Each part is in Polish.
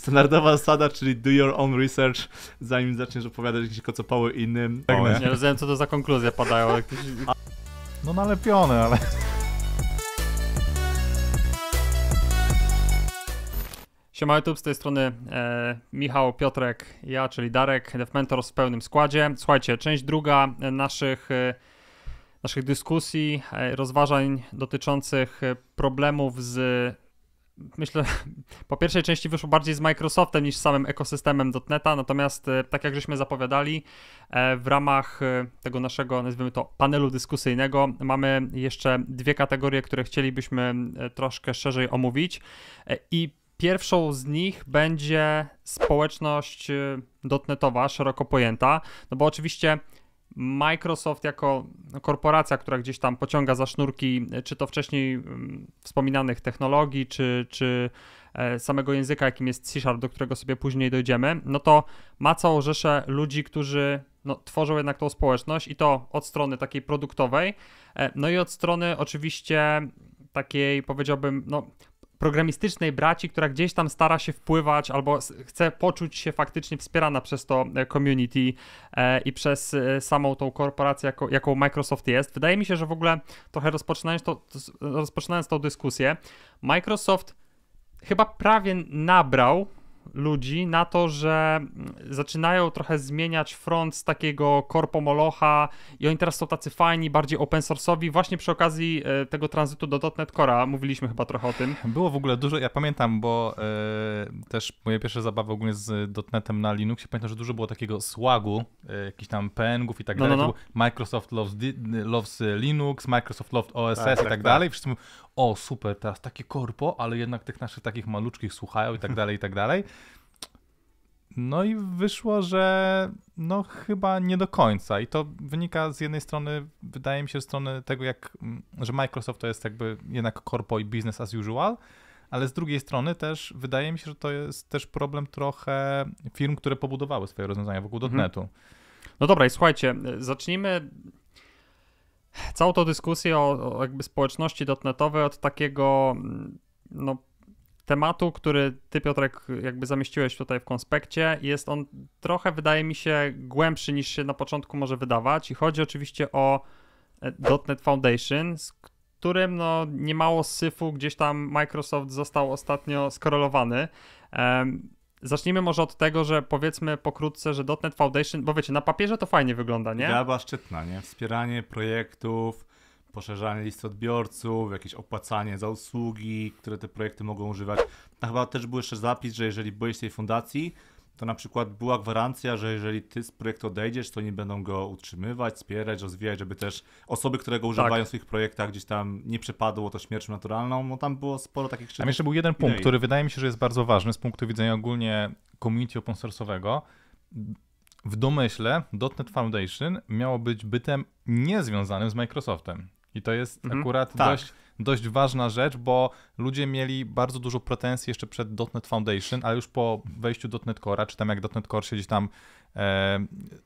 standardowa zasada, czyli do your own research, zanim zaczniesz opowiadać jakieś kocopoły innym. Tak, no. nie rozumiem, co to za konkluzje padają. Jakieś... No nalepione, ale... Siema YouTube, z tej strony e, Michał, Piotrek, ja, czyli Darek, Dev Mentor w pełnym składzie. Słuchajcie, część druga e, naszych, e, naszych dyskusji, e, rozważań dotyczących e, problemów z myślę, po pierwszej części wyszło bardziej z Microsoftem niż z samym ekosystemem .NETa, natomiast e, tak jak żeśmy zapowiadali, e, w ramach e, tego naszego, nazwijmy to, panelu dyskusyjnego mamy jeszcze dwie kategorie, które chcielibyśmy troszkę szerzej omówić i Pierwszą z nich będzie społeczność dotnetowa, szeroko pojęta, no bo oczywiście Microsoft jako korporacja, która gdzieś tam pociąga za sznurki, e, czy to wcześniej mm, wspominanych technologii, czy, czy e, samego języka, jakim jest C Sharp, do którego sobie później dojdziemy, no to ma całą rzeszę ludzi, którzy no, tworzą jednak tą społeczność i to od strony takiej produktowej, e, no i od strony oczywiście takiej, powiedziałbym, no, programistycznej braci, która gdzieś tam stara się wpływać albo chce poczuć się faktycznie wspierana przez to e, community e, i przez e, samą tą korporację, jaką, jaką Microsoft jest. Wydaje mi się, że w ogóle trochę rozpoczynając, to, rozpoczynając tą dyskusję, Microsoft chyba prawie nabrał ludzi na to, że mm, zaczynają trochę zmieniać front z takiego korpo molocha i oni teraz są tacy fajni, bardziej open source'owi właśnie przy okazji e, tego tranzytu do .NET Core'a, mówiliśmy chyba trochę o tym. Było w ogóle dużo, ja pamiętam, bo yy, też moje pierwsze zabawy ogólnie z .NETem na Linuxie, pamiętam, że dużo było takiego słagu, yy, jakichś tam pengów i tak no, dalej, no, no. Microsoft loves, loves, Linux, Microsoft loves OSS tak, i tak, tak, tak dalej, wszyscy mówią, o super, teraz takie korpo, ale jednak tych naszych takich maluczkich słuchają i tak dalej, i tak dalej. No i wyszło, że no chyba nie do końca i to wynika z jednej strony, wydaje mi się, z strony tego, jak, mm, że Microsoft to jest jakby jednak korpo i business as usual, ale z drugiej strony też wydaje mi się, że to jest też problem trochę firm, które pobudowały swoje rozwiązania wokół mhm. dotnetu. No dobra, i słuchajcie, e, zacznijmy całą tą dyskusję o, o jakby społeczności dotnetowej od takiego mm, no, tematu, który ty Piotrek jakby zamieściłeś tutaj w konspekcie. Jest on trochę wydaje mi się głębszy niż się na początku może wydawać i chodzi oczywiście o e, .NET Foundation, z którym no niemało syfu gdzieś tam Microsoft został ostatnio skorelowany. Um, Zacznijmy może od tego, że powiedzmy pokrótce, że .NET Foundation, bo wiecie, na papierze to fajnie wygląda, nie? Idea szczytna, nie? Wspieranie projektów, poszerzanie listy odbiorców, jakieś opłacanie za usługi, które te projekty mogą używać. A chyba też był jeszcze zapis, że jeżeli byłeś w tej fundacji, to na przykład była gwarancja, że jeżeli ty z projektu odejdziesz, to nie będą go utrzymywać, wspierać, rozwijać, żeby też osoby, które go używają tak. w swoich projektach gdzieś tam nie przepadło to śmiercią naturalną, no tam było sporo takich rzeczy. Tam jeszcze był jeden punkt, idei. który wydaje mi się, że jest bardzo ważny z punktu widzenia ogólnie community open source'owego. W domyśle .NET Foundation miało być bytem niezwiązanym z Microsoftem. I to jest mhm, akurat tak. dość dość ważna rzecz, bo ludzie mieli bardzo dużo pretensji jeszcze przed .NET Foundation, ale już po wejściu .NET Core'a, czy tam jak .NET Core się gdzieś tam e,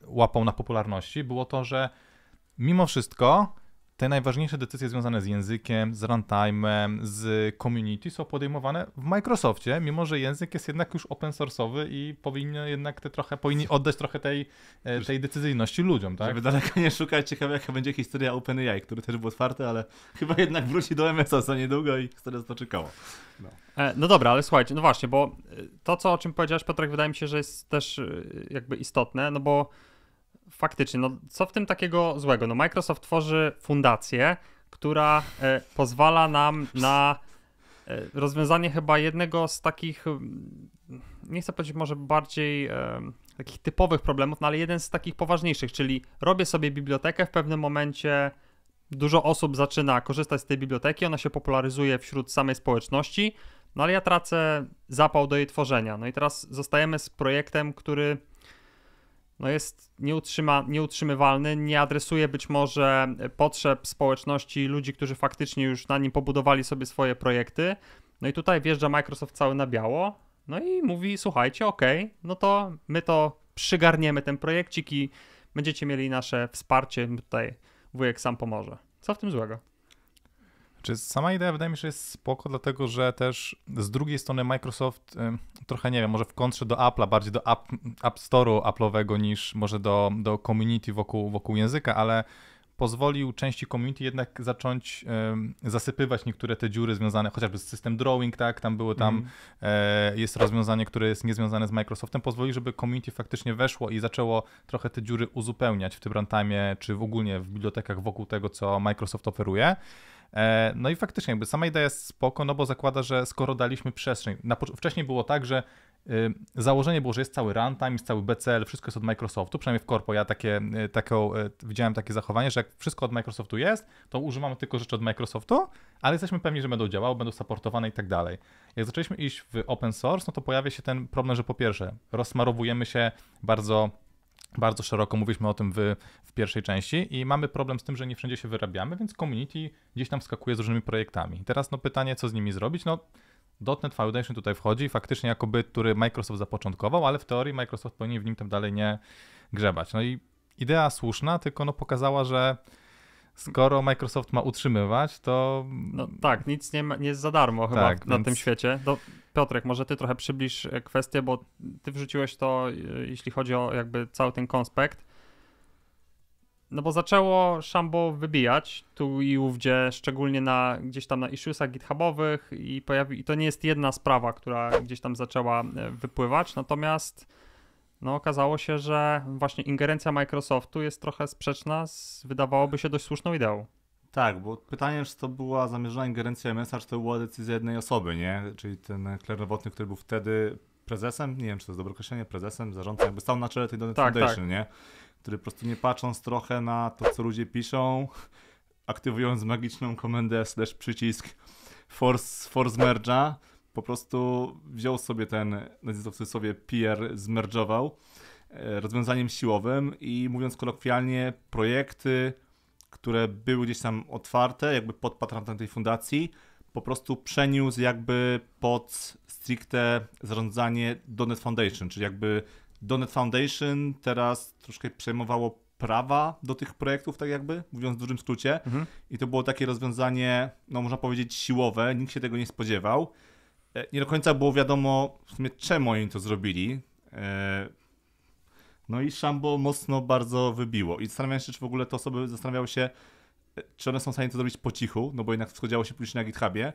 łapał na popularności, było to, że mimo wszystko te najważniejsze decyzje związane z językiem, z runtime'em, z community są podejmowane w Microsoftie, mimo że język jest jednak już open source'owy i powinien jednak te trochę, powinni oddać trochę tej, e, tej decyzyjności ludziom, tak? Żeby daleko nie szukać, ciekawe jaka będzie historia OpenAI, który też był otwarty, ale chyba jednak wróci do MSOS-a niedługo i historia to No. E, no dobra, ale słuchajcie, no właśnie, bo e, to, co o czym powiedziałeś, Patryk, wydaje mi się, że jest też jakby istotne, no bo faktycznie, no co w tym takiego złego? No Microsoft tworzy fundację, która e, pozwala nam na e, rozwiązanie chyba jednego z takich, nie chcę powiedzieć może bardziej e, takich typowych problemów, no ale jeden z takich poważniejszych, czyli robię sobie bibliotekę w pewnym momencie, dużo osób zaczyna korzystać z tej biblioteki, ona się popularyzuje wśród samej społeczności, no ale ja tracę zapał do jej tworzenia. No i teraz zostajemy z projektem, który no jest nieutrzyma, nieutrzymywalny, nie adresuje być może potrzeb społeczności ludzi, którzy faktycznie już na nim pobudowali sobie swoje projekty. No i tutaj wjeżdża Microsoft cały na biało, no i mówi, słuchajcie, ok, no to my to przygarniemy ten projekcik i będziecie mieli nasze wsparcie, tutaj wujek sam pomoże. Co w tym złego? Czy sama idea wydaje mi się jest spoko, dlatego że też z drugiej strony Microsoft trochę nie wiem, może w kontrze do Apple'a, bardziej do App, app Store'u Apple'owego niż może do, do community wokół, wokół języka, ale pozwolił części community jednak zacząć y, zasypywać niektóre te dziury związane chociażby z system drawing, tak, tam było tam, mm. y, jest rozwiązanie, które jest niezwiązane z Microsoftem, pozwoli, żeby community faktycznie weszło i zaczęło trochę te dziury uzupełniać w tym runtime, czy w ogóle w bibliotekach wokół tego, co Microsoft oferuje. E, no i faktycznie, jakby sama idea jest spoko, no bo zakłada, że skoro daliśmy przestrzeń, na, wcześniej było tak, że y, założenie było, że jest cały runtime, jest cały BCL, wszystko jest od Microsoftu, przynajmniej w korpo ja takie, y, taką, y, widziałem takie zachowanie, że jak wszystko od Microsoftu jest, to używamy tylko rzeczy od Microsoftu, ale jesteśmy pewni, że będą działały, będą supportowane i tak dalej. Jak zaczęliśmy iść w open source, no to pojawia się ten problem, że po pierwsze rozsmarowujemy się bardzo bardzo szeroko mówiliśmy o tym w, w pierwszej części i mamy problem z tym, że nie wszędzie się wyrabiamy, więc community gdzieś tam skakuje z różnymi projektami. Teraz no pytanie, co z nimi zrobić? No Dotnet Foundation tutaj wchodzi, faktycznie jako byt, który Microsoft zapoczątkował, ale w teorii Microsoft powinien w nim tam dalej nie grzebać. No i idea słuszna, tylko no pokazała, że skoro Microsoft ma utrzymywać, to. No tak, nic nie, ma, nie jest za darmo chyba tak, na więc... tym świecie. No, Piotrek, może ty trochę przybliż e, kwestię, bo ty wrzuciłeś to, e, jeśli chodzi o jakby cały ten konspekt. No bo zaczęło Szambo wybijać tu i ówdzie, szczególnie na gdzieś tam na issuesach githubowych i pojawi, i to nie jest jedna sprawa, która gdzieś tam zaczęła e, wypływać, natomiast no okazało się, że właśnie ingerencja Microsoftu jest trochę sprzeczna z, wydawałoby się, dość słuszną ideą. Tak, bo pytanie, czy to była zamierzona ingerencja MSA, czy to była decyzja jednej osoby, nie? Czyli ten klerowotny, który był wtedy prezesem, nie wiem, czy to jest dobre określenie, prezesem, zarządcą, jakby stał na czele tej Donate tak, tak, Foundation, tak. nie? Który po prostu nie patrząc trochę na to, co ludzie piszą, aktywując magiczną komendę slash przycisk force, force merge'a, po prostu wziął sobie ten, nazwijmy to sobie PR, zmerdżował e, rozwiązaniem siłowym i mówiąc kolokwialnie, projekty, które były gdzieś tam otwarte, jakby pod patronatem tej fundacji, po prostu przeniósł jakby pod stricte zarządzanie Donet Foundation, czyli jakby Donet Foundation teraz troszkę przejmowało prawa do tych projektów, tak jakby, mówiąc w dużym skrócie. Mhm. I to było takie rozwiązanie, no można powiedzieć, siłowe, nikt się tego nie spodziewał. E, nie do końca było wiadomo w sumie czemu oni to zrobili. E, no i Szambo mocno bardzo wybiło. I zastanawiam się, czy w ogóle te osoby zastanawiały się, e, czy one są w stanie to zrobić po cichu, no bo jednak wszystko się później na GitHubie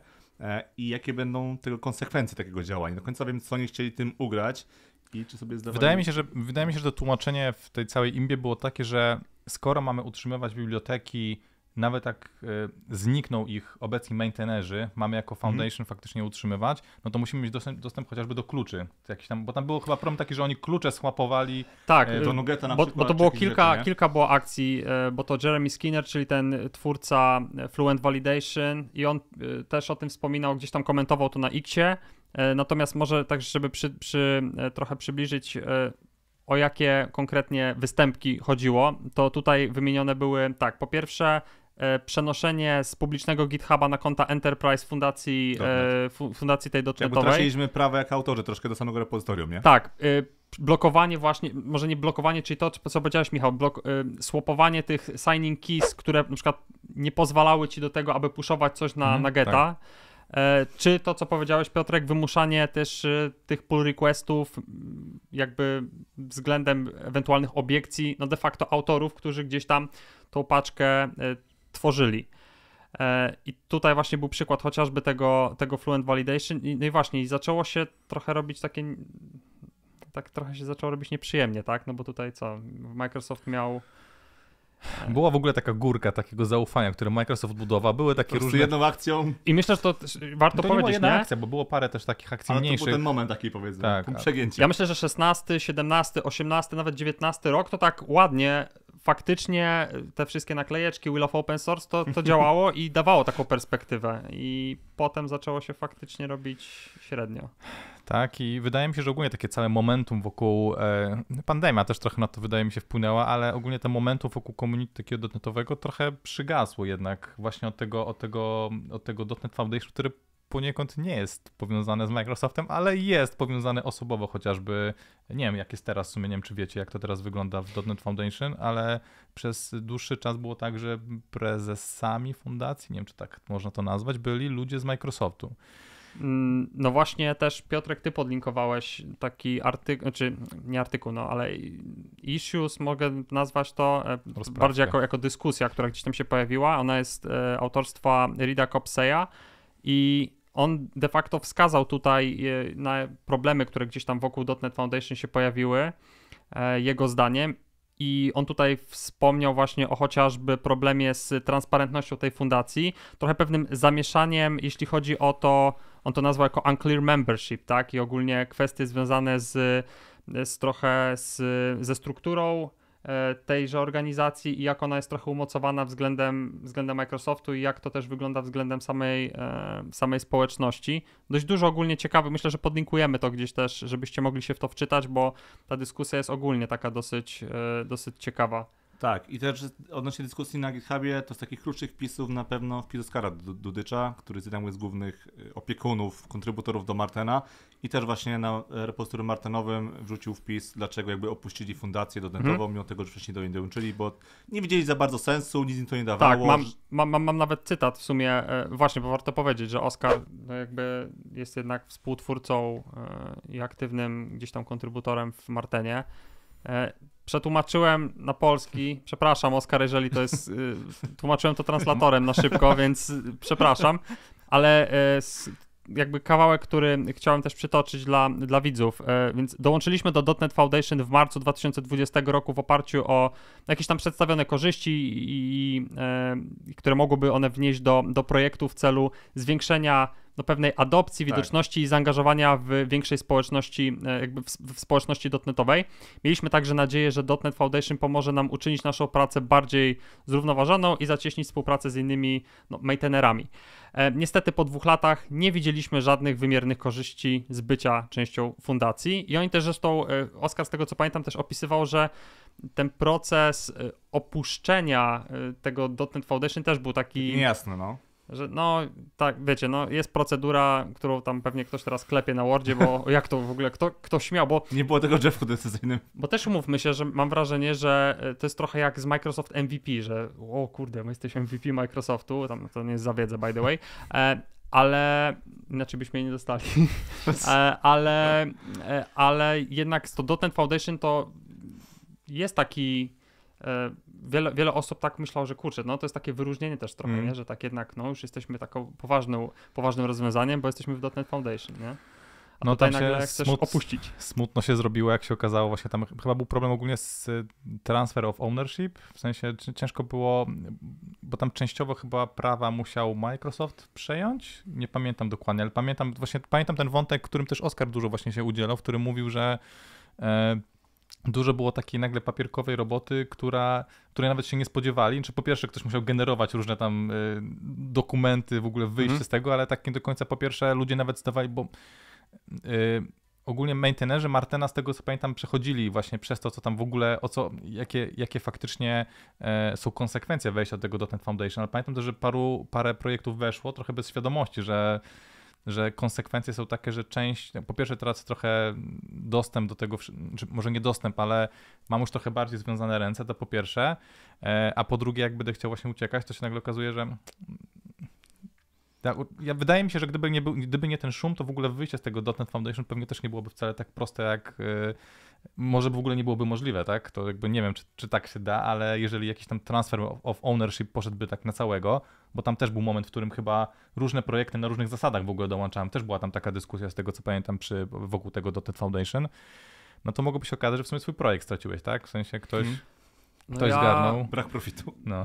i jakie będą tego konsekwencje takiego działania. Do końca wiem, co oni chcieli tym ugrać i czy sobie zdawali... Wydaje mi się, że, wydaje mi się, że to tłumaczenie w tej całej imbie było takie, że skoro mamy utrzymywać biblioteki nawet jak e, znikną ich obecni maintenerzy, mamy jako mhm. foundation faktycznie utrzymywać, no to musimy mieć dostęp, dostęp chociażby do kluczy. tam, bo tam było chyba problem taki, że oni klucze słapowali tak, do e, y, Nugeta na bo, przykład. Bo to było kilka, rzeczy, kilka było akcji, e, bo to Jeremy Skinner, czyli ten twórca Fluent Validation i on też o tym wspominał, gdzieś tam komentował to na Xie, Natomiast może tak, żeby przy, przy, trochę przybliżyć, o jakie konkretnie występki chodziło, to tutaj wymienione były tak, po pierwsze E, przenoszenie z publicznego GitHuba na konta Enterprise fundacji, e, fundacji tej dotnetowej. Jakby traciliśmy prawo jako autorzy troszkę do samego repozytorium, nie? Tak. E, blokowanie właśnie, może nie blokowanie, czyli to, co powiedziałeś Michał, blok, e, tych signing keys, które na przykład nie pozwalały ci do tego, aby pushować coś na, mhm, na geta. Tak. E, czy to, co powiedziałeś, Piotrek, wymuszanie też e, tych pull requestów, jakby względem ewentualnych obiekcji, no de facto autorów, którzy gdzieś tam tą paczkę tworzyli. E, I tutaj właśnie był przykład chociażby tego, tego Fluent Validation. I, no i właśnie, i zaczęło się trochę robić takie. Tak trochę się zaczęło robić nieprzyjemnie, tak? No bo tutaj co? Microsoft miał. E, była w ogóle taka górka takiego zaufania, które Microsoft budowa, były takie różne... jedną akcją. I myślę, że to warto to powiedzieć, nie? jedna akcja, bo było parę też takich akcji Ale mniejszych. to był ten moment taki, powiedzmy, tak. tak. przegięcie. Ja myślę, że 16, 17, 18, nawet 19 rok to tak ładnie faktycznie te wszystkie naklejeczki Will of Open Source to, to działało i dawało taką perspektywę. I potem zaczęło się faktycznie robić średnio. Tak, i wydaje mi się, że ogólnie takie całe momentum wokół. E, pandemia też trochę na to wydaje mi się wpłynęła, ale ogólnie te momentum wokół community takiego dotnetowego trochę przygasło jednak właśnie od tego, od tego, od tego dotnet foundation, który poniekąd nie jest powiązane z Microsoftem, ale jest powiązane osobowo chociażby, nie wiem jak jest teraz w sumie, nie wiem czy wiecie jak to teraz wygląda w .NET Foundation, ale przez dłuższy czas było tak, że prezesami fundacji, nie wiem czy tak można to nazwać, byli ludzie z Microsoftu. Mm, no właśnie też Piotrek, ty podlinkowałeś taki artykuł, czy znaczy, nie artykuł, no ale issues mogę nazwać to e, Rozprawka. bardziej jako, jako dyskusja, która gdzieś tam się pojawiła. Ona jest e, autorstwa Rida Kopseya i on de facto wskazał tutaj e, na problemy, które gdzieś tam wokół .NET Foundation się pojawiły, e, jego zdaniem. I on tutaj wspomniał właśnie o chociażby problemie z transparentnością tej fundacji, trochę pewnym zamieszaniem, jeśli chodzi o to, on to nazwał jako unclear membership, tak? I ogólnie kwestie związane z, z trochę z, ze strukturą E, tejże organizacji i jak ona jest trochę umocowana względem, względem Microsoftu i jak to też wygląda względem samej, e, samej społeczności. Dość dużo ogólnie ciekawych, myślę, że podlinkujemy to gdzieś też, żebyście mogli się w to wczytać, bo ta dyskusja jest ogólnie taka dosyć, e, dosyć ciekawa. Tak, i też odnośnie dyskusji na GitHubie, to z takich krótszych wpisów na pewno wpis Oskara Dudycza, który jest jednym z głównych y, opiekunów, kontrybutorów do Martena i też właśnie na repozytorium martenowym wrzucił wpis, dlaczego jakby opuścili fundację dodętową, hmm. mimo tego, że wcześniej do niej dołączyli, bo nie widzieli za bardzo sensu, nic im to nie dawało. Tak, mam, mam, mam, mam nawet cytat w sumie, e, właśnie, bo warto powiedzieć, że Oskar no jakby jest jednak współtwórcą e, i aktywnym gdzieś tam kontrybutorem w Martenie. E, przetłumaczyłem na polski. Przepraszam, Oskar, jeżeli to jest. Y, tłumaczyłem to translatorem na szybko, więc y, przepraszam. Ale e, jakby kawałek, który chciałem też przytoczyć dla, dla widzów. E, więc dołączyliśmy do .NET Foundation w marcu 2020 roku w oparciu o jakieś tam przedstawione korzyści, i, i, które mogłyby one wnieść do, do projektu w celu zwiększenia do pewnej adopcji tak. widoczności i zaangażowania w większej społeczności, e, jakby w, w społeczności dotnetowej. Mieliśmy także nadzieję, że dotnet Foundation pomoże nam uczynić naszą pracę bardziej zrównoważoną i zacieśnić współpracę z innymi no, maintainerami. E, niestety po dwóch latach nie widzieliśmy żadnych wymiernych korzyści z bycia częścią fundacji i oni też zresztą, e, Oskar z tego co pamiętam też opisywał, że ten proces e, opuszczenia tego dotnet Foundation też był taki... Niejasny, no że no tak, wiecie, no jest procedura, którą tam pewnie ktoś teraz klepie na Wordzie, bo jak to w ogóle, kto, kto śmiał, bo... Nie było tego drzewku decyzyjnym. Bo też umówmy się, że mam wrażenie, że e, to jest trochę jak z Microsoft MVP, że o kurde, my jesteśmy MVP Microsoftu, tam to nie jest za wiedzę, by the way, e, ale inaczej byśmy jej nie dostali, e, ale, e, ale jednak to .NET Foundation to jest taki e, wiele, wiele osób tak myślało, że kurczę, no to jest takie wyróżnienie też trochę, mm. nie? że tak jednak no już jesteśmy taką poważną, poważnym rozwiązaniem, bo jesteśmy w .NET Foundation, nie? A no tutaj tam nagle chcesz smut, opuścić. Smutno się zrobiło, jak się okazało, właśnie tam chyba był problem ogólnie z y, transfer of ownership, w sensie ciężko było, bo tam częściowo chyba prawa musiał Microsoft przejąć, nie pamiętam dokładnie, ale pamiętam właśnie, pamiętam ten wątek, którym też Oskar dużo właśnie się udzielał, w którym mówił, że e, dużo było takiej nagle papierkowej roboty, która, której nawet się nie spodziewali. Czy po pierwsze ktoś musiał generować różne tam y, dokumenty, w ogóle wyjście mm. z tego, ale tak nie do końca po pierwsze ludzie nawet zdawali, bo y, ogólnie maintainerzy Martena z tego co pamiętam przechodzili właśnie przez to, co tam w ogóle, o co, jakie, jakie faktycznie e, są konsekwencje wejścia do tego .NET Foundation, ale pamiętam też, że paru, parę projektów weszło trochę bez świadomości, że że konsekwencje są takie, że część, po pierwsze tracę trochę dostęp do tego, może nie dostęp, ale mam już trochę bardziej związane ręce, to po pierwsze, e, a po drugie jak będę chciał właśnie uciekać, to się nagle okazuje, że ja, tak, ja, wydaje mi się, że gdyby nie, był, gdyby nie ten szum, to w ogóle wyjście z tego .NET Foundation pewnie też nie byłoby wcale tak proste, jak yy, może w ogóle nie byłoby możliwe, tak? To jakby nie wiem, czy, czy tak się da, ale jeżeli jakiś tam transfer of, of ownership poszedłby tak na całego, bo tam też był moment, w którym chyba różne projekty na różnych zasadach w ogóle dołączałem, też była tam taka dyskusja z tego, co pamiętam, przy, wokół tego .NET Foundation, no to mogłoby się okazać, że w sumie swój projekt straciłeś, tak? W sensie ktoś... Hmm no Ktoś ja... zgarnął. Brak profitu. No.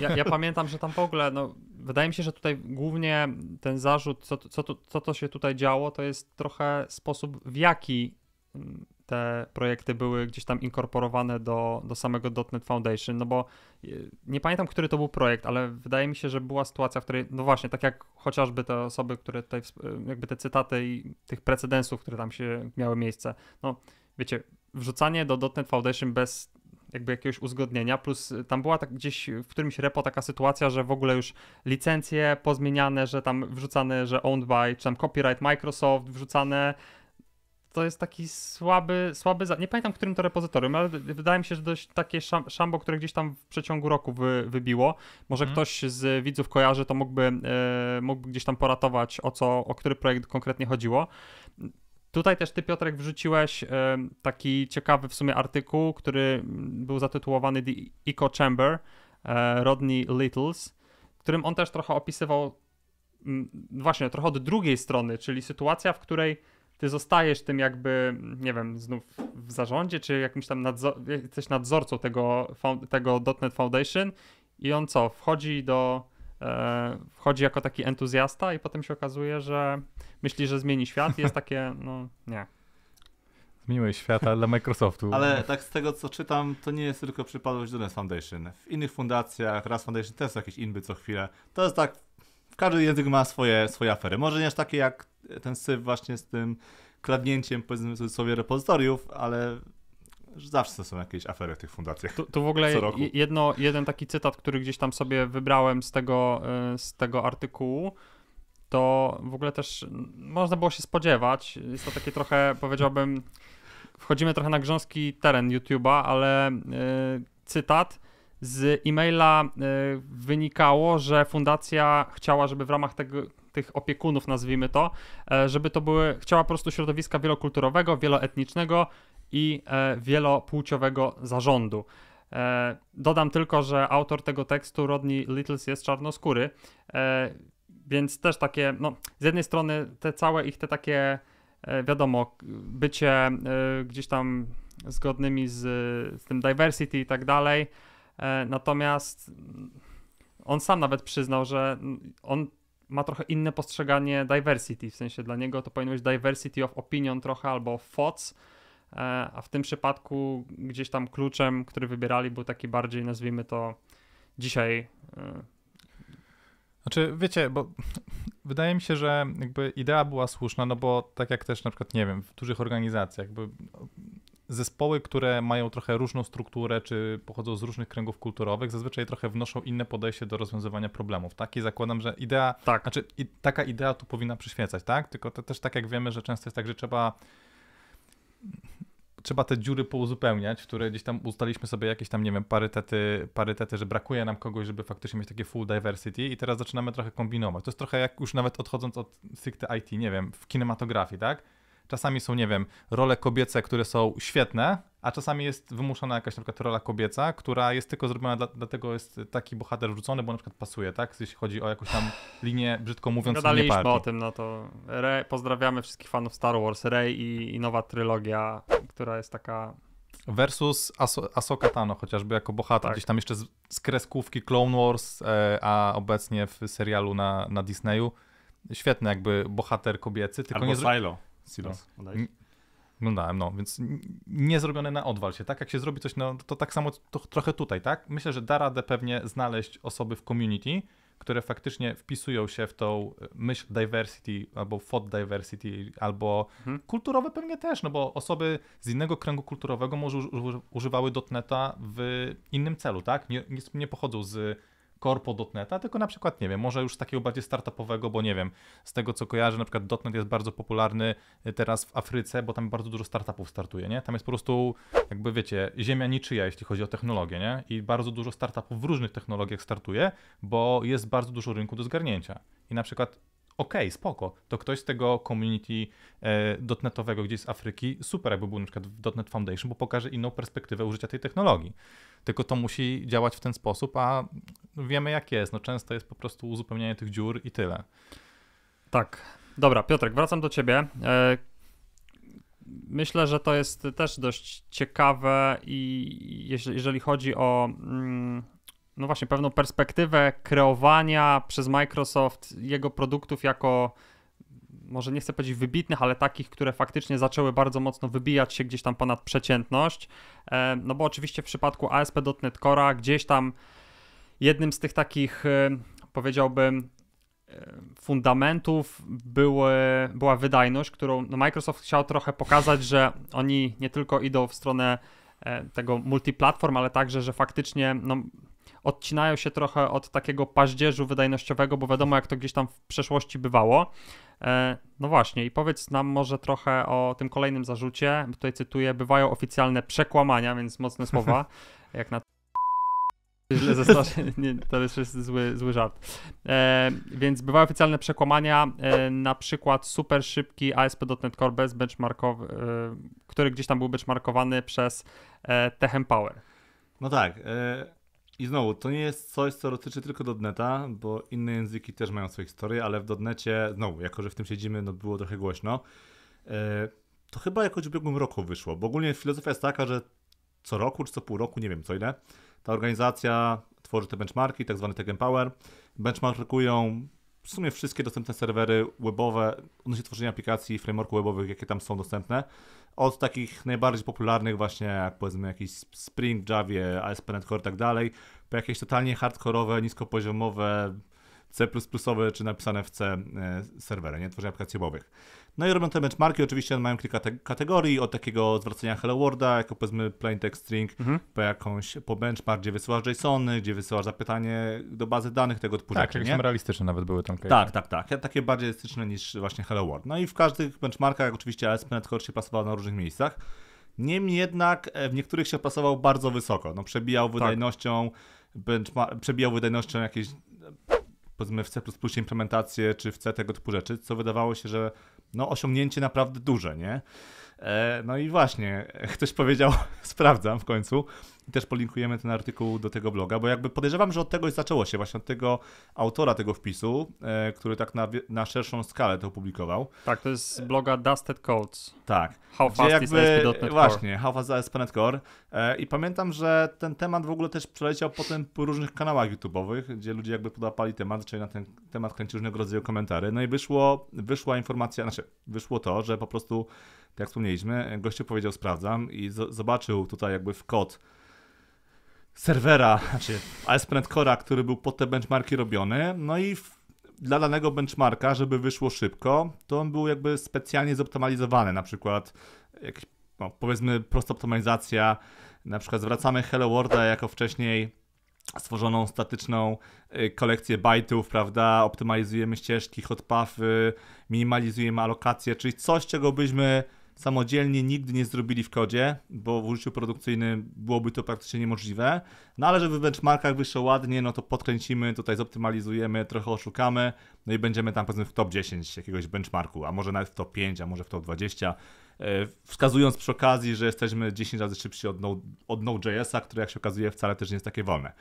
Ja, ja, pamiętam, że tam w ogóle, no, wydaje mi się, że tutaj głównie ten zarzut, co, co, co to się tutaj działo, to jest trochę sposób, w jaki mm, te projekty były gdzieś tam inkorporowane do, do samego .NET Foundation, no bo y, nie pamiętam, który to był projekt, ale wydaje mi się, że była sytuacja, w której, no właśnie, tak jak chociażby te osoby, które tutaj, y, jakby te cytaty i tych precedensów, które tam się miały miejsce, no wiecie, wrzucanie do .NET Foundation bez jakby jakiegoś uzgodnienia, plus y, tam była tak gdzieś w którymś repo taka sytuacja, że w ogóle już licencje pozmieniane, że tam wrzucane, że owned by, czy tam copyright Microsoft wrzucane, to jest taki słaby, słaby, za... nie pamiętam, w którym to repozytorium, ale wydaje mi się, że dość takie szambo, które gdzieś tam w przeciągu roku wy, wybiło. Może mm. ktoś z widzów kojarzy, to mógłby, e, mógłby gdzieś tam poratować, o co, o który projekt konkretnie chodziło. Tutaj też ty, Piotrek, wrzuciłeś taki ciekawy w sumie artykuł, który mm, był zatytułowany The Eco Chamber e, Rodney Littles, w którym on też trochę opisywał mm, właśnie trochę od drugiej strony, czyli sytuacja, w której ty zostajesz tym jakby, nie wiem, znów w zarządzie, czy jakimś tam nadzor- jesteś nadzorcą tego, tego .NET Foundation i on co, wchodzi do E, wchodzi jako taki entuzjasta i potem się okazuje, że myśli, że zmieni świat i jest takie, no nie. Zmieniłeś świat, ale dla Microsoftu. Ale tak z tego, co czytam, to nie jest tylko przypadłość Donest Foundation. W innych fundacjach, Raz Foundation też są jakieś inby co chwilę. To jest tak, każdy język ma swoje, swoje afery. Może nie aż takie jak ten syf właśnie z tym kradnięciem, powiedzmy sobie, repozytoriów, ale Zawsze są jakieś afery w tych fundacjach. Tu, w ogóle jedno, jeden taki cytat, który gdzieś tam sobie wybrałem z tego, e, z tego artykułu, to w ogóle też można było się spodziewać. Jest to takie trochę, powiedziałbym, wchodzimy trochę na grząski teren YouTube'a, ale y, cytat z e-maila y, wynikało, że fundacja chciała, żeby w ramach tego, tych opiekunów, nazwijmy to, żeby to były, chciała po prostu środowiska wielokulturowego, wieloetnicznego, i e, wielopłciowego zarządu. E, dodam tylko, że autor tego tekstu, Rodney Littles, jest czarnoskóry, e, więc też takie, no, z jednej strony te całe ich te takie, wiadomo, bycie gdzieś tam zgodnymi z, z tym diversity i tak dalej, natomiast on sam nawet przyznał, że on ma trochę inne postrzeganie diversity, w sensie dla niego to powinno być diversity of opinion trochę albo thoughts, E, a w tym przypadku gdzieś tam kluczem, który wybierali, był taki bardziej, nazwijmy to dzisiaj. E, znaczy, wiecie, bo wydaje mi się, że jakby idea była słuszna, no bo tak jak też na przykład, nie wiem, w dużych organizacjach, jakby zespoły, które mają trochę różną strukturę, czy pochodzą z różnych kręgów kulturowych, zazwyczaj trochę wnoszą inne podejście do rozwiązywania problemów, tak? I zakładam, że idea, tak. znaczy i, taka idea tu powinna przyświecać, tak? Tylko to też tak jak wiemy, że często jest tak, że trzeba trzeba te dziury pouzupełniać, które gdzieś tam ustaliśmy sobie jakieś tam, nie wiem, parytety, parytety, że brakuje nam kogoś, żeby faktycznie mieć takie full diversity i teraz zaczynamy trochę kombinować. To jest trochę jak już nawet odchodząc od stricte IT, nie wiem, w kinematografii, tak? czasami są, nie wiem, role kobiece, które są świetne, a czasami jest wymuszona jakaś na przykład rola kobieca, która jest tylko zrobiona, dla, dlatego jest taki bohater wrzucony, bo na przykład pasuje, tak? Jeśli chodzi o jakąś tam linię, brzydko mówiąc, nie Gadaliśmy o tym, no to Rey, pozdrawiamy wszystkich fanów Star Wars, Rey i, i nowa trylogia, która jest taka versus Asoka Tano chociażby jako bohater, tak. gdzieś tam jeszcze z, z kreskówki Clone Wars, e, a obecnie w serialu na, na Disneyu. Świetny jakby bohater kobiecy, tylko Albo nie... Silo. Silos. No. Oglądałem, no, więc nie zrobione na odwal się, tak? Jak się zrobi coś, no, to tak samo to, trochę tutaj, tak? Myślę, że da radę pewnie znaleźć osoby w community, które faktycznie wpisują się w tą e, myśl diversity albo thought diversity, albo hmm. kulturowe pewnie też, no bo osoby z innego kręgu kulturowego może używały dotneta w innym celu, tak? nie, nie pochodzą z korpo.neta, tylko na przykład, nie wiem, może już takiego bardziej startupowego, bo nie wiem, z tego co kojarzę, na przykład .NET jest bardzo popularny y, teraz w Afryce, bo tam bardzo dużo startupów startuje, nie? Tam jest po prostu, jakby wiecie, ziemia niczyja, jeśli chodzi o technologię, nie? I bardzo dużo startupów w różnych technologiach startuje, bo jest bardzo dużo rynku do zgarnięcia. I na przykład OK, spoko, to ktoś z tego community e, dotnetowego gdzieś z Afryki, super jakby był na przykład w .NET Foundation, bo pokaże inną perspektywę użycia tej technologii. Tylko to musi działać w ten sposób, a wiemy jak jest. No często jest po prostu uzupełnianie tych dziur i tyle. Tak. Dobra, Piotrek, wracam do ciebie. E, myślę, że to jest też dość ciekawe i jeżeli chodzi o mm, no właśnie pewną perspektywę kreowania przez Microsoft jego produktów jako może nie chcę powiedzieć wybitnych, ale takich, które faktycznie zaczęły bardzo mocno wybijać się gdzieś tam ponad przeciętność. E, no bo oczywiście w przypadku ASP.NET Core'a gdzieś tam jednym z tych takich e, powiedziałbym e, fundamentów były, była wydajność, którą no, Microsoft chciał trochę pokazać, że oni nie tylko idą w stronę tego multiplatform, ale także, że faktycznie no, odcinają się trochę od takiego paździerzu wydajnościowego, bo wiadomo, jak to gdzieś tam w przeszłości bywało. E, no właśnie, i powiedz nam może trochę o tym kolejnym zarzucie. Tutaj cytuję: Bywają oficjalne przekłamania, więc mocne słowa. jak na. Źle Nie, to jest zły, zły żart. E, więc bywały oficjalne przekłamania, e, na przykład super szybki ASP.NET Core bez benchmarków, e, który gdzieś tam był benchmarkowany przez e, Tech Empower. No tak. E, i znowu, to nie jest coś, co dotyczy tylko .NETA, bo inne języki też mają swoje historie, ale w .NETcie, znowu, jako że w tym siedzimy, no było trochę głośno, e, to chyba jakoś w ubiegłym roku wyszło, bo ogólnie filozofia jest taka, że co roku czy co pół roku, nie wiem co ile, ta organizacja tworzy te benchmarki, tak zwane Tegenpower, benchmarkują w sumie wszystkie dostępne serwery webowe odnośnie tworzenia aplikacji i frameworku webowych, jakie tam są dostępne od takich najbardziej popularnych właśnie, jak powiedzmy jakiś Spring, Javie, ASP.NET Core i tak dalej, po jakieś totalnie hardkorowe, niskopoziomowe, C++owe czy napisane w C e, serwery, nie? Tworzenie aplikacji webowych. No i robią te benchmarki, oczywiście mają kilka kategorii, od takiego zwracania hello worlda, jako powiedzmy plain text string, mhm. po jakąś, po benchmark, gdzie wysyłasz JSONy, gdzie wysyłasz zapytanie do bazy danych tego typu tak, rzeczy. są realistyczne nawet były tam. Tak, Case. Tak, tak, tak. takie bardziej realistyczne niż właśnie hello world. No i w każdych benchmarkach oczywiście ASP.NET Core się pasowało na różnych miejscach. Niemniej jednak e, w niektórych się pasował bardzo wysoko. No, przebijał tak. wydajnością, tak. przebijał wydajnością jakieś powiedzmy w C++ implementację, czy w C tego typu rzeczy, co wydawało się, że no osiągnięcie naprawdę duże, nie? E, no i właśnie, e, ktoś powiedział, sprawdzam w końcu. I też polinkujemy ten artykuł do tego bloga, bo jakby podejrzewam, że od tego zaczęło się, właśnie od tego autora tego wpisu, e, który tak na, na szerszą skalę to opublikował. Tak, to jest z bloga Dusted Codes. Tak. How fast jakby, is Właśnie, core. How fast is ASP.NET Core. I pamiętam, że ten temat w ogóle też przeleciał potem po różnych kanałach YouTube'owych, gdzie ludzie jakby podłapali temat, czyli na ten temat kręci różnego rodzaju komentarze. No i wyszło, wyszła informacja, znaczy wyszło to, że po prostu jak wspomnieliśmy, gościu powiedział sprawdzam i z- zobaczył tutaj jakby w kod serwera, znaczy ASP.NET Core'a, który był pod te benchmarki robiony, no i w, dla danego benchmarka, żeby wyszło szybko, to on był jakby specjalnie zoptymalizowany, na przykład jakiś, no, powiedzmy prosta optymalizacja, na przykład zwracamy Hello Worlda jako wcześniej stworzoną statyczną y, kolekcję bajtów, prawda, optymalizujemy ścieżki, hotpafy, minimalizujemy alokacje, czyli coś, czego byśmy samodzielnie nigdy nie zrobili w kodzie, bo w użyciu produkcyjnym byłoby to praktycznie niemożliwe. No ale żeby w benchmarkach wyszło ładnie, no to podkręcimy, tutaj zoptymalizujemy, trochę oszukamy, no i będziemy tam powiedzmy w top 10 jakiegoś benchmarku, a może nawet w top 5, a może w top 20. E, wskazując przy okazji, że jesteśmy 10 razy szybsi od, no, od Node.jsa, które jak się okazuje wcale też nie jest takie wolne.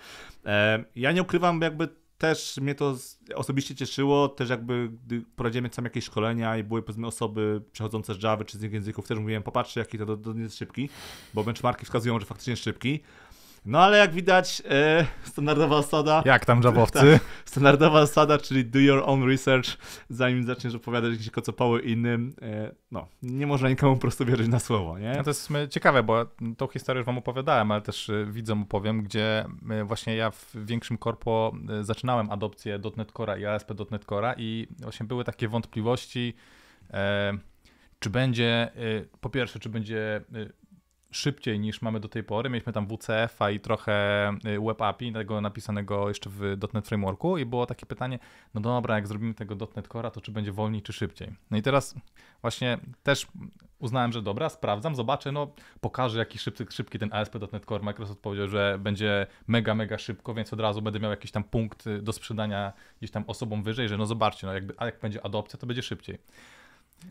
E, ja nie ukrywam jakby też mnie to osobiście cieszyło, też jakby gdy prowadziłem sam jakieś szkolenia i były powiedzmy osoby przechodzące z Java czy z innych języków, też mówiłem, popatrzcie jaki to do, niej jest szybki, bo benchmarki wskazują, że faktycznie jest szybki, no ale jak widać, e, standardowa osada. Jak tam żabowcy? Ta, standardowa osada, czyli do your own research, zanim zaczniesz opowiadać jakieś kocopały innym. E, no, nie można nikomu po prostu wierzyć na słowo, nie? No to jest ciekawe, bo tą historię już wam opowiadałem, ale też e, widzom opowiem, gdzie e, właśnie ja w większym korpo e, zaczynałem adopcję .NET Core i ASP.NET Core i właśnie były takie wątpliwości, e, czy będzie, po pierwsze, czy będzie szybciej niż mamy do tej pory. Mieliśmy tam WCF-a i trochę y, web API, tego napisanego jeszcze w .NET Frameworku i było takie pytanie, no dobra, jak zrobimy tego .NET Core'a, to czy będzie wolniej, czy szybciej? No i teraz właśnie też uznałem, że dobra, sprawdzam, zobaczę, no pokażę, jaki szybki, szybki ten ASP.NET Core. Microsoft powiedział, że będzie mega, mega szybko, więc od razu będę miał jakiś tam punkt y, do sprzedania gdzieś tam osobom wyżej, że no zobaczcie, no jakby, a jak będzie adopcja, to będzie szybciej.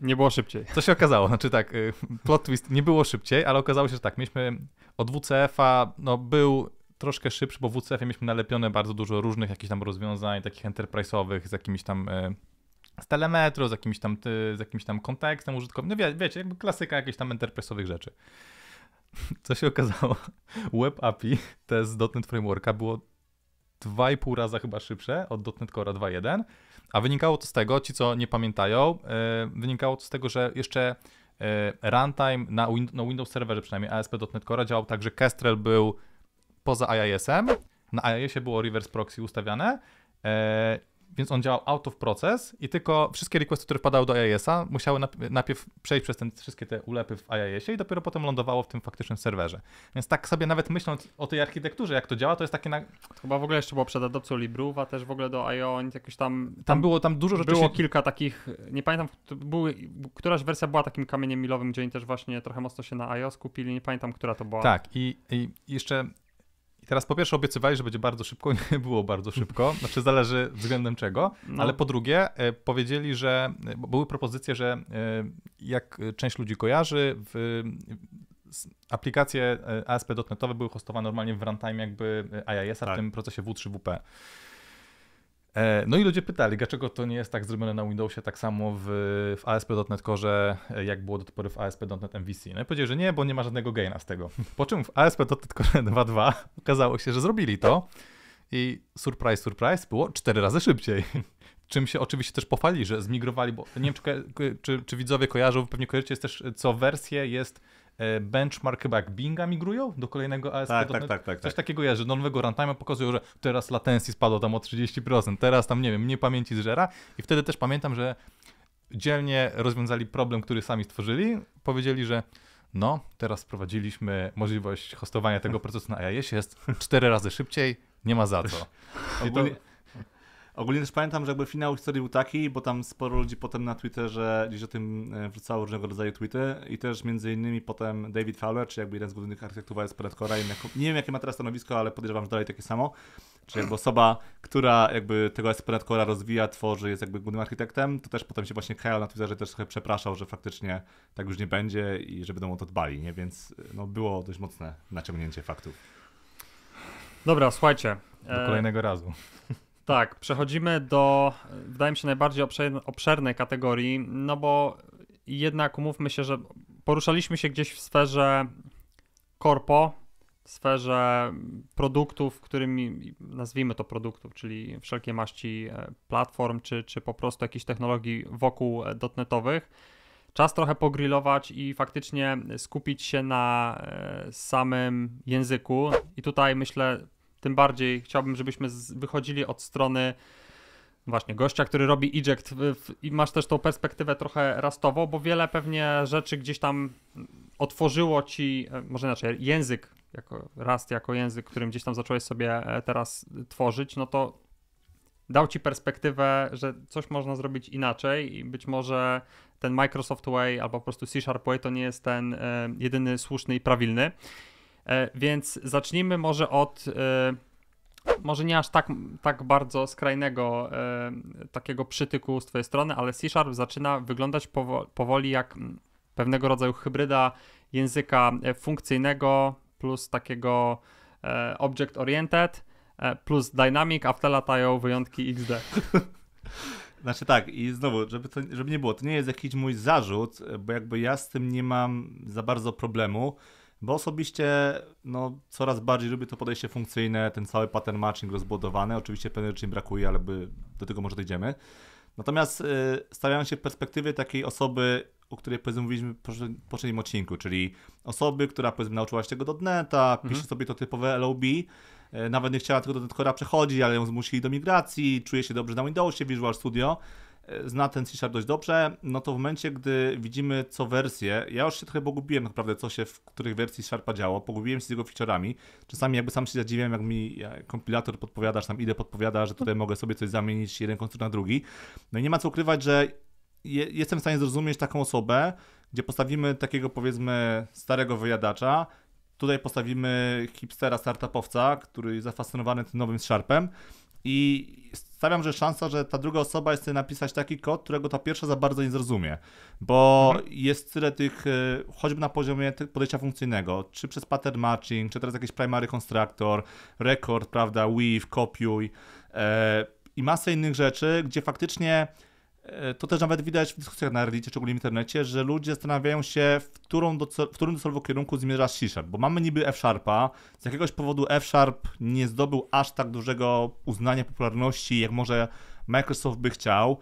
Nie było szybciej. Co się okazało? Znaczy tak, y, plot twist, nie było szybciej, ale okazało się, że tak, mieliśmy od WCF-a, no był troszkę szybszy, bo w WCF-ie mieliśmy nalepione bardzo dużo różnych jakichś tam rozwiązań, takich enterprise'owych, z jakimiś tam y, z telemetru, z jakimś tam, z jakimś tam kontekstem użytkowym. No wiecie, jakby klasyka jakichś tam enterprise'owych rzeczy. Co się okazało? Web API, te z .NET Frameworka, było 2,5 raza chyba szybsze od .NET Core 2.1 a wynikało to z tego, ci co nie pamiętają, e, wynikało to z tego, że jeszcze e, runtime na, win na Windows serwerze przynajmniej ASP.NET Core działał tak, że Kestrel był poza IIS-em, na IIS-ie było reverse proxy ustawiane e, więc on działał out of process i tylko wszystkie requesty, które wpadały do IIS-a, musiały najpierw przejść przez ten, wszystkie te ulepy w IIS-ie i dopiero potem lądowało w tym faktycznym serwerze. Więc tak sobie nawet myśląc o tej architekturze, jak to działa, to jest takie... Na... Chyba w ogóle jeszcze było przed adopcją Librów, a też w ogóle do IO, jakoś tam, tam... Tam było tam dużo rzeczy... Było się... kilka takich, nie pamiętam, były, któraś wersja była takim kamieniem milowym, gdzie oni też właśnie trochę mocno się na IO skupili, nie pamiętam, która to była. Tak i, i jeszcze i teraz po pierwsze obiecywali, że będzie bardzo szybko, nie było bardzo szybko, znaczy zależy względem czego, no. ale po drugie e, powiedzieli, że e, były propozycje, że e, jak część ludzi kojarzy, w, aplikacje ASP.NETowe były hostowane normalnie w runtime jakby iis a tak. w tym procesie W3WP. E, no i ludzie pytali, dlaczego to nie jest tak zrobione na Windowsie, tak samo w, w ASP.NET Core, e, jak było do tej pory w ASP.NET MVC. No i powiedzieli, że nie, bo nie ma żadnego gaina z tego. Po czym w ASP.NET Core 2.2 okazało się, że zrobili to i surprise, surprise, było cztery razy szybciej. Czym się oczywiście też pochwali, że zmigrowali, bo nie wiem, czy, czy, czy widzowie kojarzą, pewnie kojarzycie, jest też co wersję jest E, benchmark chyba jak Binga migrują do kolejnego ASP. Tak, tak, tak, tak, Coś tak. takiego jest, że do nowego runtime'a pokazują, że teraz latencji spadło tam o 30%, teraz tam, nie wiem, nie pamięci zżera i wtedy też pamiętam, że dzielnie rozwiązali problem, który sami stworzyli, powiedzieli, że no, teraz wprowadziliśmy możliwość hostowania tego procesu na AIS, jest cztery razy szybciej, nie ma za co. I to, Ogólnie też pamiętam, że jakby finał historii był taki, bo tam sporo ludzi potem na Twitterze gdzieś o tym e, wrzucało różnego rodzaju tweety i też między innymi potem David Fowler, czy jakby jeden z głównych architektów AS nie wiem jakie ma teraz stanowisko, ale podejrzewam, że dalej takie samo, czyli jakby osoba, która jakby tego AS rozwija, tworzy, jest jakby głównym architektem, to też potem się właśnie Kyle na Twitterze też trochę przepraszał, że faktycznie tak już nie będzie i że będą o to dbali, nie? Więc e, no, było dość mocne naciągnięcie faktów. Dobra, słuchajcie. Do e, kolejnego e... razu. Tak, przechodzimy do, wydaje mi się, najbardziej obszernej kategorii, no bo jednak umówmy się, że poruszaliśmy się gdzieś w sferze korpo, w sferze produktów, którymi nazwijmy to produktów, czyli wszelkie maści e, platform, czy, czy po prostu jakichś technologii wokół e, dotnetowych. Czas trochę pogrillować i faktycznie skupić się na e, samym języku. I tutaj myślę, tym bardziej chciałbym, żebyśmy wychodzili od strony właśnie gościa, który robi eject i masz też tą perspektywę trochę rastową, bo wiele pewnie rzeczy gdzieś tam otworzyło ci, e, może inaczej, język jako rast, jako język, którym gdzieś tam zacząłeś sobie e, teraz tworzyć, no to dał ci perspektywę, że coś można zrobić inaczej i być może ten Microsoft Way albo po prostu C Sharp Way to nie jest ten e, jedyny słuszny i prawilny. E, więc zacznijmy może od e, może nie aż tak, tak bardzo skrajnego e, takiego przytyku z twojej strony, ale C Sharp zaczyna wyglądać powoli jak mm, pewnego rodzaju hybryda języka funkcyjnego plus takiego object oriented plus dynamic, a w tle latają wyjątki XD. Znaczy tak, i znowu, żeby, to, żeby nie było, to nie jest jakiś mój zarzut, bo jakby ja z tym nie mam za bardzo problemu. Bo osobiście no, coraz bardziej lubię to podejście funkcyjne, ten cały pattern matching rozbudowany. Oczywiście pewnie rzeczy mi brakuje, ale by, do tego może dojdziemy. Natomiast y, stawiam się w perspektywie takiej osoby, o której powiedzmy mówiliśmy w poprzednim odcinku, czyli osoby, która powiedzmy nauczyła się tego dotneta, mhm. pisze mhm. sobie to typowe LOB, y, nawet nie chciała tego dodatkora przechodzić, ale ją zmusili do migracji, czuje się dobrze na Windowsie, Visual Studio E, zna ten C Sharp dość dobrze, no to w momencie, gdy widzimy co wersję, ja już się trochę pogubiłem tak naprawdę, co się w których wersji Sharpa działo, pogubiłem się z jego featureami, czasami jakby sam się zadziwiam, jak mi kompilator podpowiada, że tam ile podpowiada, że tutaj mogę sobie coś zamienić jeden konstrukt na drugi, no i nie ma co ukrywać, że je, jestem w stanie zrozumieć taką osobę, gdzie postawimy takiego powiedzmy starego wyjadacza, tutaj postawimy hipstera startupowca, który jest zafascynowany tym nowym Sharpem i stawiam, że szansa, że ta druga osoba jest napisać taki kod, którego ta pierwsza za bardzo nie zrozumie, bo mhm. jest tyle tych, e, choćby na poziomie podejścia funkcyjnego, czy przez pattern matching, czy teraz jakiś primary constructor, record, prawda, weave, kopiuj e, i masę innych rzeczy, gdzie faktycznie E, to też nawet widać w dyskusjach na Reddicie, szczególnie w internecie, że ludzie zastanawiają się, w, którą docel, w którym docelowo kierunku zmierza C-Sharp, bo mamy niby F-Sharpa, z jakiegoś powodu F-Sharp nie zdobył aż tak dużego uznania, popularności, jak może Microsoft by chciał,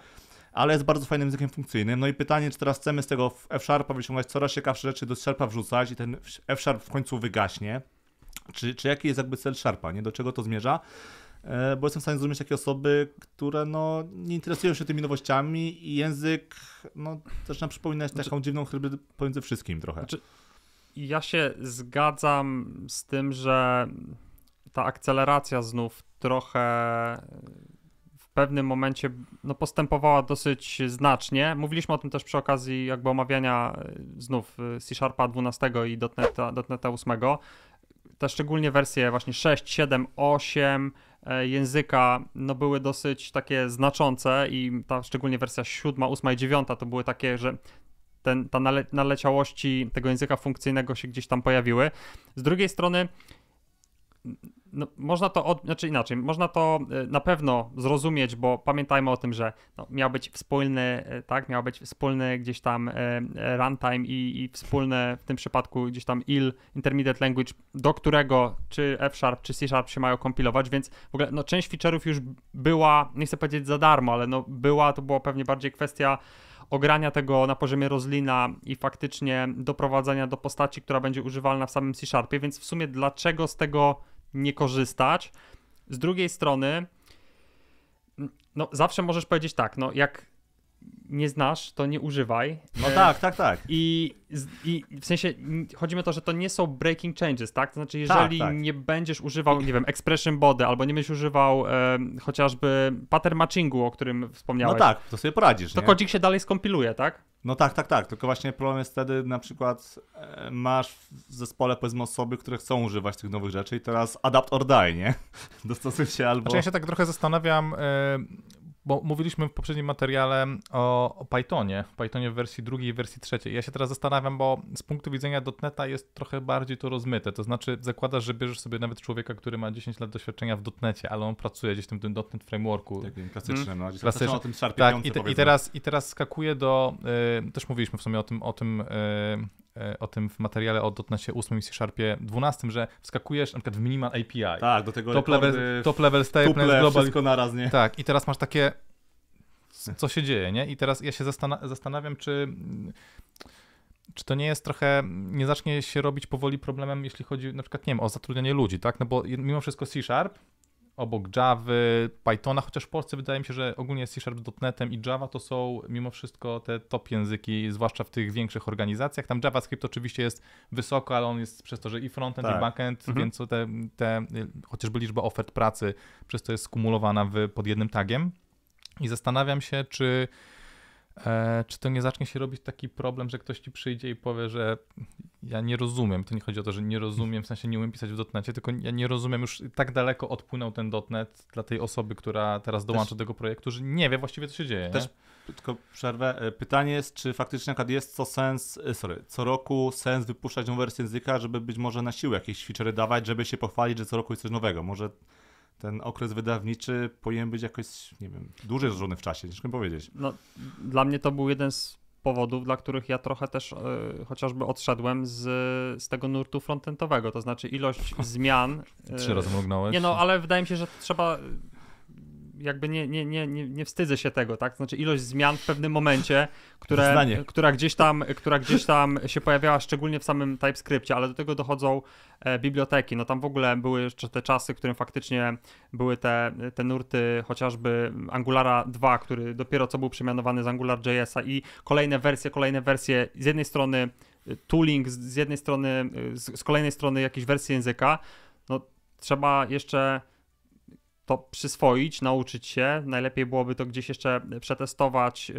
ale jest bardzo fajnym językiem funkcyjnym, no i pytanie, czy teraz chcemy z tego F-Sharpa wyciągać coraz ciekawsze rzeczy, do C-Sharpa wrzucać i ten F-Sharp w końcu wygaśnie, czy, czy jaki jest jakby cel Sharpa, nie? do czego to zmierza? E, bo jestem w stanie zrozumieć takie osoby, które no, nie interesują się tymi nowościami i język no, zaczyna przypominać znaczy, taką dziwną hybrydę pomiędzy wszystkim trochę. Znaczy, ja się zgadzam z tym, że ta akceleracja znów trochę w pewnym momencie no, postępowała dosyć znacznie. Mówiliśmy o tym też przy okazji jakby omawiania e, znów e, C-Sharpa 12 i dotneta dotneta 8. Te szczególnie wersje właśnie 6, 7, 8 E, języka no, były dosyć takie znaczące i ta szczególnie wersja 7, 8 i 9 to były takie, że ten, ta nale naleciałości tego języka funkcyjnego się gdzieś tam pojawiły. Z drugiej strony no, można to, od, znaczy inaczej, można to e, na pewno zrozumieć, bo pamiętajmy o tym, że no, miał być wspólny, e, tak, miał być wspólny gdzieś tam e, runtime i, i wspólne w tym przypadku gdzieś tam il, intermediate language, do którego czy F-Sharp, czy C-Sharp się mają kompilować, więc w ogóle no, część feature'ów już była, nie chcę powiedzieć za darmo, ale no, była, to była pewnie bardziej kwestia ogrania tego na poziomie rozlina i faktycznie doprowadzenia do postaci, która będzie używalna w samym C-Sharpie, więc w sumie dlaczego z tego nie korzystać. Z drugiej strony, no, zawsze możesz powiedzieć tak, no, jak nie znasz, to nie używaj. No e, tak, tak, tak. I, I, w sensie chodzi mi o to, że to nie są breaking changes, tak? To znaczy, tak, jeżeli tak, tak. nie będziesz używał, nie wiem, expression body, albo nie będziesz używał e, chociażby pattern matchingu, o którym wspomniałeś. No tak, to sobie poradzisz. To kodzik się dalej skompiluje, tak? No tak, tak, tak. Tylko właśnie problem jest wtedy, na przykład e, masz w zespole powiedzmy osoby, które chcą używać tych nowych rzeczy i teraz adapt or die, nie? Dostosuj się albo... Znaczy ja się tak trochę zastanawiam, e, bo mówiliśmy w poprzednim materiale o, o Pythonie, Pythonie w wersji drugiej i wersji trzeciej. Ja się teraz zastanawiam, bo z punktu widzenia DotNeta jest trochę bardziej to rozmyte, to znaczy zakładasz, że bierzesz sobie nawet człowieka, który ma 10 lat doświadczenia w .NETie, ale on pracuje gdzieś w tym, tym .NET frameworku. Takim klasycznym, hmm. no, klasycznym. o tym tak, i, te, i, teraz, I teraz skakuje do, y, też mówiliśmy w sumie o tym, o tym y, E, o tym w materiale o dotnecie 8 i C Sharpie 12, że wskakujesz na przykład w minimal API. Tak, do tego top level, top level statement, global. wszystko naraz, nie? Tak, i teraz masz takie co się dzieje, nie? I teraz ja się zastana zastanawiam, czy czy to nie jest trochę, nie zacznie się robić powoli problemem, jeśli chodzi na przykład, nie wiem, o zatrudnianie ludzi, tak? No bo mimo wszystko C-Sharp obok Java, Pythona, chociaż w Polsce wydaje mi się, że ogólnie C Sharp z .NETem i Java to są mimo wszystko te top języki, zwłaszcza w tych większych organizacjach. Tam JavaScript oczywiście jest wysoko, ale on jest przez to, że i frontend, tak. i backend, mhm. więc te, te, chociażby liczba ofert pracy przez to jest skumulowana w, pod jednym tagiem. I zastanawiam się, czy E, czy to nie zacznie się robić taki problem, że ktoś ci przyjdzie i powie, że ja nie rozumiem. To nie chodzi o to, że nie rozumiem, w sensie nie umiem pisać w dotnecie, tylko ja nie rozumiem, już tak daleko odpłynął ten dotnet dla tej osoby, która teraz dołącza do tego projektu, że nie wie właściwie, co się dzieje. Też, nie? tylko przerwę. E, pytanie jest, czy faktycznie jest co sens, e, sorry, co roku sens wypuszczać nową wersję języka, żeby być może na siłę jakieś ćwiczery dawać, żeby się pochwalić, że co roku jest coś nowego. Może ten okres wydawniczy powinien być jakoś, nie wiem, dłużej złożony w czasie, ciężko powiedzieć. No, dla mnie to był jeden z powodów, dla których ja trochę też e, chociażby odszedłem z, z tego nurtu frontendowego, to znaczy ilość zmian. Trzy razy mrugnąłeś. E, nie no, ale wydaje mi się, że trzeba jakby nie, nie, nie, nie, nie wstydzę się tego, tak? Znaczy ilość zmian w pewnym momencie, które, która, gdzieś tam, która gdzieś tam się pojawiała, szczególnie w samym TypeScriptie, ale do tego dochodzą e, biblioteki. No tam w ogóle były jeszcze te czasy, w którym faktycznie były te, te nurty chociażby Angulara 2, który dopiero co był przemianowany z AngularJS-a i kolejne wersje, kolejne wersje z jednej strony e, tooling, z jednej strony, e, z, z kolejnej strony jakieś wersje języka, no trzeba jeszcze to przyswoić, nauczyć się. Najlepiej byłoby to gdzieś jeszcze przetestować, y,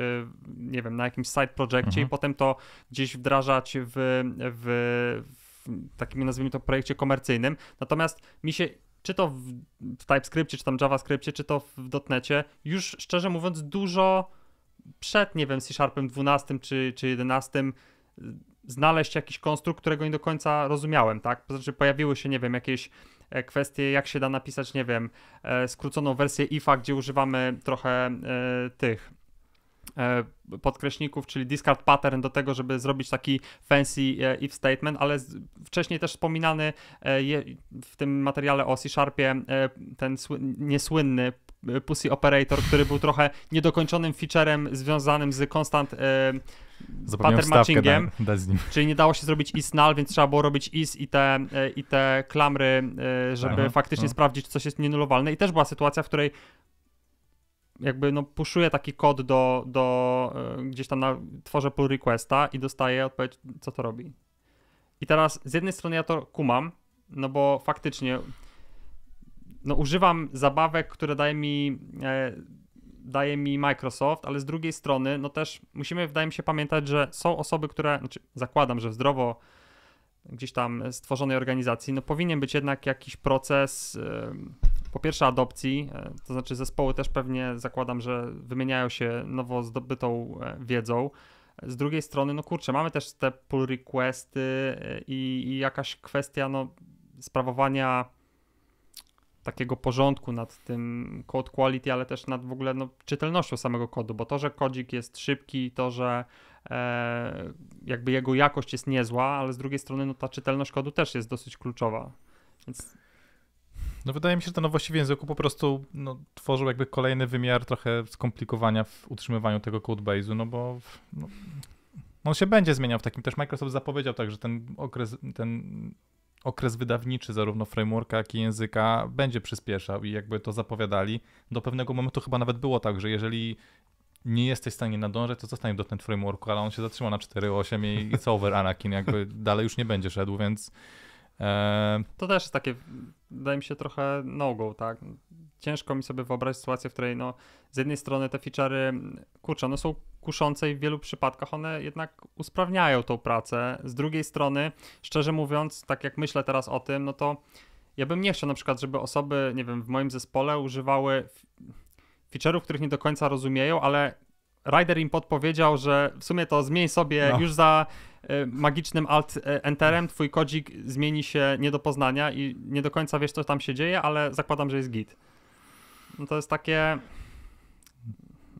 nie wiem, na jakimś side projekcie mhm. i potem to gdzieś wdrażać w, w, w takim, nazwijmy to, projekcie komercyjnym. Natomiast mi się czy to w, w TypeScriptie, czy tam JavaScriptie, czy to w dotnecie, już szczerze mówiąc dużo przed, nie wiem, C Sharpem 12 czy, czy 11 y, znaleźć jakiś konstrukt, którego nie do końca rozumiałem, tak? znaczy pojawiły się, nie wiem, jakieś E, kwestie, jak się da napisać, nie wiem, e, skróconą wersję IFA, gdzie używamy trochę e, tych podkreśników, czyli discard pattern do tego, żeby zrobić taki fancy if statement, ale wcześniej też wspominany w tym materiale o C-Sharpie ten niesłynny E, pussy Operator, który był trochę niedokończonym featurem związanym z constant y, pattern matchingiem, da, czyli nie dało się zrobić is null, więc trzeba było robić is i te, e, i te klamry, y, żeby Aha, faktycznie no. sprawdzić, czy coś jest nienulowalne. I też była sytuacja, w której jakby no puszuję taki kod do, do gdzieś tam na, tworzę pull requesta i dostaję odpowiedź, co to robi. I teraz z jednej strony ja to kumam, no bo faktycznie no, używam zabawek, które daje mi, e, daje mi Microsoft, ale z drugiej strony, no też musimy, wydaje mi się, pamiętać, że są osoby, które, znaczy zakładam, że w zdrowo gdzieś tam stworzonej organizacji, no powinien być jednak jakiś proces, e, po pierwsze adopcji, e, to znaczy zespoły też pewnie zakładam, że wymieniają się nowo zdobytą e, wiedzą. Z drugiej strony, no kurczę, mamy też te pull requesty i, i jakaś kwestia no, sprawowania takiego porządku nad tym code quality, ale też nad w ogóle no, czytelnością samego kodu, bo to, że kodzik jest szybki, to, że e, jakby jego jakość jest niezła, ale z drugiej strony no, ta czytelność kodu też jest dosyć kluczowa. Więc... No wydaje mi się, że ten nowości w języku po prostu no, tworzył jakby kolejny wymiar trochę skomplikowania w utrzymywaniu tego codebase'u, no bo no, on się będzie zmieniał w takim, też Microsoft zapowiedział tak, że ten okres, ten okres wydawniczy zarówno frameworka, jak i języka będzie przyspieszał i jakby to zapowiadali. Do pewnego momentu chyba nawet było tak, że jeżeli nie jesteś w stanie nadążać, to zostanie do ten frameworku, ale on się zatrzyma na 4.8 i it's over Anakin, jakby dalej już nie będzie szedł, więc... E... To też jest takie, wydaje mi się, trochę no-go, tak? Ciężko mi sobie wyobrazić sytuację, w której no, z jednej strony te feature'y, kurczę, no są kuszącej w wielu przypadkach, one jednak usprawniają tą pracę. Z drugiej strony, szczerze mówiąc, tak jak myślę teraz o tym, no to ja bym nie chciał na przykład, żeby osoby, nie wiem, w moim zespole używały feature'ów, których nie do końca rozumieją, ale Rider im podpowiedział, że w sumie to zmień sobie no. już za e, magicznym alt e, enterem, twój kodzik zmieni się nie do poznania i nie do końca wiesz, co tam się dzieje, ale zakładam, że jest git. No to jest takie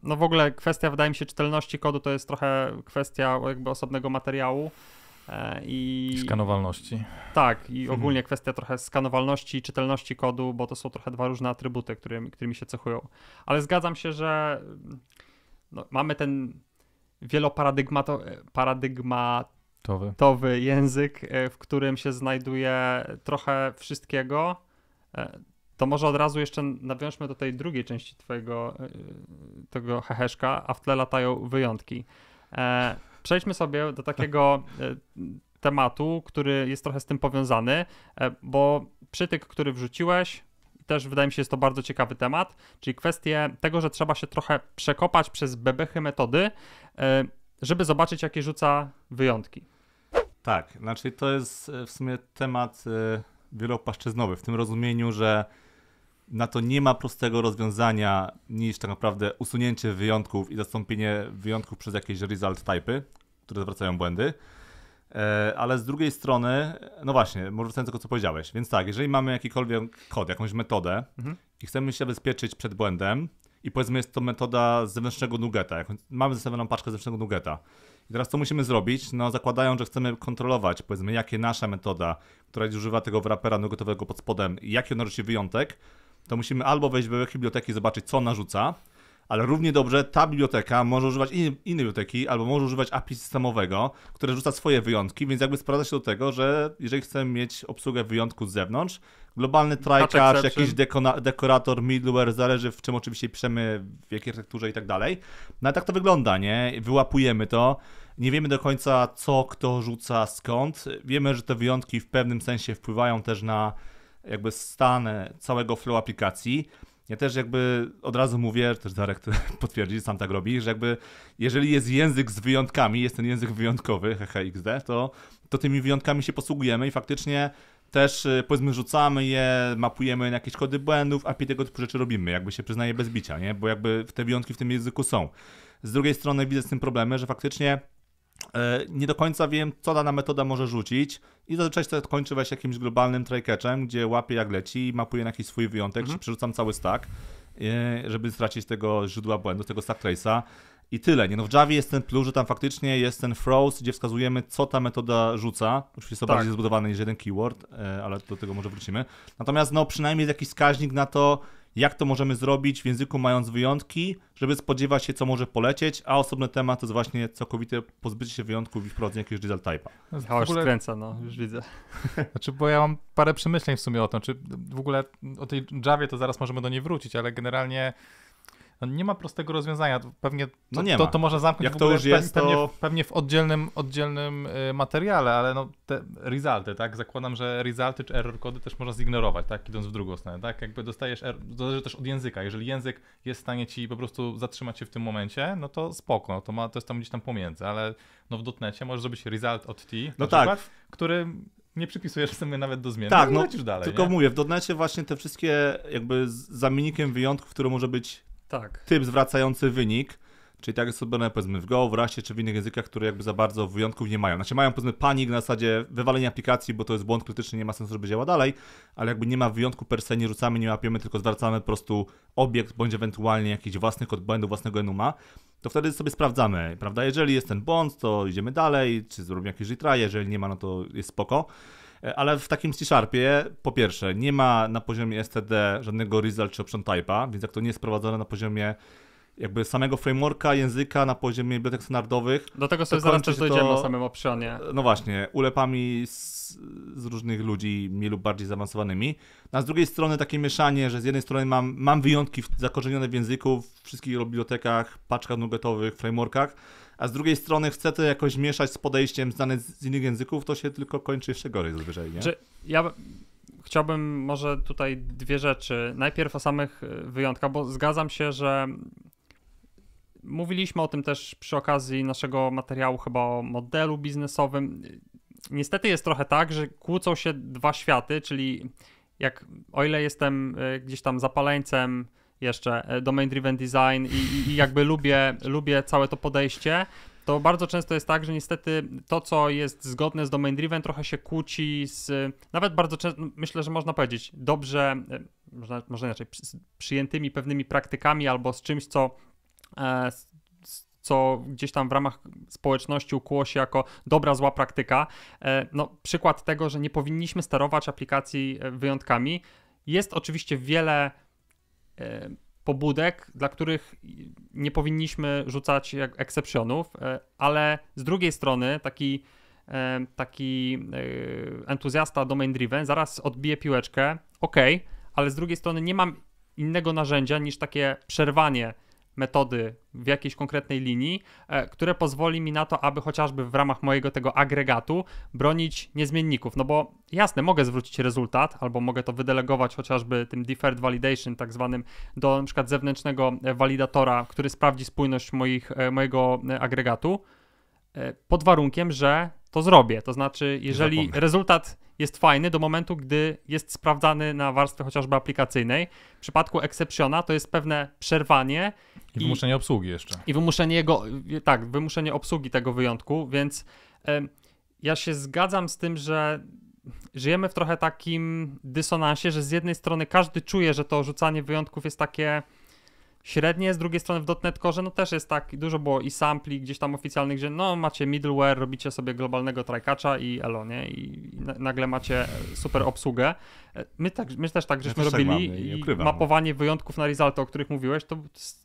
no w ogóle kwestia, wydaje mi się, czytelności kodu to jest trochę kwestia jakby osobnego materiału. E, I skanowalności. Tak, i mhm. ogólnie mhm. kwestia trochę skanowalności i czytelności kodu, bo to są trochę dwa różne atrybuty, którymi, którymi się cechują. Ale zgadzam się, że no, mamy ten wieloparadygmatowy e, język, e, w którym się znajduje trochę wszystkiego. To może od razu jeszcze nawiążmy do tej drugiej części twojego e, tego heheszka, a w tle latają wyjątki. E, przejdźmy sobie do takiego e, tematu, który jest trochę z tym powiązany, bo przytyk, który wrzuciłeś, też wydaje mi się jest to bardzo ciekawy temat, czyli kwestię tego, że trzeba się trochę przekopać przez bebechy metody, żeby zobaczyć, jakie rzuca wyjątki. Tak, znaczy to jest w sumie temat wielopłaszczyznowy, w tym rozumieniu, że na to nie ma prostego rozwiązania niż tak naprawdę usunięcie wyjątków i zastąpienie wyjątków przez jakieś result typy, które zwracają błędy. E, ale z drugiej strony, no właśnie, może wracając do tego, co powiedziałeś. Więc tak, jeżeli mamy jakikolwiek kod, jakąś metodę mhm. i chcemy się zabezpieczyć przed błędem, i powiedzmy jest to metoda z zewnętrznego nugeta, mamy zastawioną paczkę zewnętrznego nugeta. I teraz co musimy zrobić? No zakładają, że chcemy kontrolować, powiedzmy, jakie nasza metoda, która używa tego wrapera nugetowego pod spodem, jaki on narzuci wyjątek, to musimy albo wejść do biblioteki i zobaczyć, co narzuca, ale równie dobrze ta biblioteka może używać innej, innej biblioteki albo może używać API systemowego, które rzuca swoje wyjątki, więc jakby sprawdza się do tego, że jeżeli chcemy mieć obsługę wyjątku z zewnątrz, globalny trycatch, jakiś dekorator, middleware, zależy w czym oczywiście piszemy, w jakiej architekturze i tak dalej. No ale tak to wygląda, nie? Wyłapujemy to, nie wiemy do końca co, kto rzuca, skąd. Wiemy, że te wyjątki w pewnym sensie wpływają też na jakby stan całego flow aplikacji. Ja też jakby od razu mówię, też Darek potwierdzi, sam tak robi, że jakby jeżeli jest język z wyjątkami, jest ten język wyjątkowy, HHXD, to, to tymi wyjątkami się posługujemy i faktycznie też y, powiedzmy rzucamy je, mapujemy na jakieś kody błędów, a tego typu rzeczy robimy, jakby się przyznaje bez bicia, nie? bo jakby te wyjątki w tym języku są. Z drugiej strony widzę z tym problemy, że faktycznie E, nie do końca wiem, co dana metoda może rzucić i zazwyczaj to kończy właśnie jakimś globalnym trycatchem, gdzie łapię jak leci i mapuję na jakiś swój wyjątek, mhm. czy przerzucam cały stack, e, żeby stracić tego źródła błędu, tego stack trace'a i tyle. Nie no, w Javie jest ten plus, że tam faktycznie jest ten froze, gdzie wskazujemy, co ta metoda rzuca. Oczywiście to tak. bardziej zbudowane niż jeden keyword, e, ale do tego może wrócimy. Natomiast no, przynajmniej jest jakiś wskaźnik na to, jak to możemy zrobić w języku mając wyjątki, żeby spodziewać się, co może polecieć, a osobny temat to jest właśnie całkowite pozbycie się wyjątków i wprowadzenie jakiegoś result type'a. No, ogóle... skręca, no, już widzę. Znaczy, bo ja mam parę przemyśleń w sumie o tym, czy w ogóle o tej Javie to zaraz możemy do niej wrócić, ale generalnie no nie ma prostego rozwiązania. Pewnie to, no nie to, to, może zamknąć Jak w ogóle, to już jest, pewnie, to... pewnie w oddzielnym, oddzielnym y, materiale, ale no te resulty, tak? Zakładam, że resulty czy error kody też można zignorować, tak? Idąc w drugą stronę, tak? Jakby dostajesz, er... zależy też od języka. Jeżeli język jest w stanie ci po prostu zatrzymać się w tym momencie, no to spoko, no to, ma, to jest tam gdzieś tam pomiędzy, ale no w dotnecie możesz zrobić result od T, no tak. który nie przypisujesz sobie nawet do zmian. Tak, no, no dalej. Tylko nie? mówię, w dotnecie właśnie te wszystkie jakby z zamiennikiem wyjątków, które może być tak. typ zwracający wynik, czyli tak jest zrobione powiedzmy w Go, w Rasie czy w innych językach, które jakby za bardzo wyjątków nie mają. Znaczy mają powiedzmy panik na zasadzie wywalenia aplikacji, bo to jest błąd krytyczny, nie ma sensu, żeby działa dalej, ale jakby nie ma wyjątku per se, nie rzucamy, nie łapiemy, tylko zwracamy po prostu obiekt bądź ewentualnie jakiś własny kod błędu, własnego enuma, to wtedy sobie sprawdzamy, prawda? Jeżeli jest ten błąd, to idziemy dalej, czy zrobimy jakiś retry, jeżeli nie ma, no to jest spoko. E, ale w takim C-Sharpie po pierwsze nie ma na poziomie STD żadnego result czy option type'a, więc jak to nie jest prowadzone na poziomie jakby samego frameworka, języka na poziomie bibliotek standardowych. Do tego sobie zaraz też dojdziemy to, o samym optionie. No właśnie, ulepami z, z, różnych ludzi, mniej lub bardziej zaawansowanymi. No a z drugiej strony takie mieszanie, że z jednej strony mam, mam wyjątki w, zakorzenione w języku, w wszystkich bibliotekach, paczkach nuggetowych, frameworkach, a z drugiej strony chce to jakoś mieszać z podejściem znane z innych języków, to się tylko kończy jeszcze gorzej zazwyczaj, nie? Czy ja chciałbym może tutaj dwie rzeczy. Najpierw o samych y, wyjątkach, bo zgadzam się, że mówiliśmy o tym też przy okazji naszego materiału chyba o modelu biznesowym. Niestety jest trochę tak, że kłócą się dwa światy, czyli jak o ile jestem y, gdzieś tam zapaleńcem jeszcze e, domain driven design i, i, jakby lubię, lubię całe to podejście, to bardzo często jest tak, że niestety to, co jest zgodne z domain driven, trochę się kłóci z, nawet bardzo często, myślę, że można powiedzieć, dobrze, e, można, można inaczej, z przyjętymi pewnymi praktykami albo z czymś, co e, co gdzieś tam w ramach społeczności ukłuło się jako dobra, zła praktyka. E, no, przykład tego, że nie powinniśmy sterować aplikacji wyjątkami. Jest oczywiście wiele E, pobudek, dla których nie powinniśmy rzucać exceptionów, e, ale z drugiej strony taki, e, taki entuzjasta domain driven zaraz odbije piłeczkę, ok, ale z drugiej strony nie mam innego narzędzia niż takie przerwanie metody w jakiejś konkretnej linii, e, które pozwoli mi na to, aby chociażby w ramach mojego tego agregatu bronić niezmienników. No bo jasne, mogę zwrócić rezultat, albo mogę to wydelegować chociażby tym deferred validation, tak zwanym, do na przykład zewnętrznego e, walidatora, który sprawdzi spójność moich, e, mojego agregatu, pod warunkiem, że to zrobię. To znaczy, jeżeli Zapomnę. rezultat jest fajny do momentu, gdy jest sprawdzany na warstwie chociażby aplikacyjnej. W przypadku exceptiona to jest pewne przerwanie. I, i wymuszenie obsługi jeszcze. I wymuszenie jego, tak, wymuszenie obsługi tego wyjątku, więc y, ja się zgadzam z tym, że żyjemy w trochę takim dysonansie, że z jednej strony każdy czuje, że to rzucanie wyjątków jest takie średnie, z drugiej strony w .NET Core no też jest tak, dużo było i sampli gdzieś tam oficjalnych, że no macie middleware, robicie sobie globalnego trajkacza i elo, nie? I nagle macie super obsługę. E, my, tak, my też tak żeśmy ja też tak robili tak i mapowanie wyjątków na Rizalto, o których mówiłeś, to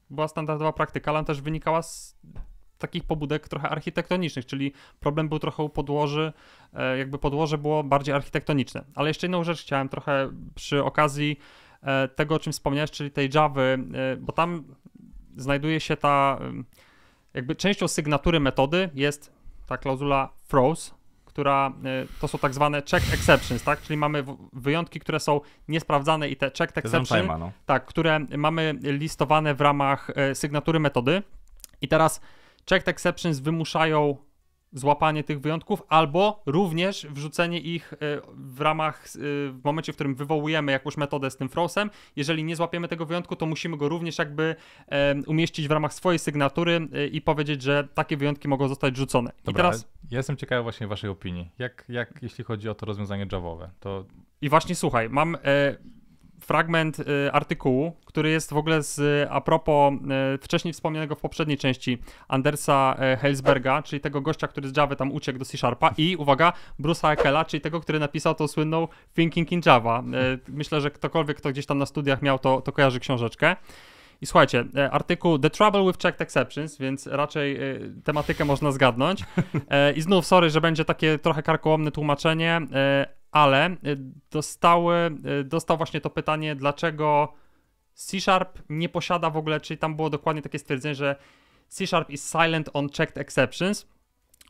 była standardowa praktyka, ale też wynikała z takich pobudek trochę architektonicznych, czyli problem był trochę u podłoży, e, jakby podłoże było bardziej architektoniczne. Ale jeszcze jedną rzecz chciałem trochę przy okazji E, tego, o czym wspomniałeś, czyli tej Java, e, bo tam znajduje się ta, e, jakby częścią sygnatury metody jest ta klauzula froze, która to są tak zwane check exceptions, tak? Czyli mamy wyjątki, które są niesprawdzane i te check exceptions, no. tak, które mamy listowane w ramach sygnatury metody. I teraz check exceptions wymuszają złapanie tych wyjątków, albo również wrzucenie ich e, w ramach, e, w momencie, w którym wywołujemy jakąś metodę z tym frosem. Jeżeli nie złapiemy tego wyjątku, to musimy go również jakby e, umieścić w ramach swojej sygnatury i powiedzieć, że takie wyjątki mogą zostać rzucone. Dobra, I teraz... Ja jestem ciekawy właśnie waszej opinii. Jak, jak jeśli chodzi o to rozwiązanie javowe, to... I właśnie słuchaj, mam... E fragment y, artykułu, który jest w ogóle z a propos y, wcześniej wspomnianego w poprzedniej części Andersa y, Helsberga, czyli tego gościa, który z Java tam uciekł do C Sharpa i uwaga, Bruce'a Ekela, czyli tego, który napisał tą słynną Thinking in Java. myślę, że ktokolwiek, kto gdzieś tam na studiach miał, to, to kojarzy książeczkę. I słuchajcie, artykuł The Trouble with Checked Exceptions, więc raczej tematykę można zgadnąć. I znów, sorry, że będzie takie trochę karkołomne tłumaczenie, ale y, dostały, y, dostał właśnie to pytanie, dlaczego C Sharp nie posiada w ogóle, czyli tam było dokładnie takie stwierdzenie, że C Sharp is silent on checked exceptions,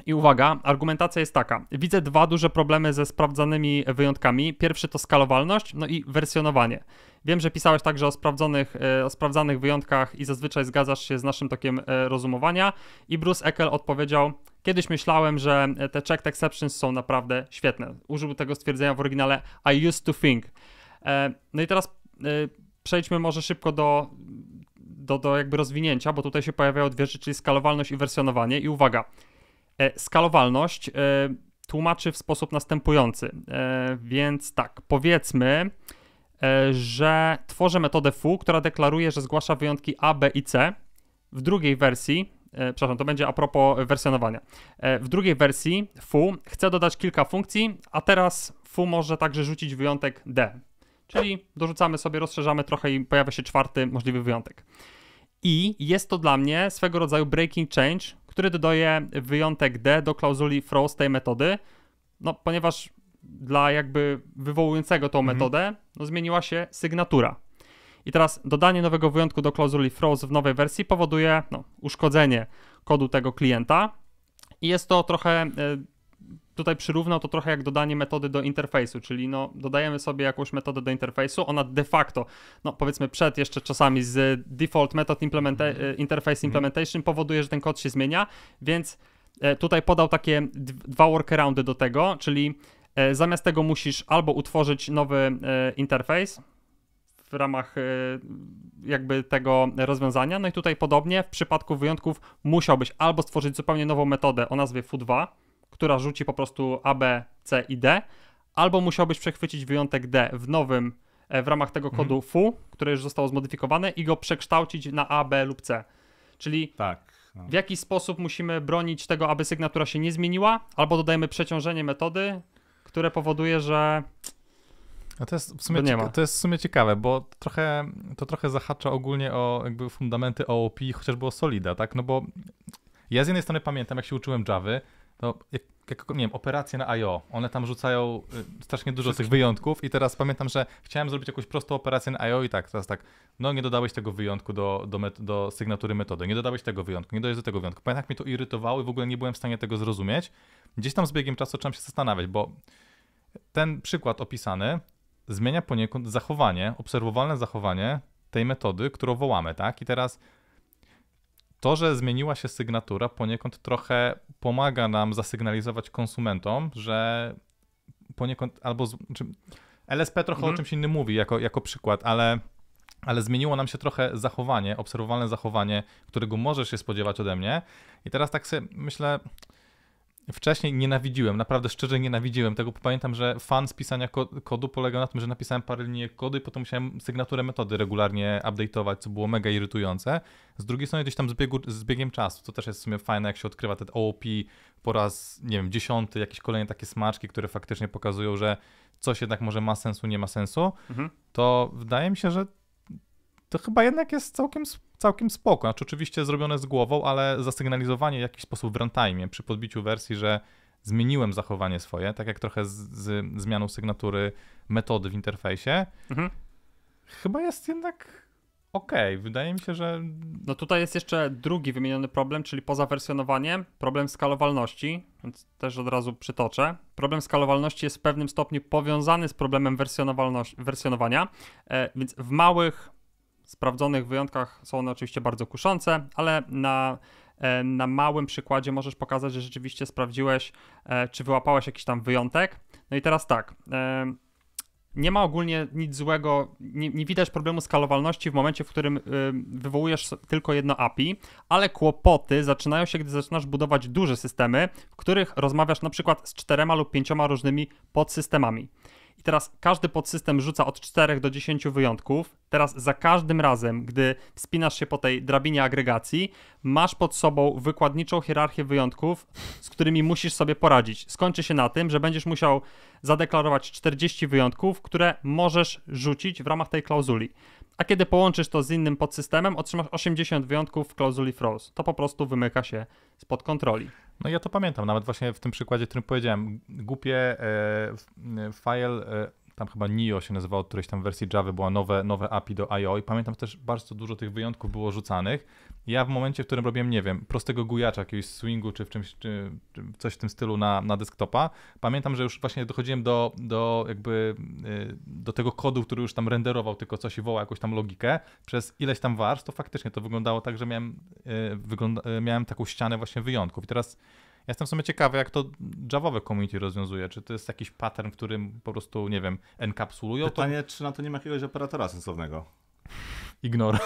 i uwaga, argumentacja jest taka. Widzę dwa duże problemy ze sprawdzanymi wyjątkami. Pierwszy to skalowalność, no i wersjonowanie. Wiem, że pisałeś także o, sprawdzonych, e, o sprawdzanych wyjątkach i zazwyczaj zgadzasz się z naszym tokiem e, rozumowania. I Bruce Eckel odpowiedział, Kiedyś myślałem, że e, te checked exceptions są naprawdę świetne. Użył tego stwierdzenia w oryginale I used to think. No i teraz przejdźmy może szybko do, do, do jakby rozwinięcia, bo tutaj się pojawiają dwie rzeczy, czyli skalowalność i wersjonowanie. I uwaga, E, skalowalność e, tłumaczy w sposób następujący. E, więc tak, powiedzmy, że tworzę metodę foo, która deklaruje, że zgłasza wyjątki A, B i C. W drugiej wersji, przepraszam, to będzie a propos wersjonowania. W drugiej wersji foo chcę dodać kilka funkcji, a teraz foo może także rzucić wyjątek D. Czyli dorzucamy sobie, rozszerzamy trochę i pojawia się czwarty możliwy wyjątek. I jest to dla mnie swego rodzaju breaking change, który dodaje wyjątek D do klauzuli throw tej metody, no ponieważ dla jakby wywołującego tą mhm. metodę no, zmieniła się sygnatura. I teraz dodanie nowego wyjątku do klauzuli throws w nowej wersji powoduje no, uszkodzenie kodu tego klienta. I jest to trochę e, tutaj przyrównał to trochę jak dodanie metody do interfejsu, czyli no, dodajemy sobie jakąś metodę do interfejsu, ona de facto, no powiedzmy przed jeszcze czasami z default method implementa mhm. e, interface mhm. implementation powoduje, że ten kod się zmienia, więc e, tutaj podał takie dwa workaroundy do tego, czyli e, zamiast tego musisz albo utworzyć nowy interfejs, w ramach jakby tego rozwiązania. No i tutaj podobnie w przypadku wyjątków musiałbyś albo stworzyć zupełnie nową metodę o nazwie foo2, która rzuci po prostu A, B, C i D, albo musiałbyś przechwycić wyjątek D w nowym, e, w ramach tego mhm. kodu mhm. FU, które już zostało zmodyfikowane i go przekształcić na A, B lub C. Czyli tak, no. w jaki sposób musimy bronić tego, aby sygnatura się nie zmieniła, albo dodajemy przeciążenie metody, które powoduje, że to jest, w sumie cieka- to jest w sumie ciekawe, bo trochę, to trochę zahacza ogólnie o jakby fundamenty OOP, chociażby o Solida, tak? No bo ja z jednej strony pamiętam, jak się uczyłem Java to no, jak, jak, nie wiem, operacje na IO, one tam rzucają y, strasznie dużo Wszystkie. tych wyjątków i teraz pamiętam, że chciałem zrobić jakąś prostą operację na IO i tak, teraz tak, no nie dodałeś tego wyjątku do, do, met, do sygnatury metody, nie dodałeś tego wyjątku, nie dodałeś do tego wyjątku. Pamiętam, jak mnie to irytowało i w ogóle nie byłem w stanie tego zrozumieć. Gdzieś tam z biegiem czasu trzeba się zastanawiać, bo ten przykład opisany zmienia poniekąd zachowanie, obserwowalne zachowanie tej metody, którą wołamy, tak? I teraz to, że zmieniła się sygnatura, poniekąd trochę pomaga nam zasygnalizować konsumentom, że poniekąd albo. Znaczy, LSP trochę mhm. o czymś innym mówi jako, jako przykład, ale, ale zmieniło nam się trochę zachowanie, obserwowalne zachowanie, którego możesz się spodziewać ode mnie. I teraz tak sobie myślę, Wcześniej nienawidziłem, naprawdę szczerze nienawidziłem tego. Pamiętam, że fan z pisania kodu polegał na tym, że napisałem parę linijek kodu i potem musiałem sygnaturę metody regularnie update'ować, co było mega irytujące. Z drugiej strony gdzieś tam z, biegu, z biegiem czasu, to też jest w sumie fajne, jak się odkrywa ten OOP po raz, nie wiem, dziesiąty, jakieś kolejne takie smaczki, które faktycznie pokazują, że coś jednak może ma sensu, nie ma sensu, mhm. to wydaje mi się, że to chyba jednak jest całkiem całkiem spoko. Znaczy, oczywiście zrobione z głową, ale zasygnalizowanie w jakiś sposób w runtime przy podbiciu wersji, że zmieniłem zachowanie swoje, tak jak trochę z, z zmianą sygnatury metody w interfejsie, mhm. chyba jest jednak okej. Okay. Wydaje mi się, że. No tutaj jest jeszcze drugi wymieniony problem, czyli poza wersjonowaniem, problem skalowalności, więc też od razu przytoczę. Problem skalowalności jest w pewnym stopniu powiązany z problemem wersjonowalności, wersjonowania, e, więc w małych sprawdzonych wyjątkach są one oczywiście bardzo kuszące, ale na, e, na małym przykładzie możesz pokazać, że rzeczywiście sprawdziłeś, e, czy wyłapałeś jakiś tam wyjątek. No i teraz tak. E, nie ma ogólnie nic złego, nie, nie widać problemu skalowalności w momencie, w którym wywołujesz tylko jedno API, ale kłopoty zaczynają się, gdy zaczynasz budować duże systemy, w których rozmawiasz na przykład z czterema lub pięcioma różnymi podsystemami teraz każdy podsystem rzuca od 4 do 10 wyjątków. Teraz za każdym razem, gdy wspinasz się po tej drabinie agregacji, masz pod sobą wykładniczą hierarchię wyjątków, z którymi musisz sobie poradzić. Skończy się na tym, że będziesz musiał zadeklarować 40 wyjątków, które możesz rzucić w ramach tej klauzuli. A kiedy połączysz to z innym podsystemem, otrzymasz 80 wyjątków w klauzuli froze. To po prostu wymyka się spod kontroli. No ja to pamiętam, nawet właśnie w tym przykładzie, którym powiedziałem. Głupie e, e, file, e, tam chyba NIO się nazywało, którejś tam wersji Java była nowe, nowe API do IO i pamiętam też bardzo dużo tych wyjątków było rzucanych ja w momencie, w którym robiłem, nie wiem, prostego gujacza, jakiegoś swingu czy, w czymś, czy, czy coś w tym stylu na, na desktopa, pamiętam, że już właśnie dochodziłem do, do jakby y, do tego kodu, który już tam renderował tylko coś i wołał jakąś tam logikę przez ileś tam warstw, to faktycznie to wyglądało tak, że miałem, y, wygląda, y, miałem taką ścianę właśnie wyjątków. I teraz ja jestem w sumie ciekawy, jak to javowe community rozwiązuje. Czy to jest jakiś pattern, w którym po prostu, nie wiem, enkapsulują Pytanie, to? czy na to nie ma jakiegoś operatora sensownego? ignor.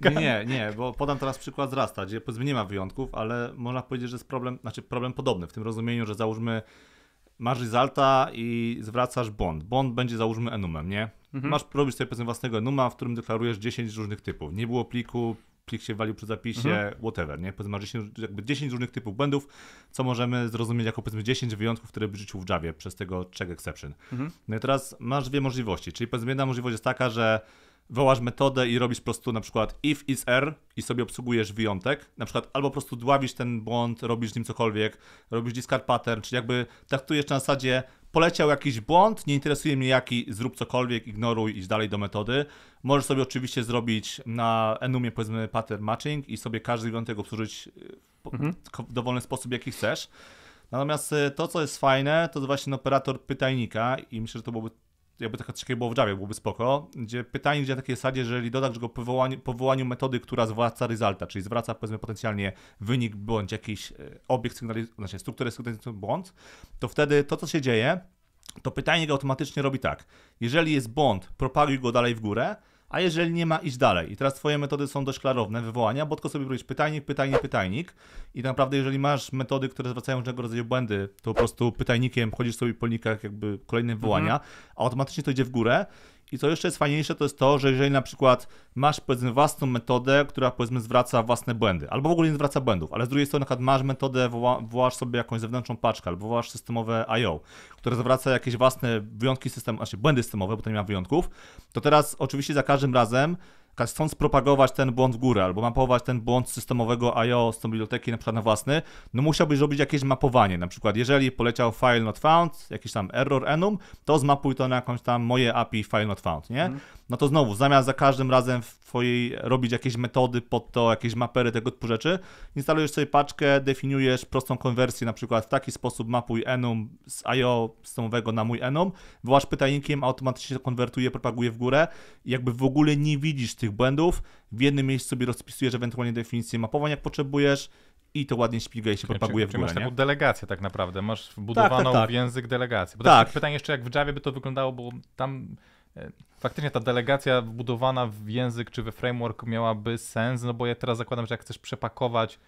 Nie, nie, bo podam teraz przykład z Rasta, gdzie powiedzmy nie ma wyjątków, ale można powiedzieć, że jest problem, znaczy problem podobny w tym rozumieniu, że załóżmy masz Rizalta i zwracasz Bond. Bond będzie załóżmy enumem, nie? Mhm. Masz, robić sobie powiedzmy własnego enuma, w którym deklarujesz 10 różnych typów. Nie było pliku, plik się walił przy zapisie, mhm. whatever, nie? Powiedzmy, masz 10, jakby 10 różnych typów błędów, co możemy zrozumieć jako powiedzmy 10 wyjątków, które by życzył w Javie przez tego check exception. Mhm. No i teraz masz dwie możliwości, czyli powiedzmy jedna możliwość jest taka, że wołasz metodę i robisz po prostu na przykład if is r er i sobie obsługujesz wyjątek, na przykład albo po prostu dławisz ten błąd, robisz z nim cokolwiek, robisz discard pattern, czyli jakby traktujesz na zasadzie poleciał jakiś błąd, nie interesuje mnie jaki, zrób cokolwiek, ignoruj, iść dalej do metody. Możesz sobie oczywiście zrobić na Enumie powiedzmy pattern matching i sobie każdy wyjątek obsłużyć y, mhm. w dowolny sposób jaki chcesz. Natomiast y, to, co jest fajne, to właśnie operator pytajnika i myślę, że to byłoby jakby taka coś było w Javie, byłoby spoko, gdzie pytanie gdzie na takiej zasadzie, jeżeli dodasz go powołaniu, powołaniu metody, która zwraca rezultat, czyli zwraca powiedzmy potencjalnie wynik bądź jakiś e, obiekt sygnalizujący, znaczy strukturę sygnalizującą błąd, to wtedy to, co się dzieje, to pytanie go automatycznie robi tak. Jeżeli jest błąd, propaguj go dalej w górę, a jeżeli nie ma, iść dalej. I teraz twoje metody są dość klarowne, wywołania, bo tylko sobie robisz pytajnik, pytajnik, pytajnik i naprawdę jeżeli masz metody, które zwracają różnego rodzaju błędy, to po prostu pytajnikiem chodzisz sobie po linkach jakby kolejne wywołania, mhm. a automatycznie to idzie w górę i co jeszcze jest fajniejsze, to jest to, że jeżeli na przykład masz powiedzmy własną metodę, która powiedzmy zwraca własne błędy, albo w ogóle nie zwraca błędów, ale z drugiej strony na przykład masz metodę, wołasz sobie jakąś zewnętrzną paczkę, albo wołasz systemowe IO, które zwraca jakieś własne wyjątki system, znaczy błędy systemowe, bo to nie ma wyjątków, to teraz oczywiście za każdym razem chcąc propagować ten błąd w górę albo mapować ten błąd systemowego IO z tą biblioteki na przykład na własny, no musiałbyś robić jakieś mapowanie. Na przykład jeżeli poleciał file not found, jakiś tam error enum, to zmapuj to na jakąś tam moje API file not found, nie? Mhm. No to znowu, zamiast za każdym razem w twojej robić jakieś metody pod to, jakieś mapery tego typu rzeczy, instalujesz sobie paczkę, definiujesz prostą konwersję, na przykład w taki sposób mapuj enum z IO systemowego na mój enum, wyłasz pytajnikiem, automatycznie konwertuje, propaguje w górę i jakby w ogóle nie widzisz tych tych błędów. W jednym miejscu sobie rozpisujesz ewentualnie definicję mapowań, jak potrzebujesz i to ładnie śpiga i się propaguje czy, w górę. Czy masz taką delegację tak naprawdę, masz wbudowaną tak, tak, tak. w język delegację. Bo tak. pytanie jeszcze, jak w Javie by to wyglądało, bo tam e, faktycznie ta delegacja wbudowana w język czy we framework miałaby sens, no bo ja teraz zakładam, że jak chcesz przepakować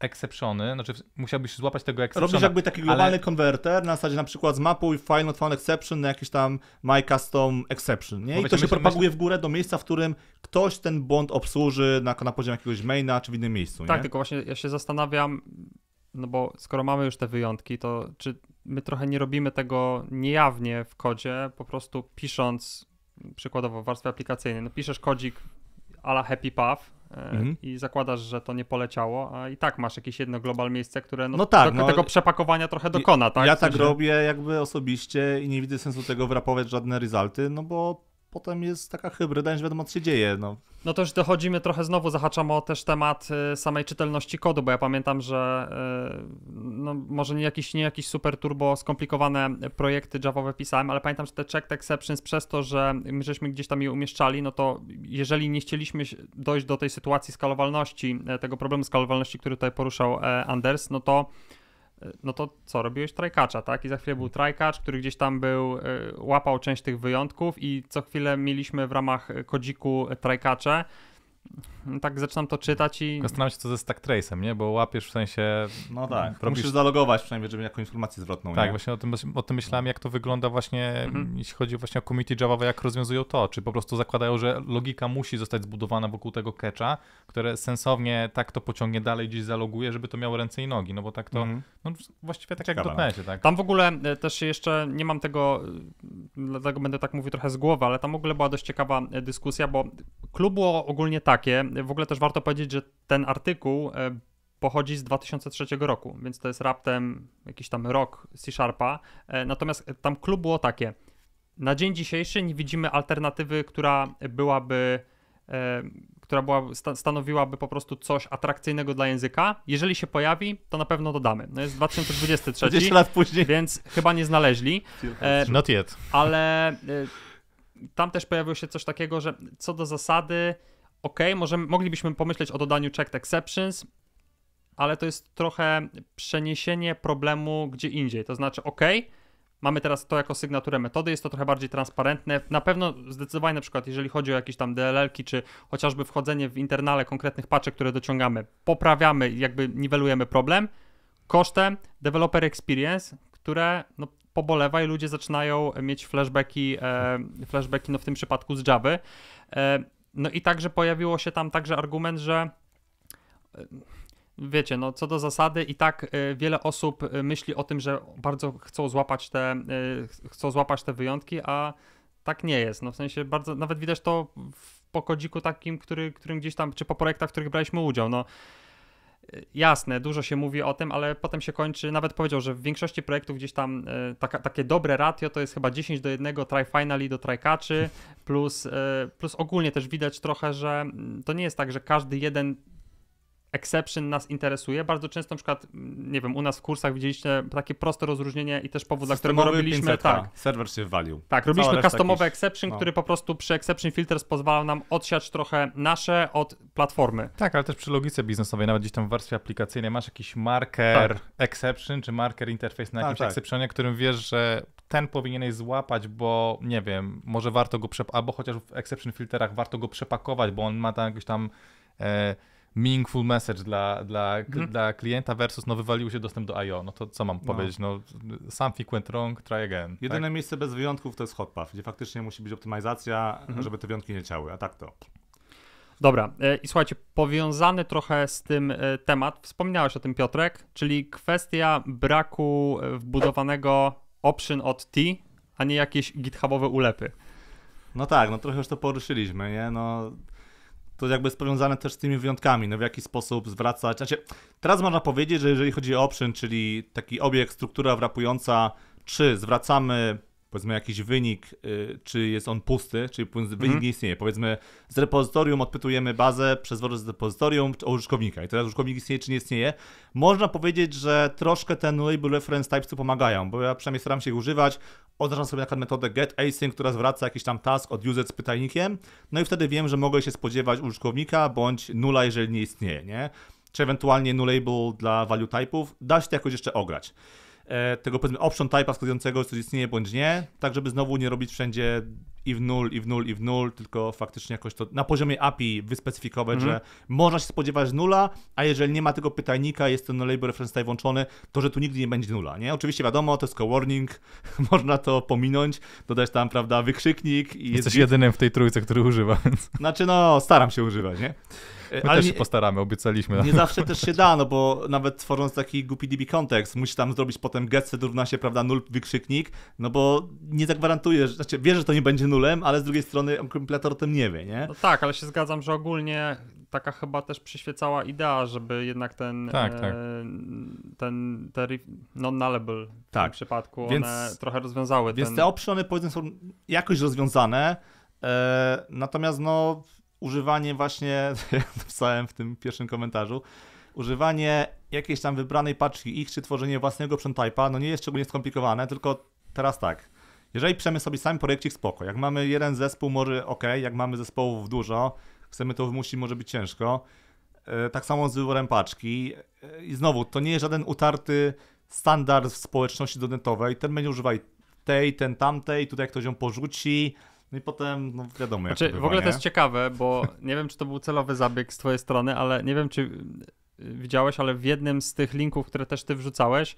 exceptiony, znaczy musiałbyś złapać tego exceptiona. Robisz jakby taki globalny ale... konwerter na zasadzie na przykład zmapuj file not found exception na jakiś tam my custom exception, nie? I wiecie, to się myśl, propaguje myśl... w górę do miejsca, w którym ktoś ten błąd obsłuży na, na poziomie jakiegoś maina czy w innym miejscu, Tak, nie? tylko właśnie ja się zastanawiam, no bo skoro mamy już te wyjątki, to czy my trochę nie robimy tego niejawnie w kodzie, po prostu pisząc przykładowo w warstwie aplikacyjnej, no piszesz kodzik ala happy path, E, mhm. i zakładasz, że to nie poleciało, a i tak masz jakieś jedno global miejsce, które no, no tak, do, no, tego przepakowania trochę dokona, tak? Ja w tak sensie... tak robię jakby osobiście i nie widzę sensu tego wrapować żadne rezultaty, no bo potem jest taka hybryda, nie wiadomo co się dzieje. No. no to już dochodzimy trochę znowu, zahaczamy o też temat y, samej czytelności kodu, bo ja pamiętam, że y, no, może nie jakieś, nie jakieś super turbo skomplikowane projekty javowe pisałem, ale pamiętam, że te checked exceptions przez to, że my żeśmy gdzieś tam je umieszczali, no to jeżeli nie chcieliśmy dojść do tej sytuacji skalowalności, e, tego problemu skalowalności, który tutaj poruszał e, Anders, no to no to co, robiłeś trajkacza, tak? I za chwilę był trajkacz, który gdzieś tam był, y, łapał część tych wyjątków i co chwilę mieliśmy w ramach y, kodziku y, trajkacze, no tak zaczynam to czytać i... Zastanawiam się, co ze Stack Trace'em, nie? Bo łapiesz w sensie... No tak, robisz... musisz zalogować przynajmniej, żeby jakąś informację zwrotną, Tak, nie? właśnie o tym, o tym myślałem, jak to wygląda właśnie, mhm. jeśli chodzi właśnie o komity Java, jak rozwiązują to, czy po prostu zakładają, że logika musi zostać zbudowana wokół tego catcha, które sensownie tak to pociągnie dalej, gdzieś zaloguje, żeby to miało ręce i nogi, no bo tak to... Mhm. No właściwie tak Ciekawe. jak w dotnecie, tak? Tam w ogóle e, też jeszcze nie mam tego, e, dlatego będę tak mówił trochę z głowy, ale tam w ogóle była dość ciekawa e, dyskusja, bo klub było ogólnie tak, takie. W ogóle też warto powiedzieć, że ten artykuł e, pochodzi z 2003 roku, więc to jest raptem jakiś tam rok C-Sharpa. E, natomiast e, tam klub było takie. Na dzień dzisiejszy nie widzimy alternatywy, która byłaby, która była, stanowiłaby po prostu coś atrakcyjnego dla języka. Jeżeli się pojawi, to na pewno dodamy. No jest 2023, 10 lat później. więc chyba nie znaleźli. Not yet. Ale tam też pojawiło się coś takiego, że co do zasady ok, moglibyśmy pomyśleć o dodaniu checked exceptions, ale to jest trochę przeniesienie problemu gdzie indziej. To znaczy, ok, mamy teraz to jako sygnaturę metody, jest to trochę bardziej transparentne. Na pewno zdecydowanie, na przykład, jeżeli chodzi o jakieś tam DLL-ki, czy chociażby wchodzenie w internale konkretnych paczek, które dociągamy, poprawiamy, jakby niwelujemy problem kosztem developer experience, które no, pobolewa i ludzie zaczynają mieć flashbacki, e, flashbacki no, w tym przypadku z Java. E, no i także pojawiło się tam także argument, że e, wiecie, no co do zasady i tak e, wiele osób e, myśli o tym, że bardzo chcą złapać te, chcą złapać te wyjątki, a tak nie jest. No w sensie bardzo, nawet widać to w pokodziku takim, który, którym gdzieś tam, czy po projektach, w których braliśmy udział, no jasne, dużo się mówi o tym, ale potem się kończy, nawet powiedział, że w większości projektów gdzieś tam e, taka, takie dobre ratio to jest chyba 10 do 1 try finally do try catchy, plus, e, plus ogólnie też widać trochę, że to nie jest tak, że każdy jeden exception nas interesuje. Bardzo często na przykład, nie wiem, u nas w kursach widzieliście takie proste rozróżnienie i też powód, dla którego robiliśmy... Tak. tak, serwer się walił. Tak, robiliśmy customowe exception, no. który po prostu przy exception filters pozwalał nam odsiać trochę nasze od platformy. Tak, ale też przy logice biznesowej, nawet gdzieś tam w warstwie aplikacyjnej masz jakiś marker tak. exception, czy marker interface na tak, jakimś tak. exceptionie, którym wiesz, że ten powinieneś złapać, bo nie wiem, może warto go, albo chociaż w exception filterach warto go przepakować, bo on ma tam jakieś tam... E meaningful message dla, dla, mhm. dla klienta versus no wywalił się dostęp do IO. No to co mam no. powiedzieć? No, something went wrong, try again. Tak? Jedyne tak? miejsce bez wyjątków to jest Hotpath, gdzie faktycznie musi być optymalizacja, mhm. żeby te wyjątki nie ciały, a tak to. Dobra, e, i słuchajcie, powiązany trochę z tym e, temat, wspomniałeś o tym Piotrek, czyli kwestia braku e, wbudowanego option od T, a nie jakieś githubowe ulepy. No tak, no trochę już to poruszyliśmy, nie? No, to jakby jest powiązane też z tymi wyjątkami, no w jaki sposób zwracać. Znaczy, teraz można powiedzieć, że jeżeli chodzi o option, czyli taki obiekt, struktura wrapująca, czy zwracamy powiedzmy jakiś wynik, y, czy jest on pusty, czyli mhm. wynik mhm. nie istnieje. Powiedzmy z repozytorium odpytujemy bazę przez wzór z repozytorium o użytkownika i teraz użytkownik istnieje czy nie istnieje. Można powiedzieć, że troszkę ten label reference types tu pomagają, bo ja przynajmniej staram się ich używać. Oznaczam sobie na przykład metodę getAsync, która zwraca jakiś tam task od user z pytajnikiem, no i wtedy wiem, że mogę się spodziewać użytkownika bądź nula, jeżeli nie istnieje, nie? Czy ewentualnie nulable dla value type'ów. Da się to jakoś jeszcze ograć. E, tego powiedzmy option type'a wskazującego, coś istnieje bądź nie, tak żeby znowu nie robić wszędzie i w nul, i w nul, i w nul, tylko faktycznie jakoś to na poziomie API wyspecyfikować, mm -hmm. że można się spodziewać nula, a jeżeli nie ma tego pytajnika, jest ten no label reference type włączony, to że tu nigdy nie będzie nula, nie? Oczywiście wiadomo, to jest co warning, można to pominąć, dodać tam, prawda, wykrzyknik i Jesteś jest... jedynym w tej trójce, który używa, Znaczy no, staram się używać, nie? My ale też się postaramy, obiecaliśmy. Nie zawsze też się da, no bo nawet tworząc taki głupi DB kontekst, musisz tam zrobić potem getset równa się, prawda, nul wykrzyknik, no bo nie zagwarantujesz, znaczy wiesz, że to nie będzie nulem, ale z drugiej strony kompilator o tym nie wie, nie? No tak, ale się zgadzam, że ogólnie taka chyba też przyświecała idea, żeby jednak ten tak, e, tak. ten non-nullable w tak. tym przypadku więc, one trochę rozwiązały. Więc ten... te one powiedzmy są jakoś rozwiązane, e, natomiast no używanie właśnie, jak napisałem w tym pierwszym komentarzu, używanie jakiejś tam wybranej paczki ich, czy tworzenie własnego przemtype'a, no nie jest szczególnie skomplikowane, tylko teraz tak. Jeżeli piszemy sobie sami projekcik, spoko. Jak mamy jeden zespół, może ok, jak mamy zespołów dużo, chcemy to wymusić, może być ciężko. E, tak samo z wyborem paczki. E, I znowu, to nie jest żaden utarty standard w społeczności dotnetowej. Ten będzie używał tej, ten tamtej, tutaj ktoś ją porzuci, no i potem, no wiadomo jak znaczy, to bywa, W ogóle nie? to jest ciekawe, bo nie wiem, czy to był celowy zabieg z twojej strony, ale nie wiem, czy y, widziałeś, ale w jednym z tych linków, które też ty wrzucałeś,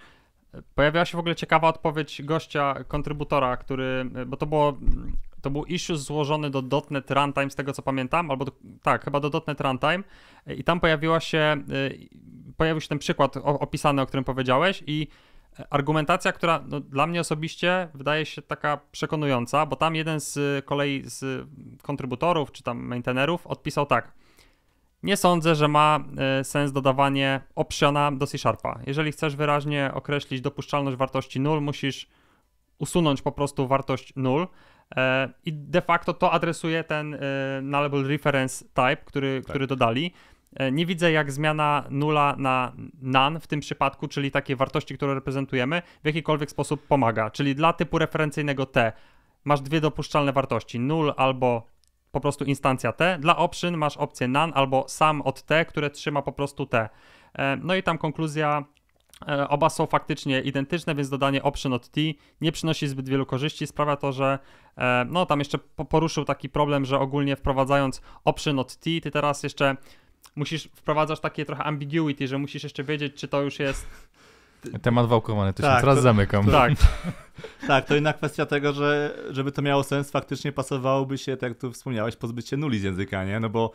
y, pojawiła się w ogóle ciekawa odpowiedź gościa, kontrybutora, który, y, bo to było, mm, to był issue złożony do Runtime, z tego co pamiętam, albo do, tak, chyba do Runtime i tam pojawiła się, pojawił się ten przykład opisany, o którym powiedziałeś i argumentacja, która no, dla mnie osobiście wydaje się taka przekonująca, bo tam jeden z kolei z kontrybutorów czy tam maintainerów odpisał tak. Nie sądzę, że ma e, sens dodawanie optiona do C Sharpa. Jeżeli chcesz wyraźnie określić dopuszczalność wartości 0, musisz usunąć po prostu wartość 0 e, i de facto to adresuje ten e, nullable reference type, który, tak. który dodali. E, nie widzę jak zmiana nula na nan w tym przypadku, czyli takie wartości, które reprezentujemy, w jakikolwiek sposób pomaga. Czyli dla typu referencyjnego t masz dwie dopuszczalne wartości, null albo po prostu instancja t. Dla option masz opcję nan albo sam od t, które trzyma po prostu t. E, no i tam konkluzja e, Oba są faktycznie identyczne, więc dodanie option od T nie przynosi zbyt wielu korzyści. Sprawia to, że no tam jeszcze poruszył taki problem, że ogólnie wprowadzając option od T, ty teraz jeszcze musisz, wprowadzasz takie trochę ambiguity, że musisz jeszcze wiedzieć, czy to już jest... Temat wałkowany, to tak, się teraz zamykam. To, tak. tak, to inna kwestia tego, że żeby to miało sens, faktycznie pasowałoby się, tak jak tu wspomniałeś, pozbyć się nuli z języka, nie? No bo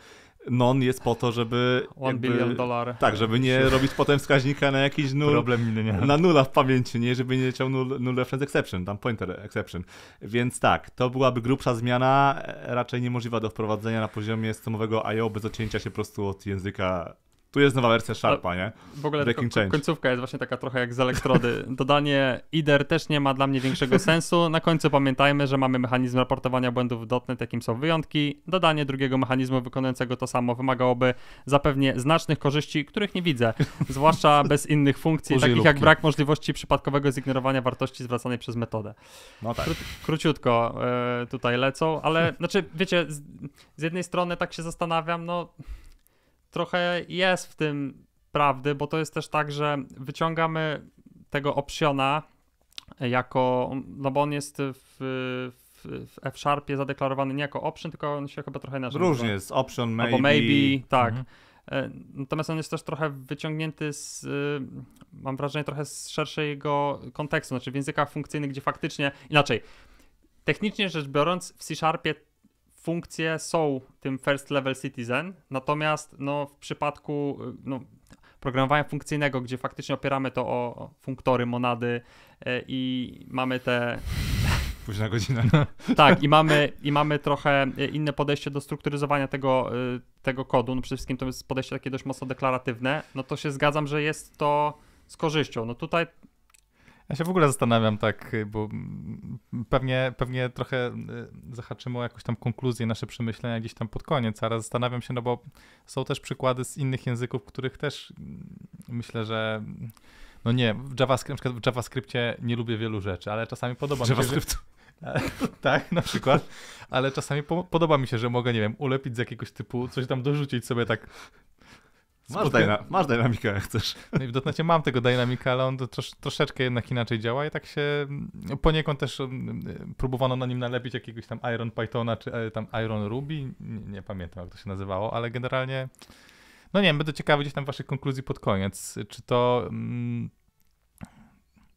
non jest po to, żeby... One jakby, billion dolar. Tak, żeby nie robić potem wskaźnika na jakiś nul. Problem nie. Na nula w pamięci, nie? Żeby nie leciał nul, nul reference exception, tam pointer exception. Więc tak, to byłaby grubsza zmiana, e, raczej niemożliwa do wprowadzenia na poziomie systemowego IO bez odcięcia się po prostu od języka tu jest nowa wersja Sharpa, nie? W ogóle tylko, końcówka jest właśnie taka trochę jak z elektrody. Dodanie IDER też nie ma dla mnie większego sensu. Na końcu pamiętajmy, że mamy mechanizm raportowania błędów w dotnet, jakim są wyjątki. Dodanie drugiego mechanizmu wykonującego to samo wymagałoby zapewnie znacznych korzyści, których nie widzę, zwłaszcza bez innych funkcji, takich lubki. jak brak możliwości przypadkowego zignorowania wartości zwracanej przez metodę. No tak. Kró- króciutko y- tutaj lecą, ale znaczy, wiecie, z, z jednej strony tak się zastanawiam, no trochę jest w tym prawdy, bo to jest też tak, że wyciągamy tego optiona jako, no bo on jest w, w, w F-Sharpie zadeklarowany nie jako option, tylko on się chyba trochę inaczej Różnie jest, option, maybe. Albo maybe, tak. Mhm. E, natomiast on jest też trochę wyciągnięty z, e, mam wrażenie, trochę z szerszego kontekstu, znaczy w językach funkcyjnych, gdzie faktycznie, inaczej, technicznie rzecz biorąc w C-Sharpie funkcje są tym first level citizen, natomiast no, w przypadku y, no, programowania funkcyjnego, gdzie faktycznie opieramy to o funktory, monady e, i mamy te późna godzina. tak, i mamy, i mamy trochę e, inne podejście do strukturyzowania tego, e, tego kodu. No przede wszystkim to jest podejście takie dość mocno deklaratywne. No to się zgadzam, że jest to z korzyścią. No tutaj ja się w ogóle zastanawiam tak, y, bo mm, pewnie, pewnie trochę y, zahaczymy o jakąś tam konkluzję nasze przemyślenia gdzieś tam pod koniec, ale zastanawiam się, no bo są też przykłady z innych języków, których też mm, myślę, że no nie, w JavaScript, w JavaScriptie nie lubię wielu rzeczy, ale czasami podoba mi się. Że... tak, na przykład. Ale czasami po podoba mi się, że mogę, nie wiem, ulepić z jakiegoś typu, coś tam dorzucić sobie tak Masz, dyna, masz dynamikę, jak chcesz. No i w dotnecie mam tego dynamika, ale on trosz, troszeczkę jednak inaczej działa i tak się no, poniekąd też um, próbowano na nim nalepić jakiegoś tam Iron Pythona czy e, tam Iron Ruby, nie, nie pamiętam jak to się nazywało, ale generalnie no nie wiem, będę ciekawy gdzieś tam waszych konkluzji pod koniec. Czy to... Mm,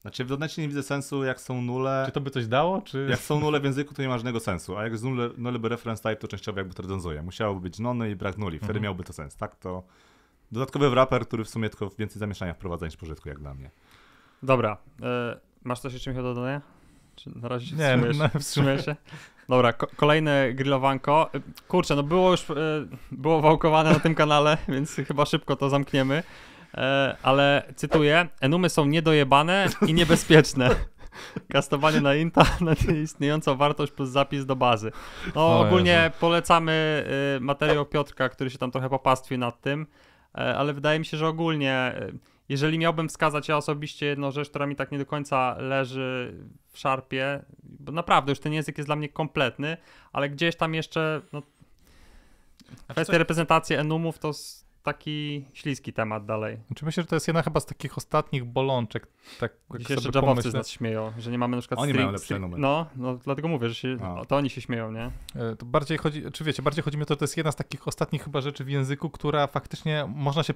znaczy w dotnecie nie widzę sensu, jak są nule. Czy to by coś dało? Czy... Jak są nule w języku, to nie ma żadnego sensu, a jak z nule, nule by reference type, to częściowo jakby to redenzuje. Musiałoby być nony i brak nuli, wtedy mhm. miałby to sens. Tak to dodatkowy wrapper, który w sumie tylko więcej zamieszania wprowadza niż pożytku, jak dla mnie. Dobra. E, masz coś jeszcze mi do dodania? Czy na razie się nie, wstrzymujesz, no, wstrzymuję się? Dobra, ko kolejne grillowanko. E, kurczę, no było już, e, było wałkowane na tym kanale, więc chyba szybko to zamkniemy. E, ale cytuję, enumy są niedojebane i niebezpieczne. Kastowanie na inta na nieistniejącą wartość plus zapis do bazy. No ogólnie polecamy y, materiał Piotrka, który się tam trochę popastwił nad tym. E, ale wydaje mi się, że ogólnie, e, jeżeli miałbym wskazać ja osobiście jedną rzecz, która mi tak nie do końca leży w szarpie, bo naprawdę już ten język jest dla mnie kompletny, ale gdzieś tam jeszcze no, kwestia reprezentacji enumów to taki śliski temat dalej. Znaczy myślę, że to jest jedna chyba z takich ostatnich bolączek. Tak jeszcze Javowcy nas śmieją, że nie mamy na przykład... Oni string, mają lepsze string, numery. No, no, dlatego mówię, że się, no, to oni się śmieją, nie? E, to bardziej chodzi, czy wiecie, bardziej chodzi mi o to, że to jest jedna z takich ostatnich chyba rzeczy w języku, która faktycznie można się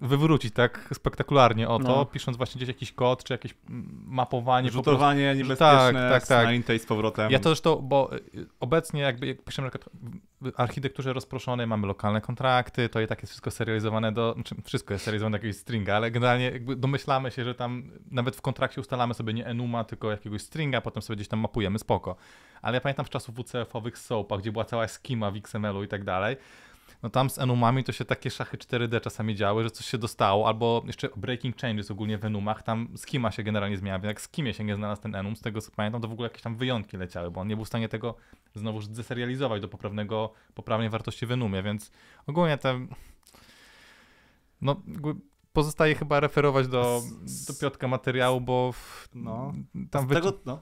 wywrócić tak spektakularnie o to, no. pisząc właśnie gdzieś jakiś kod, czy jakieś mapowanie. Rzutowanie po prostu, niebezpieczne, tak, tak, tak. z powrotem. Ja to zresztą, bo y, obecnie jakby jak piszemy na przykład architekturze rozproszonej, mamy lokalne kontrakty, to i tak jest wszystko serializowane do, znaczy wszystko jest serializowane do jakiegoś stringa, ale generalnie domyślamy się, że tam nawet w kontrakcie ustalamy sobie nie enuma, tylko jakiegoś stringa, potem sobie gdzieś tam mapujemy, spoko. Ale ja pamiętam z czasów WCF-owych soapach, gdzie była cała schema w XML-u i tak dalej, no tam z Enumami to się takie szachy 4D czasami działy, że coś się dostało, albo jeszcze Breaking Changes ogólnie w Enumach, tam z Kima się generalnie zmienia, więc jak z Kimie się nie znalazł ten Enum, z tego co pamiętam, to w ogóle jakieś tam wyjątki leciały, bo on nie był w stanie tego znowu zeserializować do poprawnego, poprawnej wartości w Enumie, więc ogólnie te... No, pozostaje chyba referować do, do Piotka materiału, bo w, no, tam... Z tego, no.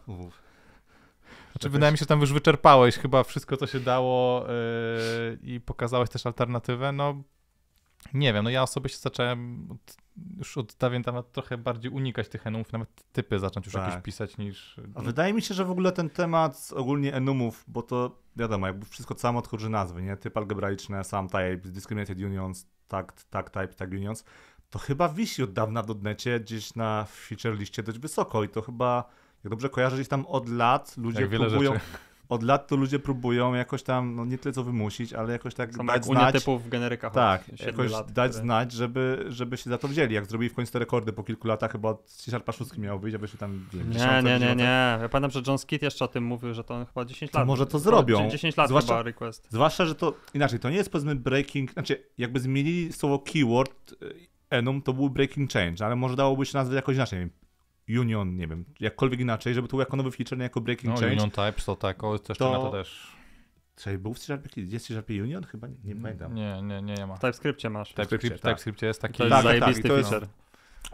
Czy wydaje mi się, że tam już wyczerpałeś chyba wszystko, co się dało yy, i pokazałeś też alternatywę. No, nie wiem, no ja osobiście zacząłem od, już od dawien trochę bardziej unikać tych enumów, nawet typy zacząć już tak. jakieś pisać niż... A no. wydaje mi się, że w ogóle ten temat ogólnie enumów, bo to wiadomo, jakby wszystko samo odchodzi nazwy, nie? Typ algebraiczne, sam type, discriminated unions, tak, tak type, tak unions, to chyba wisi od dawna do dotnecie gdzieś na feature liście dość wysoko i to chyba jak dobrze kojarzę, gdzieś tam od lat ludzie tak, próbują... Rzeczy. Od lat to ludzie próbują jakoś tam, no nie tyle co wymusić, ale jakoś tak Są dać jak znać. typów w generykach. Tak, jakoś lat, dać które... znać, żeby, żeby się za to wzięli. Jak zrobili w końcu te rekordy po kilku latach, chyba Cesar Paszucki miał być, aby się tam nie, nie, nie, nie, nie. Ja pamiętam, że John Skid jeszcze o tym mówił, że to on chyba 10 lat. może to zrobią. 10 lat zwłaszcza, chyba request. Zwłaszcza, że to inaczej, to nie jest powiedzmy breaking, znaczy jakby zmienili słowo keyword y, enum, to był breaking change, ale może dałoby się nazwać jakoś inaczej, Union, nie wiem, jakkolwiek inaczej, żeby to był jako nowy feature, nie jako Breaking no, Change. Union Types to tak, o, też to... to też. Czy był w C Sharpie, jest C Sharpie Union? Chyba nie, nie pamiętam. Nie, nie, nie, ma. W TypeScriptie masz. W TypeScriptie, tak. TypeScriptie jest taki tak, tak, tak, zajebisty tak, feature.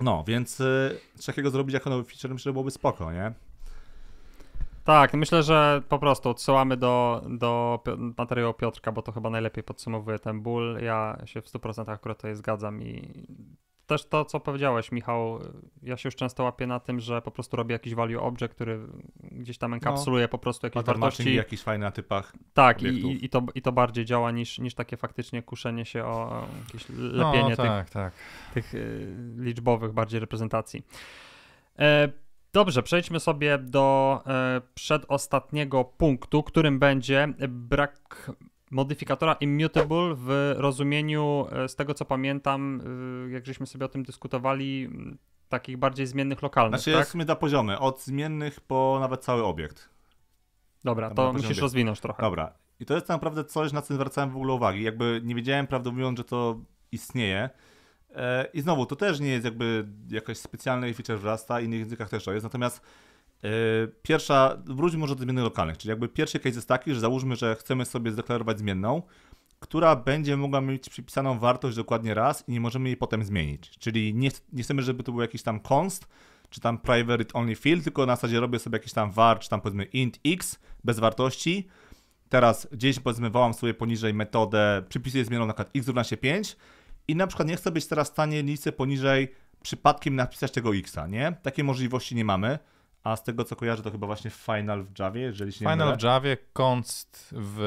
no, więc y, takiego zrobić jako nowy feature myślę, że byłoby spoko, nie? Tak, myślę, że po prostu odsyłamy do, do materiału Piotrka, bo to chyba najlepiej podsumowuje ten ból. Ja się w 100% akurat tutaj zgadzam i też to, co powiedziałeś, Michał. Ja się już często łapię na tym, że po prostu robię jakiś value object, który gdzieś tam enkapsuluje no, po prostu jakieś wartości. jakiś fajny na typach Tak, i, i, to, i to bardziej działa niż, niż takie faktycznie kuszenie się o jakieś lepienie no, tak, tak, tych, tak. Y, tych liczbowych bardziej reprezentacji. E, dobrze, przejdźmy sobie do e, przedostatniego punktu, którym będzie brak modyfikatora immutable w rozumieniu, e, z tego co pamiętam, e, jak żeśmy sobie o tym dyskutowali, takich bardziej zmiennych lokalnych. Znaczy, tak? jest na poziomy, od zmiennych po nawet cały obiekt. Dobra, to musisz obiekt. rozwinąć trochę. Dobra. I to jest tak naprawdę coś, na co zwracałem w ogóle uwagi. Jakby nie wiedziałem, prawdę mówiąc, że to istnieje. E, I znowu, to też nie jest jakby jakaś specjalny feature wrasta, innych językach też to jest. Natomiast E, pierwsza, wróćmy może do zmiennych lokalnych, czyli jakby pierwszy case jest taki, że załóżmy, że chcemy sobie zdeklarować zmienną, która będzie mogła mieć przypisaną wartość dokładnie raz i nie możemy jej potem zmienić. Czyli nie, nie chcemy, żeby to był jakiś tam const, czy tam private only field, tylko na zasadzie robię sobie jakiś tam var, czy tam powiedzmy int x bez wartości. Teraz gdzieś powiedzmy wołam sobie poniżej metodę, przypisuję zmienną na przykład x równa się 5 i na przykład nie chcę być teraz w stanie licy poniżej przypadkiem napisać tego x'a, nie? Takiej możliwości nie mamy a z tego co kojarzę, to chyba właśnie Final w Javie, jeżeli się Final nie Final w Javie, const w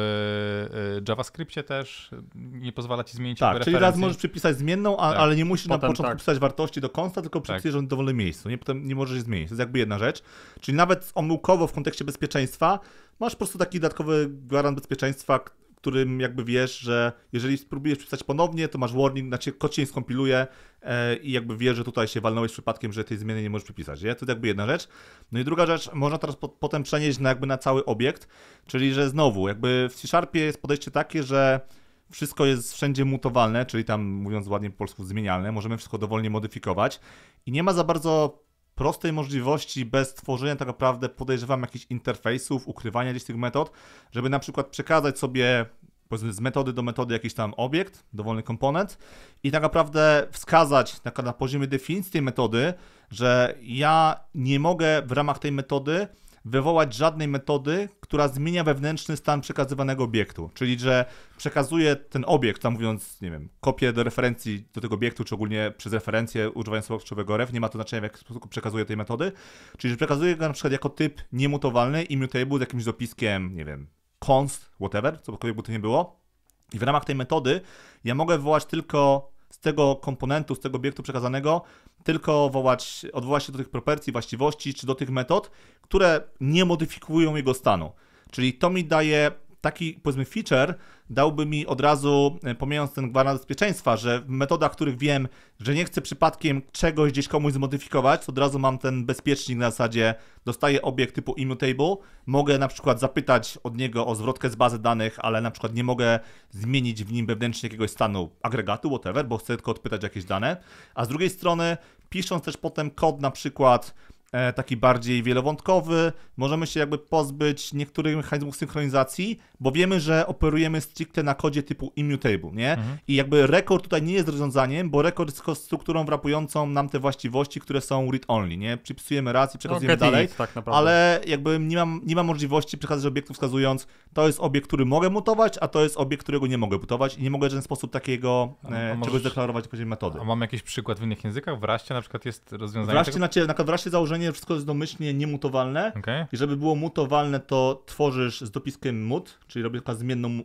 e, JavaScriptie też e, nie pozwala ci zmienić Tak, czyli raz możesz przypisać zmienną, a, tak. ale nie musisz Potem na początku tak. pisać wartości do consta, tylko tak. przypisujesz tak. ją w dowolnym miejscu. Nie, Potem nie możesz jej zmienić. To jest jakby jedna rzecz. Czyli nawet omyłkowo w kontekście bezpieczeństwa masz po prostu taki dodatkowy gwarant bezpieczeństwa, którym jakby wiesz, że jeżeli spróbujesz pisać ponownie, to masz warning, znaczy kod się nie skompiluje e, i jakby wiesz, że tutaj się walnąłeś przypadkiem, że tej zmiany nie możesz przypisać, nie? To jakby jedna rzecz. No i druga rzecz, można teraz po, potem przenieść na, jakby na cały obiekt, czyli że znowu, jakby w C-Sharpie jest podejście takie, że wszystko jest wszędzie mutowalne, czyli tam mówiąc ładnie po polsku zmienialne, możemy wszystko dowolnie modyfikować i nie ma za bardzo prostej możliwości, bez tworzenia tak naprawdę, podejrzewam, jakichś interfejsów, ukrywania gdzieś tych metod, żeby na przykład przekazać sobie powiedzmy z metody do metody jakiś tam obiekt, dowolny komponent i tak naprawdę wskazać na, na poziomie definicji tej metody, że ja nie mogę w ramach tej metody wywołać żadnej metody, która zmienia wewnętrzny stan przekazywanego obiektu. Czyli, że przekazuje ten obiekt, tam mówiąc, nie wiem, kopię do referencji do tego obiektu, czy ogólnie przez referencję używając słowa kluczowego ref, nie ma to znaczenia, w jaki sposób przekazuje tej metody. Czyli, że przekazuje go na przykład jako typ niemutowalny, immutable z jakimś dopiskiem, nie wiem, const, whatever, cokolwiek by to nie było. I w ramach tej metody ja mogę wywołać tylko z tego komponentu, z tego obiektu przekazanego, tylko wołać, odwołać się do tych proporcji, właściwości czy do tych metod, które nie modyfikują jego stanu. Czyli to mi daje taki powiedzmy feature dałby mi od razu, e, pomijając ten gwarant bezpieczeństwa, że w metodach, których wiem, że nie chcę przypadkiem czegoś gdzieś komuś zmodyfikować, to od razu mam ten bezpiecznik na zasadzie, dostaję obiekt typu immutable, mogę na przykład zapytać od niego o zwrotkę z bazy danych, ale na przykład nie mogę zmienić w nim wewnętrznie jakiegoś stanu agregatu, whatever, bo chcę tylko odpytać jakieś dane, a z drugiej strony pisząc też potem kod na przykład E, taki bardziej wielowątkowy. Możemy się jakby pozbyć niektórych mechanizmów synchronizacji, bo wiemy, że operujemy stricte na kodzie typu immutable, nie? Mhm. I jakby rekord tutaj nie jest rozwiązaniem, bo rekord jest strukturą wrapującą nam te właściwości, które są read-only, nie? Przypisujemy raz i przekazujemy no, dalej, tak ale jakby nie mam, nie mam możliwości przekazać obiektu, wskazując, to jest obiekt, który mogę mutować, a to jest obiekt, którego nie mogę mutować i nie mogę w żaden sposób takiego a, e, a możesz... czegoś deklarować poziomie metody. A mam jakiś przykład w innych językach? W Raście na przykład jest rozwiązanie W Raście, tego... na, na, na Raście założenie nie wszystko jest domyślnie niemutowalne. Okay. I żeby było mutowalne, to tworzysz z dopiskiem mut, czyli robisz taką zmienną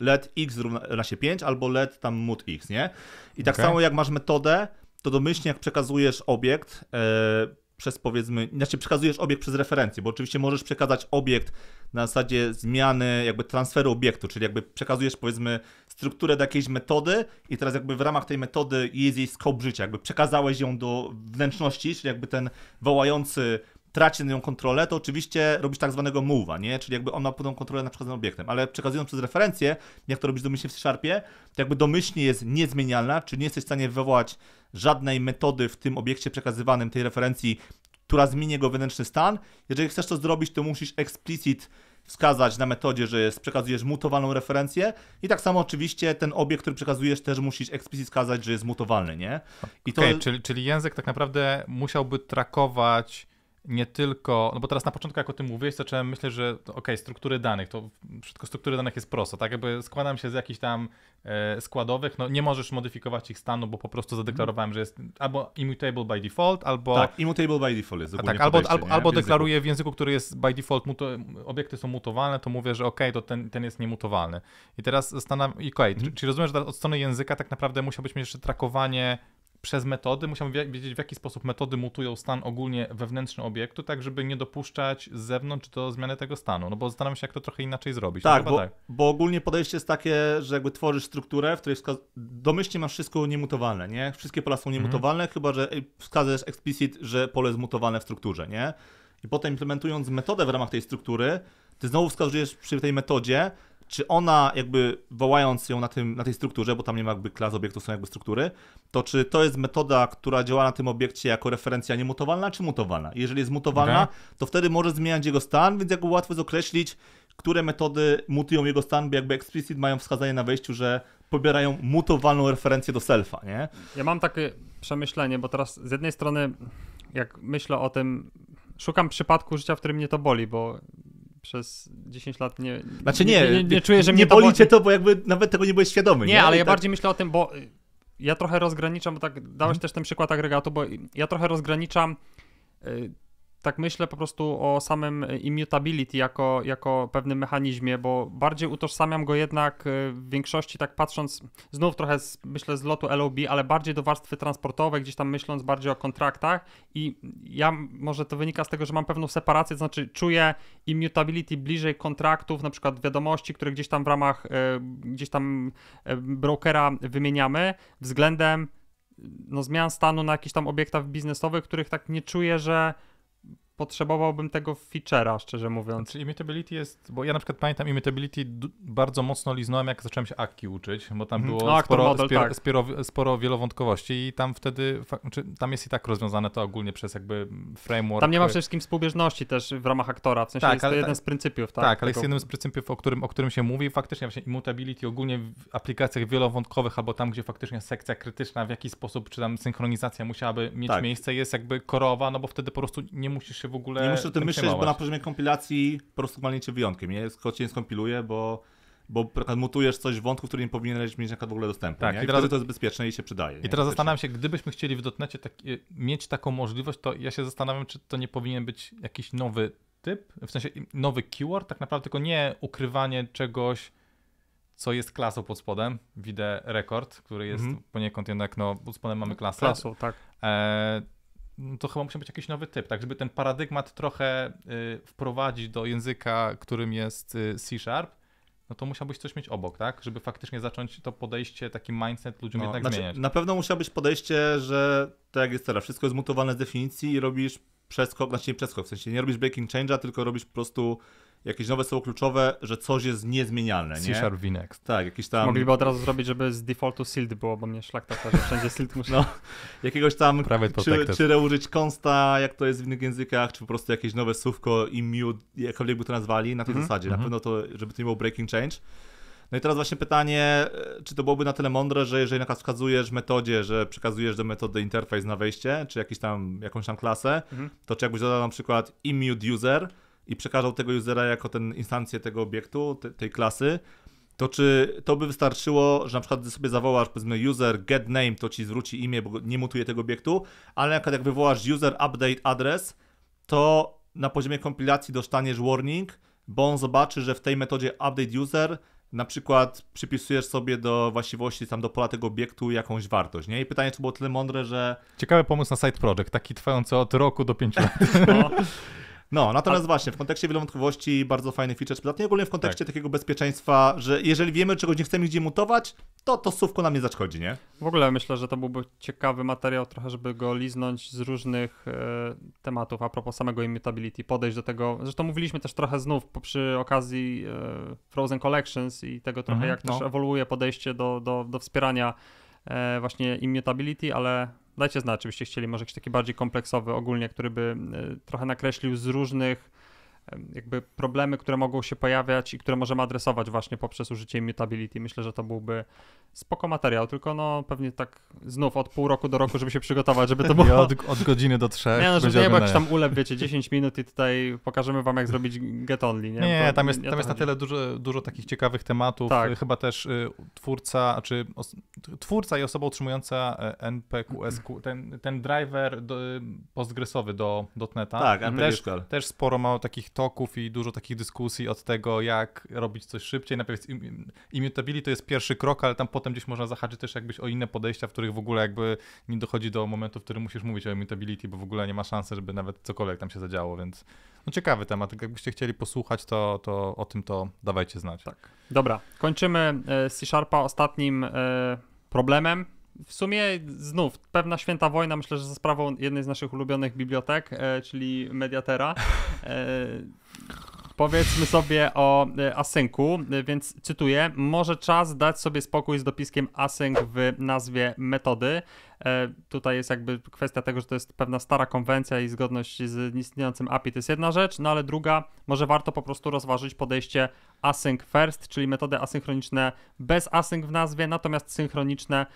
led x równa się 5 albo led tam mut x, nie? I tak okay. samo jak masz metodę, to domyślnie jak przekazujesz obiekt, yy, przez powiedzmy, znaczy przekazujesz obiekt przez referencję, bo oczywiście możesz przekazać obiekt na zasadzie zmiany, jakby transferu obiektu, czyli jakby przekazujesz powiedzmy strukturę do jakiejś metody i teraz jakby w ramach tej metody jest jej skop życia, jakby przekazałeś ją do wnętrzności, czyli jakby ten wołający traci na nią kontrolę, to oczywiście robisz tak zwanego move'a, nie? Czyli jakby on ma pełną kontrolę na przykład nad obiektem, ale przekazując przez referencję, jak to robisz domyślnie w C-Sharpie, to jakby domyślnie jest niezmienialna, czyli nie jesteś w stanie wywołać żadnej metody w tym obiekcie przekazywanym tej referencji, która zmieni jego wewnętrzny stan. Jeżeli chcesz to zrobić, to musisz explicit wskazać na metodzie, że jest, przekazujesz mutowaną referencję i tak samo oczywiście ten obiekt, który przekazujesz też musisz explicit wskazać, że jest mutowalny, nie? I okay, to... czyli, czyli język tak naprawdę musiałby trakować nie tylko, no bo teraz na początku jak o tym mówiłeś, zacząłem myśleć, że okej, okay, struktury danych, to wszystko struktury danych jest prosto, tak jakby składam się z jakichś tam e, składowych, no nie możesz modyfikować ich stanu, bo po prostu zadeklarowałem, że jest albo immutable by default, albo... Tak, immutable by default jest tak, albo, albo, albo deklaruję w języku, który jest by default, muto, obiekty są mutowalne, to mówię, że okej, okay, to ten, ten jest niemutowalny. I teraz zastanawiam, okej, okay, mhm. czy, czy rozumiem, że od strony języka tak naprawdę musiałbyś mieć jeszcze trakowanie przez metody musiał wiedzieć, w jaki sposób metody mutują stan ogólnie wewnętrzny obiektu, tak żeby nie dopuszczać z zewnątrz do zmiany tego stanu. No bo zastanawiam się, jak to trochę inaczej zrobić. Tak, no bo, tak. bo ogólnie podejście jest takie, że jakby tworzysz strukturę, w której wskaz- domyślnie masz wszystko niemutowalne, nie? Wszystkie pola są niemutowalne, mhm. chyba że wskazujesz explicit, że pole jest mutowane w strukturze, nie? I potem implementując metodę w ramach tej struktury, ty znowu wskazujesz przy tej metodzie, czy ona jakby wołając ją na, tym, na tej strukturze, bo tam nie ma jakby klas obiektów, są jakby struktury, to czy to jest metoda, która działa na tym obiekcie jako referencja niemutowalna, czy mutowalna? Jeżeli jest mutowalna, okay. to wtedy może zmieniać jego stan, więc jakby łatwo jest określić, które metody mutują jego stan, bo jakby explicit mają wskazanie na wejściu, że pobierają mutowalną referencję do selfa, nie? Ja mam takie przemyślenie, bo teraz z jednej strony, jak myślę o tym, szukam przypadku życia, w którym mnie to boli, bo przez 10 lat nie. Znaczy nie, nie, nie, nie czuję, że nie mnie boli to... cię to, bo jakby nawet tego nie byłeś świadomy. Nie, ale I ja tak... bardziej myślę o tym, bo y, ja trochę rozgraniczam, bo tak dałeś hmm. też ten przykład agregatu, bo ja trochę rozgraniczam y, tak myślę po prostu o samym immutability jako, jako pewnym mechanizmie, bo bardziej utożsamiam go jednak y, w większości, tak patrząc, znów trochę z, myślę z lotu LOB, ale bardziej do warstwy transportowej, gdzieś tam myśląc bardziej o kontraktach i ja, może to wynika z tego, że mam pewną separację, to znaczy czuję immutability bliżej kontraktów, na przykład wiadomości, które gdzieś tam w ramach y, gdzieś tam y, brokera wymieniamy, względem no, zmian stanu na jakichś tam obiektach biznesowych, których tak nie czuję, że potrzebowałbym tego feature'a, szczerze mówiąc. Znaczy, immutability jest, bo ja na przykład pamiętam immutability bardzo mocno liznąłem, jak zacząłem się AKI uczyć, bo tam mhm. było no, sporo, model, spiero, tak. sporo wielowątkowości i tam wtedy, czy znaczy, tam jest i tak rozwiązane to ogólnie przez jakby framework. Tam nie ma przede wszystkim współbieżności też w ramach aktora, w sensie tak, jest to jeden z pryncypiów. Tak, tak ale jest jednym z pryncypiów, o którym, o którym się mówi. Faktycznie właśnie immutability ogólnie w aplikacjach wielowątkowych albo tam, gdzie faktycznie sekcja krytyczna w jakiś sposób, czy tam synchronizacja musiałaby mieć tak. miejsce, jest jakby korowa, no bo wtedy po prostu nie musisz się w ogóle. Nie muszę o tym tak myśleć, bo na poziomie kompilacji po prostu wyjątkiem. Nie? się nie skompiluje, bo bo mutujesz coś w wątku, który nie powinieneś mieć na przykład w ogóle dostępu. Tak, nie? i teraz to jest bezpieczne i się przydaje. I nie? teraz zastanawiam się, gdybyśmy chcieli w dotnecie tak, y, mieć taką możliwość, to ja się zastanawiam, czy to nie powinien być jakiś nowy typ, w sensie nowy keyword, tak naprawdę, tylko nie ukrywanie czegoś, co jest klasą pod spodem. Widzę rekord, który jest mhm. poniekąd jednak, no pod spodem mamy klasę. Klasą, tak. E, no to chyba musiał być jakiś nowy typ, tak żeby ten paradygmat trochę y, wprowadzić do języka, którym jest y, C Sharp, no to musiałbyś coś mieć obok, tak? Żeby faktycznie zacząć to podejście, taki mindset ludziom no, jednak znaczy, zmieniać. Na pewno musiał być podejście, że tak jak jest teraz, wszystko jest mutowane z definicji i robisz przeskok, znaczy nie przeskok, w sensie nie robisz breaking change'a, tylko robisz po prostu jakieś nowe słowo kluczowe, że coś jest niezmienialne. C nie? C-Sharp VNext. Tak, jakiś tam... Mogliby od razu zrobić, żeby z defaultu sealed było, bo mnie szlak tak, że wszędzie sealed muszę... No, jakiegoś tam, czy, czy reużyć consta, jak to jest w innych językach, czy po prostu jakieś nowe słówko, immute, jakkolwiek by to nazwali, na tej mm -hmm. zasadzie. Mm -hmm. Na mhm. pewno to, żeby to nie było breaking change. No i teraz właśnie pytanie, e, czy to byłoby na tyle mądre, że jeżeli na przykład wskazujesz metodzie, że przekazujesz do metody interface na wejście, czy jakiś tam, jakąś tam klasę, mhm. to czy jakbyś dodał na przykład immute user, i przekazał tego usera jako ten instancję tego obiektu, te, tej klasy, to czy to by wystarczyło, że na przykład sobie zawołasz powiedzmy user get name, to ci zwróci imię, bo nie mutuje tego obiektu, ale na przykład jak wywołasz user update address, to na poziomie kompilacji dostaniesz warning, bo on zobaczy, że w tej metodzie update user na przykład przypisujesz sobie do właściwości tam do pola tego obiektu jakąś wartość, nie? I pytanie, czy było tyle mądre, że... Ciekawy pomysł na side project, taki trwający od roku do pięciu lat. No. No, natomiast A... właśnie, w kontekście wielowątkowości bardzo fajny feature przydatny, ogólnie w kontekście tak. takiego bezpieczeństwa, że jeżeli wiemy, czegoś nie chcemy gdzie mutować, to to słówko nam nie zaszkodzi, nie? W ogóle myślę, że to byłby ciekawy materiał trochę, żeby go liznąć z różnych e, tematów a propos samego immutability, podejść do tego, zresztą mówiliśmy też trochę znów przy okazji e, Frozen Collections i tego trochę mhm, jak no. też ewoluuje podejście do, do, do wspierania e, właśnie immutability, ale Dajcie znać, czy byście chcieli może jakiś taki bardziej kompleksowy ogólnie, który by e, trochę nakreślił z różnych jakby problemy, które mogą się pojawiać i które możemy adresować właśnie poprzez użycie immutability. Myślę, że to byłby spoko materiał, tylko no pewnie tak znów od pół roku do roku, żeby się przygotować, żeby to było... I od, od godziny do trzech Nie, no, żeby nie jakiś no tam ulep, wiecie, 10 minut i tutaj pokażemy wam, jak zrobić get only, nie? Nie, to, tam jest, tam jest na tyle dużo, dużo takich ciekawych tematów. Tak. Chyba też y, twórca, czy znaczy, os, twórca i osoba utrzymująca e, NPQS, ten, ten driver do, y, postgresowy do .NET'a. Tak, też, też sporo ma takich TikToków i dużo takich dyskusji od tego, jak robić coś szybciej. Najpierw immutability to jest pierwszy krok, ale tam potem gdzieś można zahaczyć też jakbyś o inne podejścia, w których w ogóle jakby nie dochodzi do momentu, w którym musisz mówić o immutability, bo w ogóle nie ma szansy, żeby nawet cokolwiek tam się zadziało, więc no ciekawy temat. Tak jakbyście chcieli posłuchać, to, to o tym to dawajcie znać. Tak. Dobra, kończymy e, C-Sharpa ostatnim e, problemem, w sumie znów pewna święta wojna, myślę, że za sprawą jednej z naszych ulubionych bibliotek, e, czyli Mediatera. E, Powiedzmy sobie o e, asynku, e, więc cytuję, może czas dać sobie spokój z dopiskiem async w nazwie metody. E, tutaj jest jakby kwestia tego, że to jest pewna stara konwencja i zgodność z istniejącym API to jest jedna rzecz, no ale druga, może warto po prostu rozważyć podejście async first, czyli metody asynchroniczne bez async w nazwie, natomiast synchroniczne,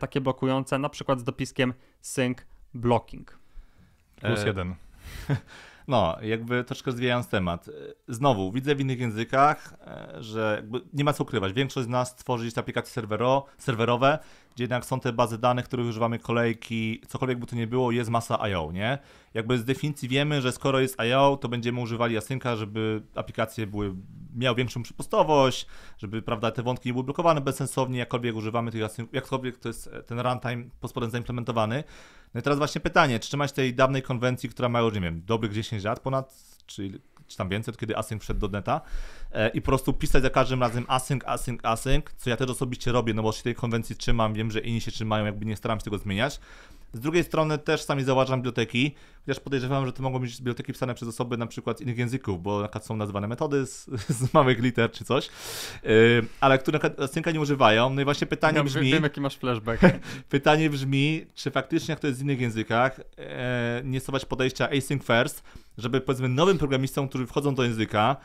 takie blokujące, na przykład z dopiskiem sync blocking. Plus jeden. No, jakby troszkę zwijając temat. Znowu, widzę w innych językach, e, że nie ma co ukrywać. Większość z nas tworzy gdzieś aplikacje serwero, serwerowe, gdzie jednak są te bazy danych, których używamy, kolejki, cokolwiek by to nie było, jest masa I.O., nie? Jakby z definicji wiemy, że skoro jest I.O., to będziemy używali asynka, żeby aplikacje były, miały większą przypustowość, żeby, prawda, te wątki nie były blokowane bezsensownie, jakkolwiek używamy tych asynków, jakkolwiek to jest e, ten runtime pod spodem zaimplementowany. No i teraz właśnie pytanie, czy trzymać tej dawnej konwencji, która ma już, nie wiem, dobrych 10 lat ponad, czy, czy tam więcej, od kiedy async wszedł do neta e, i po prostu pisać za każdym razem async, async, async, co ja też osobiście robię, no bo się tej konwencji trzymam, wiem, że inni się trzymają, jakby nie staram się tego zmieniać, z drugiej strony też sami zauważam biblioteki, chociaż podejrzewam, że to mogą być biblioteki pisane przez osoby na przykład innych języków, bo na przykład są nazwane metody z, z małych liter czy coś, yy, ale które synka nie używają. No i właśnie pytanie ja brzmi... Wiem, jaki masz flashback. pytanie brzmi, czy faktycznie jak to jest w innych językach, yy, nie stosować podejścia async first, żeby powiedzmy nowym programistom, którzy wchodzą do języka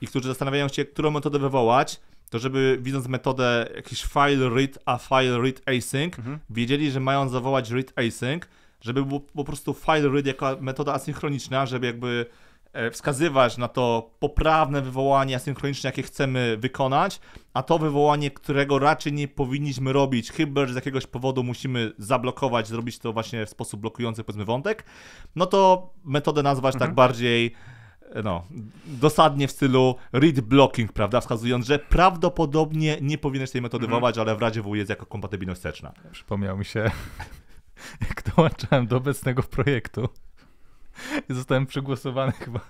i którzy zastanawiają się, którą metodę wywołać, to żeby widząc metodę jakiś file read a file read async, mhm. wiedzieli, że mają zawołać read async, żeby był po prostu file read jako metoda asynchroniczna, żeby jakby e, wskazywać na to poprawne wywołanie asynchroniczne, jakie chcemy wykonać, a to wywołanie, którego raczej nie powinniśmy robić, chyba że z jakiegoś powodu musimy zablokować, zrobić to właśnie w sposób blokujący, powiedzmy, wątek, no to metodę nazwać tak mhm. tak bardziej no, dosadnie w stylu read blocking, prawda, wskazując, że prawdopodobnie nie powinieneś tej metody mhm. wołać, ale w razie W jest jako kompatybilność wsteczna. Przypomniał mi się, jak dołączałem do obecnego projektu zostałem przygłosowany chyba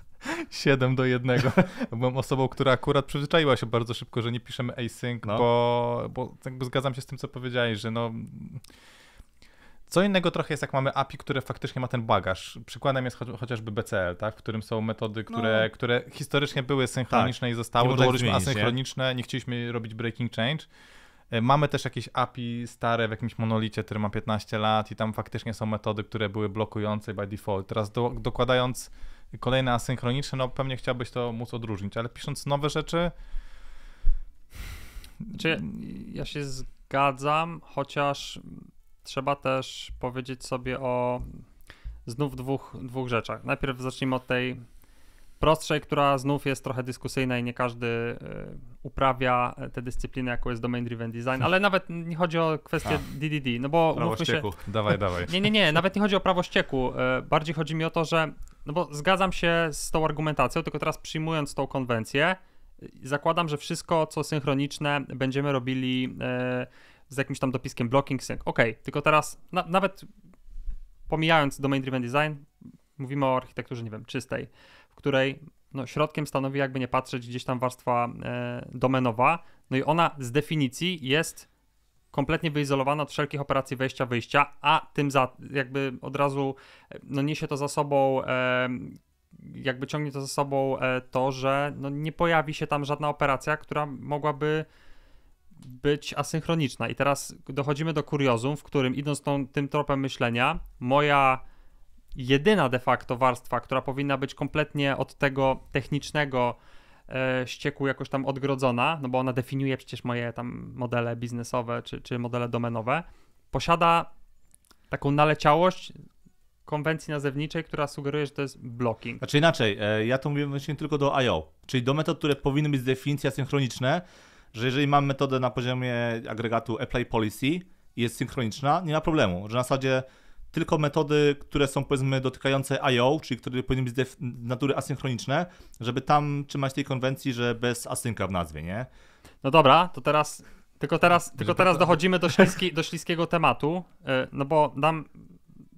7 do 1. Byłem osobą, która akurat przyzwyczaiła się bardzo szybko, że nie piszemy async, no. bo, bo jakby zgadzam się z tym, co powiedziałeś, że no co innego trochę jest, jak mamy API, które faktycznie ma ten bagaż. Przykładem jest cho- chociażby BCL, tak? w którym są metody, no. które, no. które historycznie były synchroniczne tak. i zostały, dołożyliśmy zmienić, asynchroniczne, nie? nie chcieliśmy robić breaking change. E, mamy też jakieś API stare w jakimś monolicie, który ma 15 lat i tam faktycznie są metody, które były blokujące by default. Teraz do, dokładając kolejne asynchroniczne, no pewnie chciałbyś to móc odróżnić, ale pisząc nowe rzeczy... Znaczy, ja się zgadzam, chociaż trzeba też powiedzieć sobie o znów dwóch, dwóch rzeczach. Najpierw zacznijmy od tej prostszej, która znów jest trochę dyskusyjna i nie każdy y, uprawia e, tę dyscyplinę, jaką jest domain driven design, ale nawet nie chodzi o kwestię A, tak. DDD, no bo prawo ścieku. Się... dawaj, dawaj. Nie, nie, nie, nawet nie chodzi o prawo ścieku. E, bardziej chodzi mi o to, że no bo zgadzam się z tą argumentacją, tylko teraz przyjmując tą konwencję, zakładam, że wszystko co synchroniczne będziemy robili e, z jakimś tam dopiskiem blocking sync. Ok, tylko teraz na, nawet pomijając domain driven design, mówimy o architekturze, nie wiem, czystej, w której no, środkiem stanowi jakby nie patrzeć gdzieś tam warstwa e, domenowa, no i ona z definicji jest kompletnie wyizolowana od wszelkich operacji wejścia-wyjścia, a tym za, jakby od razu e, no, niesie to za sobą e, jakby ciągnie to za sobą e, to, że no nie pojawi się tam żadna operacja, która mogłaby być asynchroniczna. I teraz dochodzimy do kuriozum, w którym idąc tą, tym tropem myślenia, moja jedyna de facto warstwa, która powinna być kompletnie od tego technicznego e, ścieku jakoś tam odgrodzona, no bo ona definiuje przecież moje tam modele biznesowe czy, czy modele domenowe, posiada taką naleciałość konwencji nazewniczej, która sugeruje, że to jest blocking. Znaczy inaczej, e, ja to mówię właśnie tylko do IO, czyli do metod, które powinny być z definicji asynchroniczne, że jeżeli mam metodę na poziomie agregatu apply policy i jest synchroniczna, nie ma problemu, że na zasadzie tylko metody, które są powiedzmy dotykające IO, czyli które powinny być z natury asynchroniczne, żeby tam trzymać tej konwencji, że bez asynka w nazwie, nie? No dobra, to teraz tylko teraz, tylko teraz dochodzimy do, śliski, do śliskiego tematu, e, no bo dam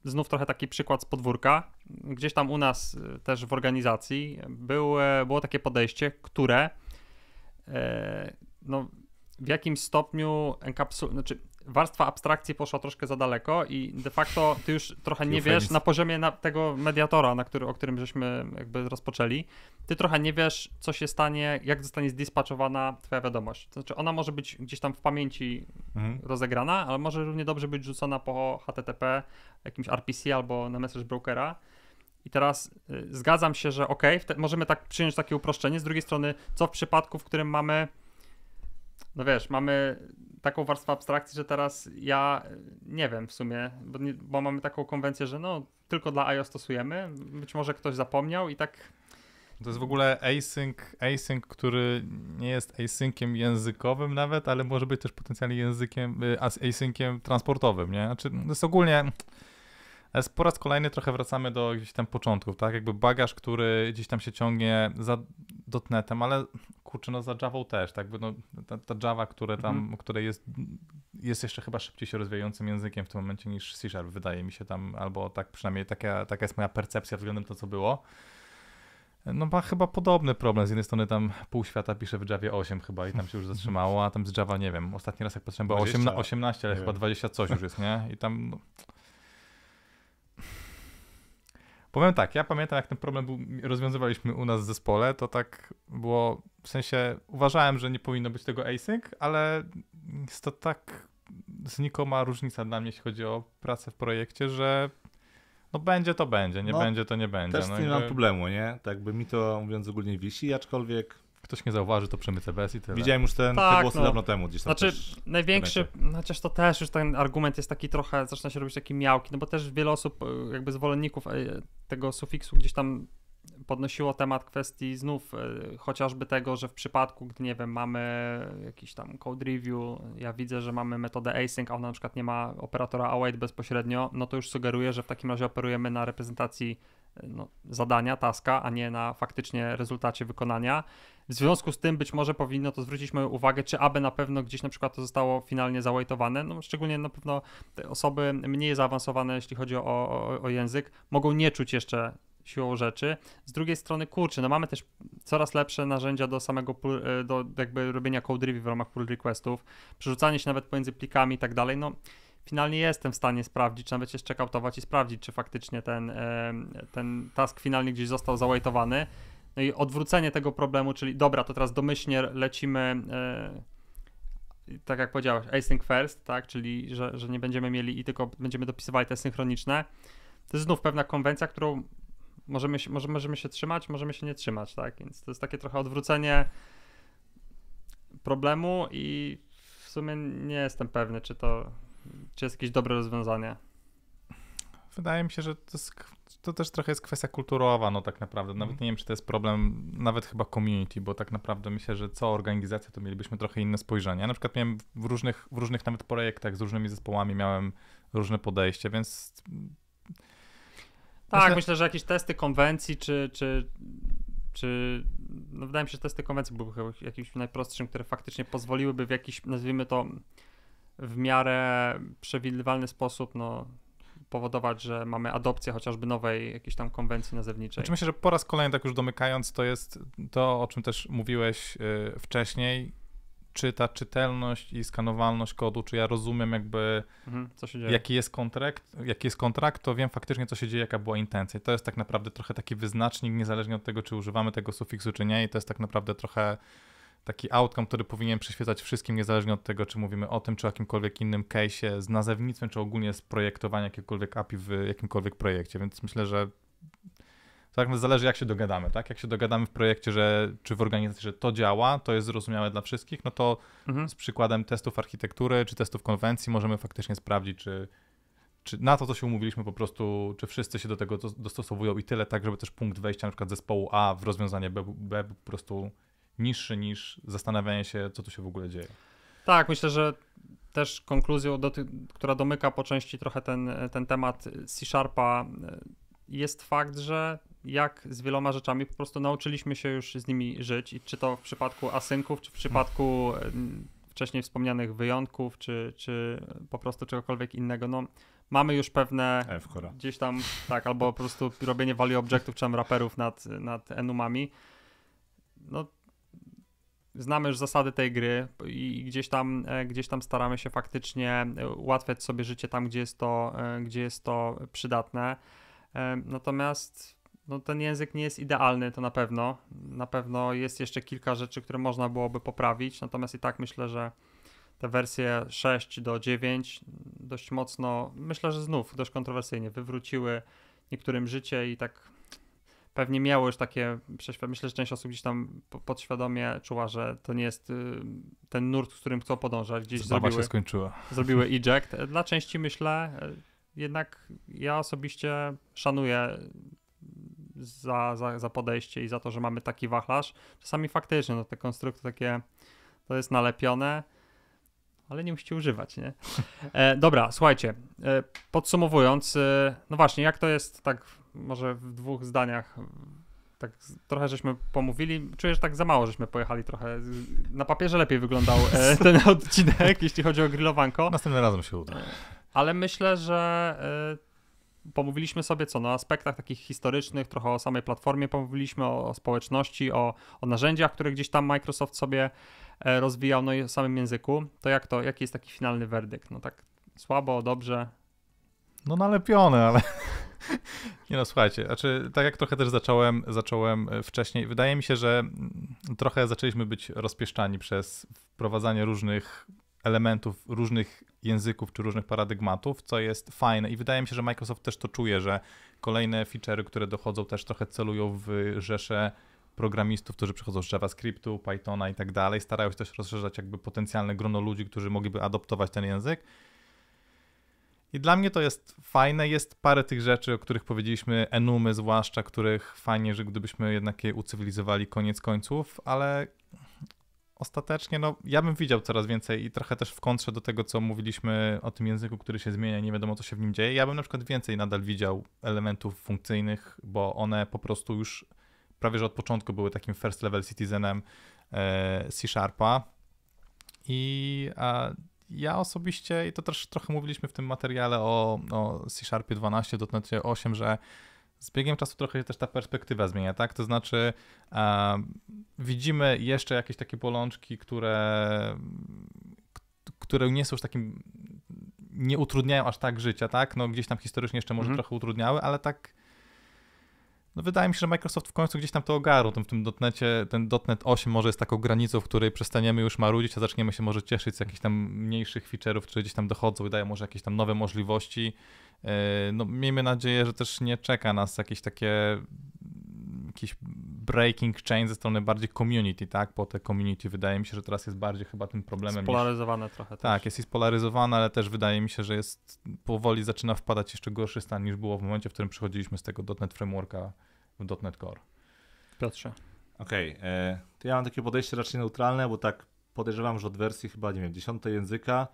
znów trochę taki przykład z podwórka. Gdzieś tam u nas e, też w organizacji było e, było takie podejście, które no, w jakimś stopniu enkapsu... znaczy warstwa abstrakcji poszła troszkę za daleko i de facto ty już trochę nie wiesz na poziomie na tego mediatora, na który, o którym żeśmy jakby rozpoczęli, ty trochę nie wiesz, co się stanie, jak zostanie zdispaczowana twoja wiadomość. To znaczy ona może być gdzieś tam w pamięci mhm. rozegrana, ale może równie dobrze być rzucona po HTTP, jakimś RPC albo na message brokera. I teraz y, zgadzam się, że ok, możemy tak przyjąć takie uproszczenie. Z drugiej strony, co w przypadku, w którym mamy no wiesz, mamy taką warstwę abstrakcji, że teraz ja e, nie wiem w sumie, bo, nie, bo mamy taką konwencję, że no tylko dla IO stosujemy. Być może ktoś zapomniał i tak to jest w ogóle async, async, który nie jest asynciem językowym nawet, ale może być też potencjalnie językiem, y, asynciem transportowym, nie? Znaczy, to jest ogólnie, po raz kolejny trochę wracamy do gdzieś tam początków, tak? Jakby bagaż, który gdzieś tam się ciągnie za dotnetem, ale kurczę, no za Java też, tak? Bo no, ta, ta Java, które tam, mhm. które jest, jest jeszcze chyba szybciej się rozwijającym językiem w tym momencie niż C Sharp, wydaje mi się tam, albo tak przynajmniej taka, taka jest moja percepcja względem to, co było. No ma chyba podobny problem. Z jednej strony tam pół świata pisze w Java 8 chyba i tam się już zatrzymało, a tam z Java nie wiem. Ostatni raz jak patrzyłem było 8, 18, ale chyba wiem. 20 coś już jest, nie? I tam... No, Powiem tak, ja pamiętam jak ten problem był, rozwiązywaliśmy u nas w zespole, to tak było, w sensie uważałem, że nie powinno być tego async, ale jest to tak znikoma różnica dla mnie, jeśli chodzi o pracę w projekcie, że no będzie to będzie, nie no, będzie to nie będzie. Też no nie mam problemu, nie? Tak by mi to mówiąc ogólnie wisi, aczkolwiek ktoś nie zauważy, to przemycę bez i tyle. Widziałem już ten, tak, te głosy no. dawno temu gdzieś tam. Znaczy, największy, chociaż to też już ten argument jest taki trochę, zaczyna się robić taki miałki, no bo też wiele osób, e, jakby zwolenników e, tego sufiksu gdzieś tam podnosiło temat kwestii znów e, chociażby tego, że w przypadku, gdy nie wiem, mamy jakiś tam code review, ja widzę, że mamy metodę async, a ona na przykład nie ma operatora await bezpośrednio, no to już sugeruje, że w takim razie operujemy na reprezentacji no, zadania, taska, a nie na faktycznie rezultacie wykonania. W związku z tym być może powinno to zwrócić moją uwagę, czy aby na pewno gdzieś na przykład to zostało finalnie załajtowane, no szczególnie na pewno te osoby mniej zaawansowane, jeśli chodzi o, o, o język, mogą nie czuć jeszcze siłą rzeczy. Z drugiej strony, kurczę, no mamy też coraz lepsze narzędzia do samego, e, do jakby robienia code review w ramach pull requestów, przerzucanie się nawet pomiędzy plikami i tak dalej, no finalnie jestem w stanie sprawdzić, czy nawet jeszcze checkoutować i sprawdzić, czy faktycznie ten, ten task finalnie gdzieś został zawaitowany. No i odwrócenie tego problemu, czyli dobra, to teraz domyślnie lecimy e, tak jak powiedziałeś, async first, tak, czyli że, że nie będziemy mieli i tylko będziemy dopisywali te synchroniczne. To jest znów pewna konwencja, którą możemy może, możemy się trzymać, możemy się nie trzymać, tak, więc to jest takie trochę odwrócenie problemu i w sumie nie jestem pewny, czy to, czy jest jakieś dobre rozwiązanie? Wydaje mi się, że to, jest, to, też trochę jest kwestia kulturowa, no tak naprawdę. Nawet mhm. nie wiem, czy to jest problem, nawet chyba community, bo tak naprawdę myślę, że co organizacja, to mielibyśmy trochę inne spojrzenie. Ja na przykład miałem w różnych, w różnych nawet projektach z różnymi zespołami miałem różne podejście, więc... Tak, myślę, myślę że jakieś testy konwencji, czy, czy, czy no wydaje mi się, że testy konwencji były jakimś najprostszym, które faktycznie pozwoliłyby w jakiś, nazwijmy to, w miarę przewidywalny sposób no, powodować, że mamy adopcję chociażby nowej jakiejś tam konwencji nazewniczej. Znaczy myślę, że po raz kolejny, tak już domykając, to jest to, o czym też mówiłeś y, wcześniej, czy ta czytelność i skanowalność kodu, czy ja rozumiem jakby mhm, jaki jest kontrakt, jaki jest kontrakt, to wiem faktycznie co się dzieje, jaka była intencja. I to jest tak naprawdę trochę taki wyznacznik, niezależnie od tego, czy używamy tego sufiksu, czy nie i to jest tak naprawdę trochę taki outcome, który powinien przyświecać wszystkim, niezależnie od tego, czy mówimy o tym, czy o jakimkolwiek innym case'ie z nazewnictwem, czy ogólnie z projektowania jakiegokolwiek API w jakimkolwiek projekcie, więc myślę, że tak zależy jak się dogadamy, tak? Jak się dogadamy w projekcie, że czy w organizacji, że to działa, to jest zrozumiałe dla wszystkich, no to mhm. z przykładem testów architektury czy testów konwencji możemy faktycznie sprawdzić, czy, czy na to, co się umówiliśmy, po prostu, czy wszyscy się do tego dostosowują i tyle, tak, żeby też punkt wejścia na przykład zespołu A w rozwiązanie B, B po prostu niższy niż zastanawianie się, co tu się w ogóle dzieje. Tak, myślę, że też konkluzją, do ty, która domyka po części trochę ten, ten temat y, C-Sharpa, y, jest fakt, że jak z wieloma rzeczami, po prostu nauczyliśmy się już z nimi żyć. I czy to w przypadku asynków, czy w przypadku y, wcześniej wspomnianych wyjątków, czy, czy po prostu czegokolwiek innego, no mamy już pewne F-kora. E, gdzieś tam, tak, albo po prostu robienie value objectów czy tam raperów nad, nad enumami. No znamy już zasady tej gry i gdzieś tam, e, gdzieś tam staramy się faktycznie e, ułatwiać sobie życie tam, gdzie jest to, e, gdzie jest to przydatne. Natomiast no, ten język nie jest idealny, to na pewno. Na pewno jest jeszcze kilka rzeczy, które można byłoby poprawić, natomiast i tak myślę, że te wersje 6 do 9 dość mocno, myślę, że znów dość kontrowersyjnie wywróciły niektórym życie i tak pewnie miało już takie, myślę, że część osób gdzieś tam podświadomie czuła, że to nie jest y, ten nurt, z którym chcą podążać. Gdzieś Zabawa zrobiły, się skończyła. Zrobiły eject. Dla części myślę, y, jednak ja osobiście szanuję za, za, za podejście i za to, że mamy taki wachlarz. Czasami faktycznie no, te konstrukty takie, to jest nalepione ale nie musicie używać, nie? E, dobra, słuchajcie, e, podsumowując, e, no właśnie, jak to jest tak może w dwóch zdaniach, tak trochę żeśmy pomówili, czuję, że tak za mało żeśmy pojechali trochę, na papierze lepiej wyglądał e, ten odcinek, jeśli chodzi o grillowanko. Następnym razem się uda. E, ale myślę, że e, pomówiliśmy sobie co, no aspektach takich historycznych, trochę o samej platformie pomówiliśmy, o, o społeczności, o, o narzędziach, które gdzieś tam Microsoft sobie E, rozwijał no i w samym języku, to jak to, jaki jest taki finalny werdykt? No tak słabo, dobrze? No nalepione, ale... Nie no, słuchajcie, znaczy, tak jak trochę też zacząłem, zacząłem e, wcześniej, wydaje mi się, że mm, trochę zaczęliśmy być rozpieszczani przez wprowadzanie różnych elementów, różnych języków czy różnych paradygmatów, co jest fajne i wydaje mi się, że Microsoft też to czuje, że kolejne featurey, które dochodzą też trochę celują w rzesze programistów, którzy przychodzą z JavaScriptu, Pythona i tak dalej. Starają się też rozszerzać jakby potencjalne grono ludzi, którzy mogliby adoptować ten język. I dla mnie to jest fajne. Jest parę tych rzeczy, o których powiedzieliśmy, enumy zwłaszcza, których fajnie, że gdybyśmy jednak je ucywilizowali koniec końców, ale ostatecznie no, ja bym widział coraz więcej i trochę też w kontrze do tego, co mówiliśmy o tym języku, który się zmienia, nie wiadomo, co się w nim dzieje. Ja bym na przykład więcej nadal widział elementów funkcyjnych, bo one po prostu już prawie że od początku były takim first level citizenem e, C Sharpa. I ja osobiście, i to też trochę mówiliśmy w tym materiale o, o C Sharpie 12, dotnecie 8, że z biegiem czasu trochę się też ta perspektywa zmienia, tak? To znaczy, widzimy jeszcze jakieś takie bolączki, które, które nie są już takim, nie utrudniają aż tak życia, tak? No gdzieś tam historycznie jeszcze może mm -hmm. trochę utrudniały, ale tak no wydaje mi się, że Microsoft w końcu gdzieś tam to ogarnął. w tym dotnecie, ten dotnet 8 może jest taką granicą, w której przestaniemy już marudzić, a zaczniemy się może cieszyć z jakichś tam mniejszych feature'ów, które gdzieś tam dochodzą i dają może jakieś tam nowe możliwości. E, no miejmy nadzieję, że też nie czeka nas jakieś takie mm, jakieś breaking chain ze strony bardziej community, tak? Po te community wydaje mi się, że teraz jest bardziej chyba tym problemem. Spolaryzowane niż... trochę. Tak, też. jest i spolaryzowane, ale też wydaje mi się, że jest powoli zaczyna wpadać jeszcze gorszy stan niż było w momencie, w którym przychodziliśmy z tego .NET Frameworka w .NET Core. Piotrze. Okej, e, okay, ja mam takie podejście raczej neutralne, bo tak podejrzewam, że od wersji chyba, nie wiem, dziesiątej języka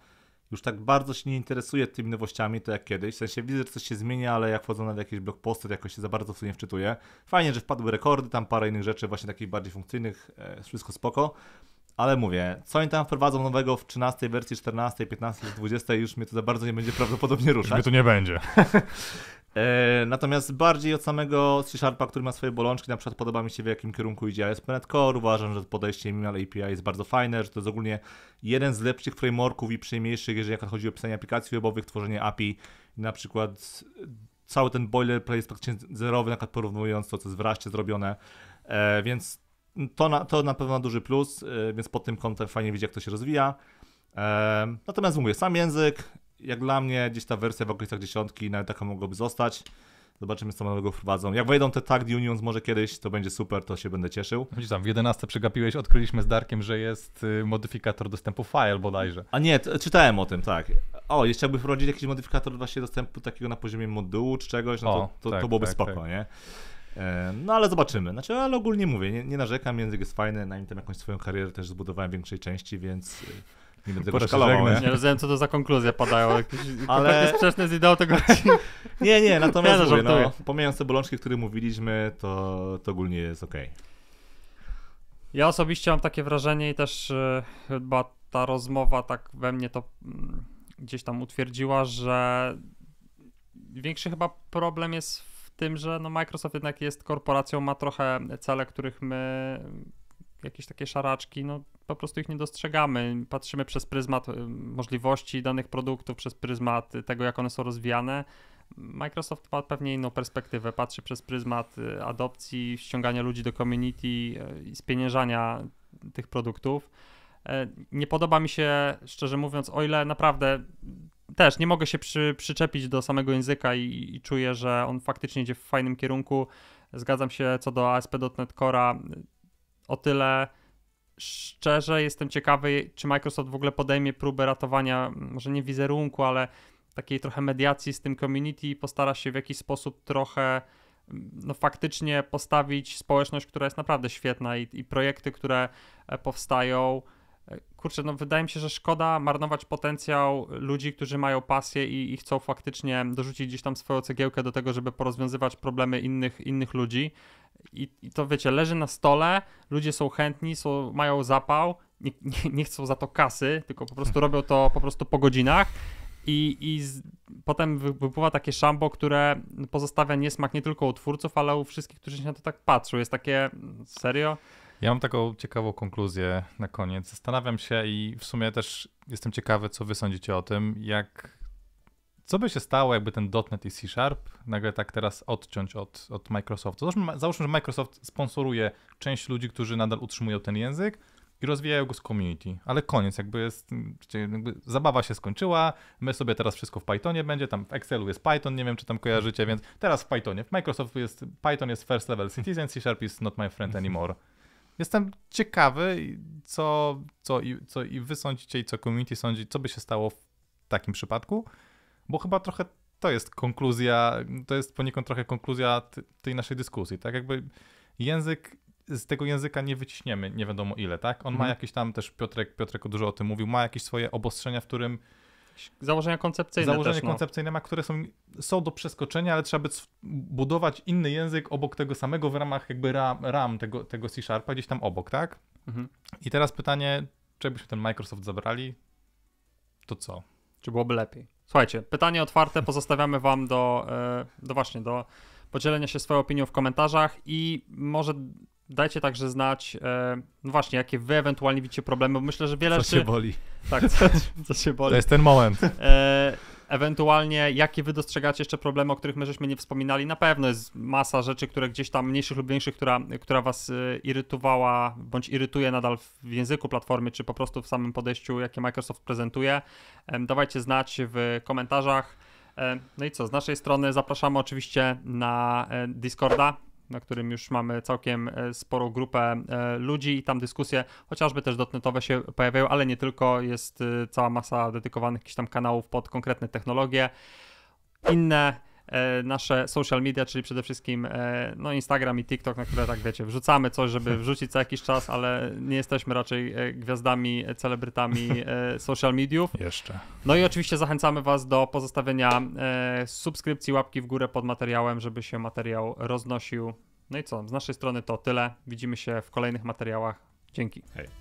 już tak bardzo się nie interesuję tymi nowościami, to jak kiedyś. W sensie widzę, że coś się zmienia, ale jak wchodzą na jakieś blogposty, to jakoś się za bardzo w to nie wczytuję. Fajnie, że wpadły rekordy, tam parę innych rzeczy właśnie takich bardziej funkcyjnych, e, wszystko spoko. Ale mówię, co oni tam wprowadzą nowego w 13 wersji, 14, 15 20, już mnie to za bardzo nie będzie prawdopodobnie ruszać. Już mnie to nie będzie. E, natomiast bardziej od samego C Sharpa, który ma swoje bolączki, na przykład podoba mi się w jakim kierunku idzie ASP.NET Core, uważam, że podejście Minimal API jest bardzo fajne, że to jest ogólnie jeden z lepszych frameworków i przyjemniejszych, jeżeli chodzi o pisanie aplikacji webowych, tworzenie API, na przykład e, cały ten boilerplate jest praktycznie zerowy, na przykład porównując to, co jest w Raście zrobione, e, więc to na, to na pewno duży plus, więc pod tym kątem fajnie widzieć, jak to się rozwija. Natomiast mówię, sam język, jak dla mnie gdzieś ta wersja w okolicach dziesiątki nawet taka mogłaby zostać. Zobaczymy, co nowego wprowadzą. Jak wejdą te tagi Unions może kiedyś, to będzie super, to się będę cieszył. Widzisz tam, w 11 przegapiłeś, odkryliśmy z Darkiem, że jest y, modyfikator dostępu file bodajże. A nie, czytałem o tym, tak. O, jeszcze jakby wprowadzić jakiś modyfikator właśnie dostępu takiego na poziomie modułu czy czegoś, no to, to, tak, to byłoby tak, spoko, tak. nie? E, no ale zobaczymy. Znaczy, ale ogólnie mówię, nie, nie narzekam, język jest fajny, na nim tam jakąś swoją karierę też zbudowałem w większej części, więc y, nie będę nie? rozumiem, co to za konkluzja padają. Jakieś Ale... sprzeczne z ideą tego Nie, nie, natomiast ja mówię, no, pomijając te bolączki, o których mówiliśmy, to, to ogólnie jest ok. Ja osobiście mam takie wrażenie i też yy, chyba ta rozmowa tak we mnie to yy, gdzieś tam utwierdziła, że większy chyba problem jest w tym, że no Microsoft jednak jest korporacją, ma trochę cele, których my jakieś takie szaraczki, no po prostu ich nie dostrzegamy. Patrzymy przez pryzmat y, możliwości danych produktów, przez pryzmat tego, jak one są rozwijane. Microsoft ma pewnie inną perspektywę, patrzy przez pryzmat y, adopcji, ściągania ludzi do community y, i spieniężania tych produktów. E, nie podoba mi się, szczerze mówiąc, o ile naprawdę też nie mogę się przy, przyczepić do samego języka i, i, czuję, że on faktycznie idzie w fajnym kierunku. Zgadzam się co do ASP.NET Core'a o tyle szczerze jestem ciekawy, czy Microsoft w ogóle podejmie próbę ratowania, może nie wizerunku, ale takiej trochę mediacji z tym community i postara się w jakiś sposób trochę no, faktycznie postawić społeczność, która jest naprawdę świetna i, i projekty, które e, powstają. E, kurczę, no wydaje mi się, że szkoda marnować potencjał ludzi, którzy mają pasję i, i chcą faktycznie dorzucić gdzieś tam swoją cegiełkę do tego, żeby porozwiązywać problemy innych, innych ludzi. I, I, to wiecie, leży na stole, ludzie są chętni, są, mają zapał, nie, nie, nie chcą za to kasy, tylko po prostu robią to po prostu po godzinach. I, i z, potem wypływa takie szambo, które pozostawia niesmak nie tylko u twórców, ale u wszystkich, którzy się na to tak patrzą. Jest takie serio. Ja mam taką ciekawą konkluzję na koniec. Zastanawiam się i w sumie też jestem ciekawy, co wy sądzicie o tym, jak co by się stało, jakby ten .NET i C Sharp nagle tak teraz odciąć od, od Microsoftu? Załóżmy, załóżmy, że Microsoft sponsoruje część ludzi, którzy nadal utrzymują ten język i rozwijają go z community, ale koniec, jakby jest, jakby zabawa się skończyła, my sobie teraz wszystko w Pythonie będzie, tam w Excelu jest Python, nie wiem czy tam kojarzycie, więc teraz w Pythonie, w Microsoft jest, Python jest first level citizen, C Sharp is not my friend anymore. Jestem ciekawy, co, co, i, co i wy sądzicie i co community sądzi, co by się stało w takim przypadku. Bo chyba trochę to jest konkluzja, to jest poniekąd trochę konkluzja tej naszej dyskusji, tak? Jakby język, z tego języka nie wyciśniemy nie wiadomo ile, tak? On ma mhm. jakieś tam też, Piotrek, Piotrek dużo o tym mówił, ma jakieś swoje obostrzenia, w którym Założenia koncepcyjne. Założenia też, no. koncepcyjne ma, które są, są do przeskoczenia, ale trzeba by budować inny język obok tego samego w ramach jakby ram, ram tego, tego C Sharpa, gdzieś tam obok, tak? Mhm. I teraz pytanie, czy byśmy ten Microsoft zabrali, to co? Czy byłoby lepiej? Słuchajcie, pytanie otwarte pozostawiamy wam do, e, do właśnie, do podzielenia się swoją opinią w komentarzach i może dajcie także znać, e, no właśnie, jakie wy ewentualnie widzicie problemy, bo myślę, że wiele co rzeczy... Co się boli. Tak, co, co, się boli. To jest ten moment. E, ewentualnie jakie wy dostrzegacie jeszcze problemy, o których my żeśmy nie wspominali. Na pewno jest masa rzeczy, które gdzieś tam mniejszych lub większych, która, która was y, irytowała bądź irytuje nadal w języku platformy, czy po prostu w samym podejściu, jakie Microsoft prezentuje. Dawajcie znać w komentarzach. No i co, z naszej strony zapraszamy oczywiście na e, Discorda na którym już mamy całkiem e, sporą grupę e, ludzi i tam dyskusje chociażby też dotnetowe się pojawiają, ale nie tylko, jest e, cała masa dedykowanych jakichś tam kanałów pod konkretne technologie. Inne E, nasze social media, czyli przede wszystkim e, no, Instagram i TikTok, na które tak wiecie, wrzucamy coś, żeby wrzucić co jakiś czas, ale nie jesteśmy raczej e, gwiazdami, celebrytami social mediów. Jeszcze. No i oczywiście zachęcamy Was do pozostawienia subskrypcji, łapki w górę pod materiałem, żeby się materiał roznosił. No i co, z naszej strony to tyle. Widzimy się w kolejnych materiałach. Dzięki. Hej.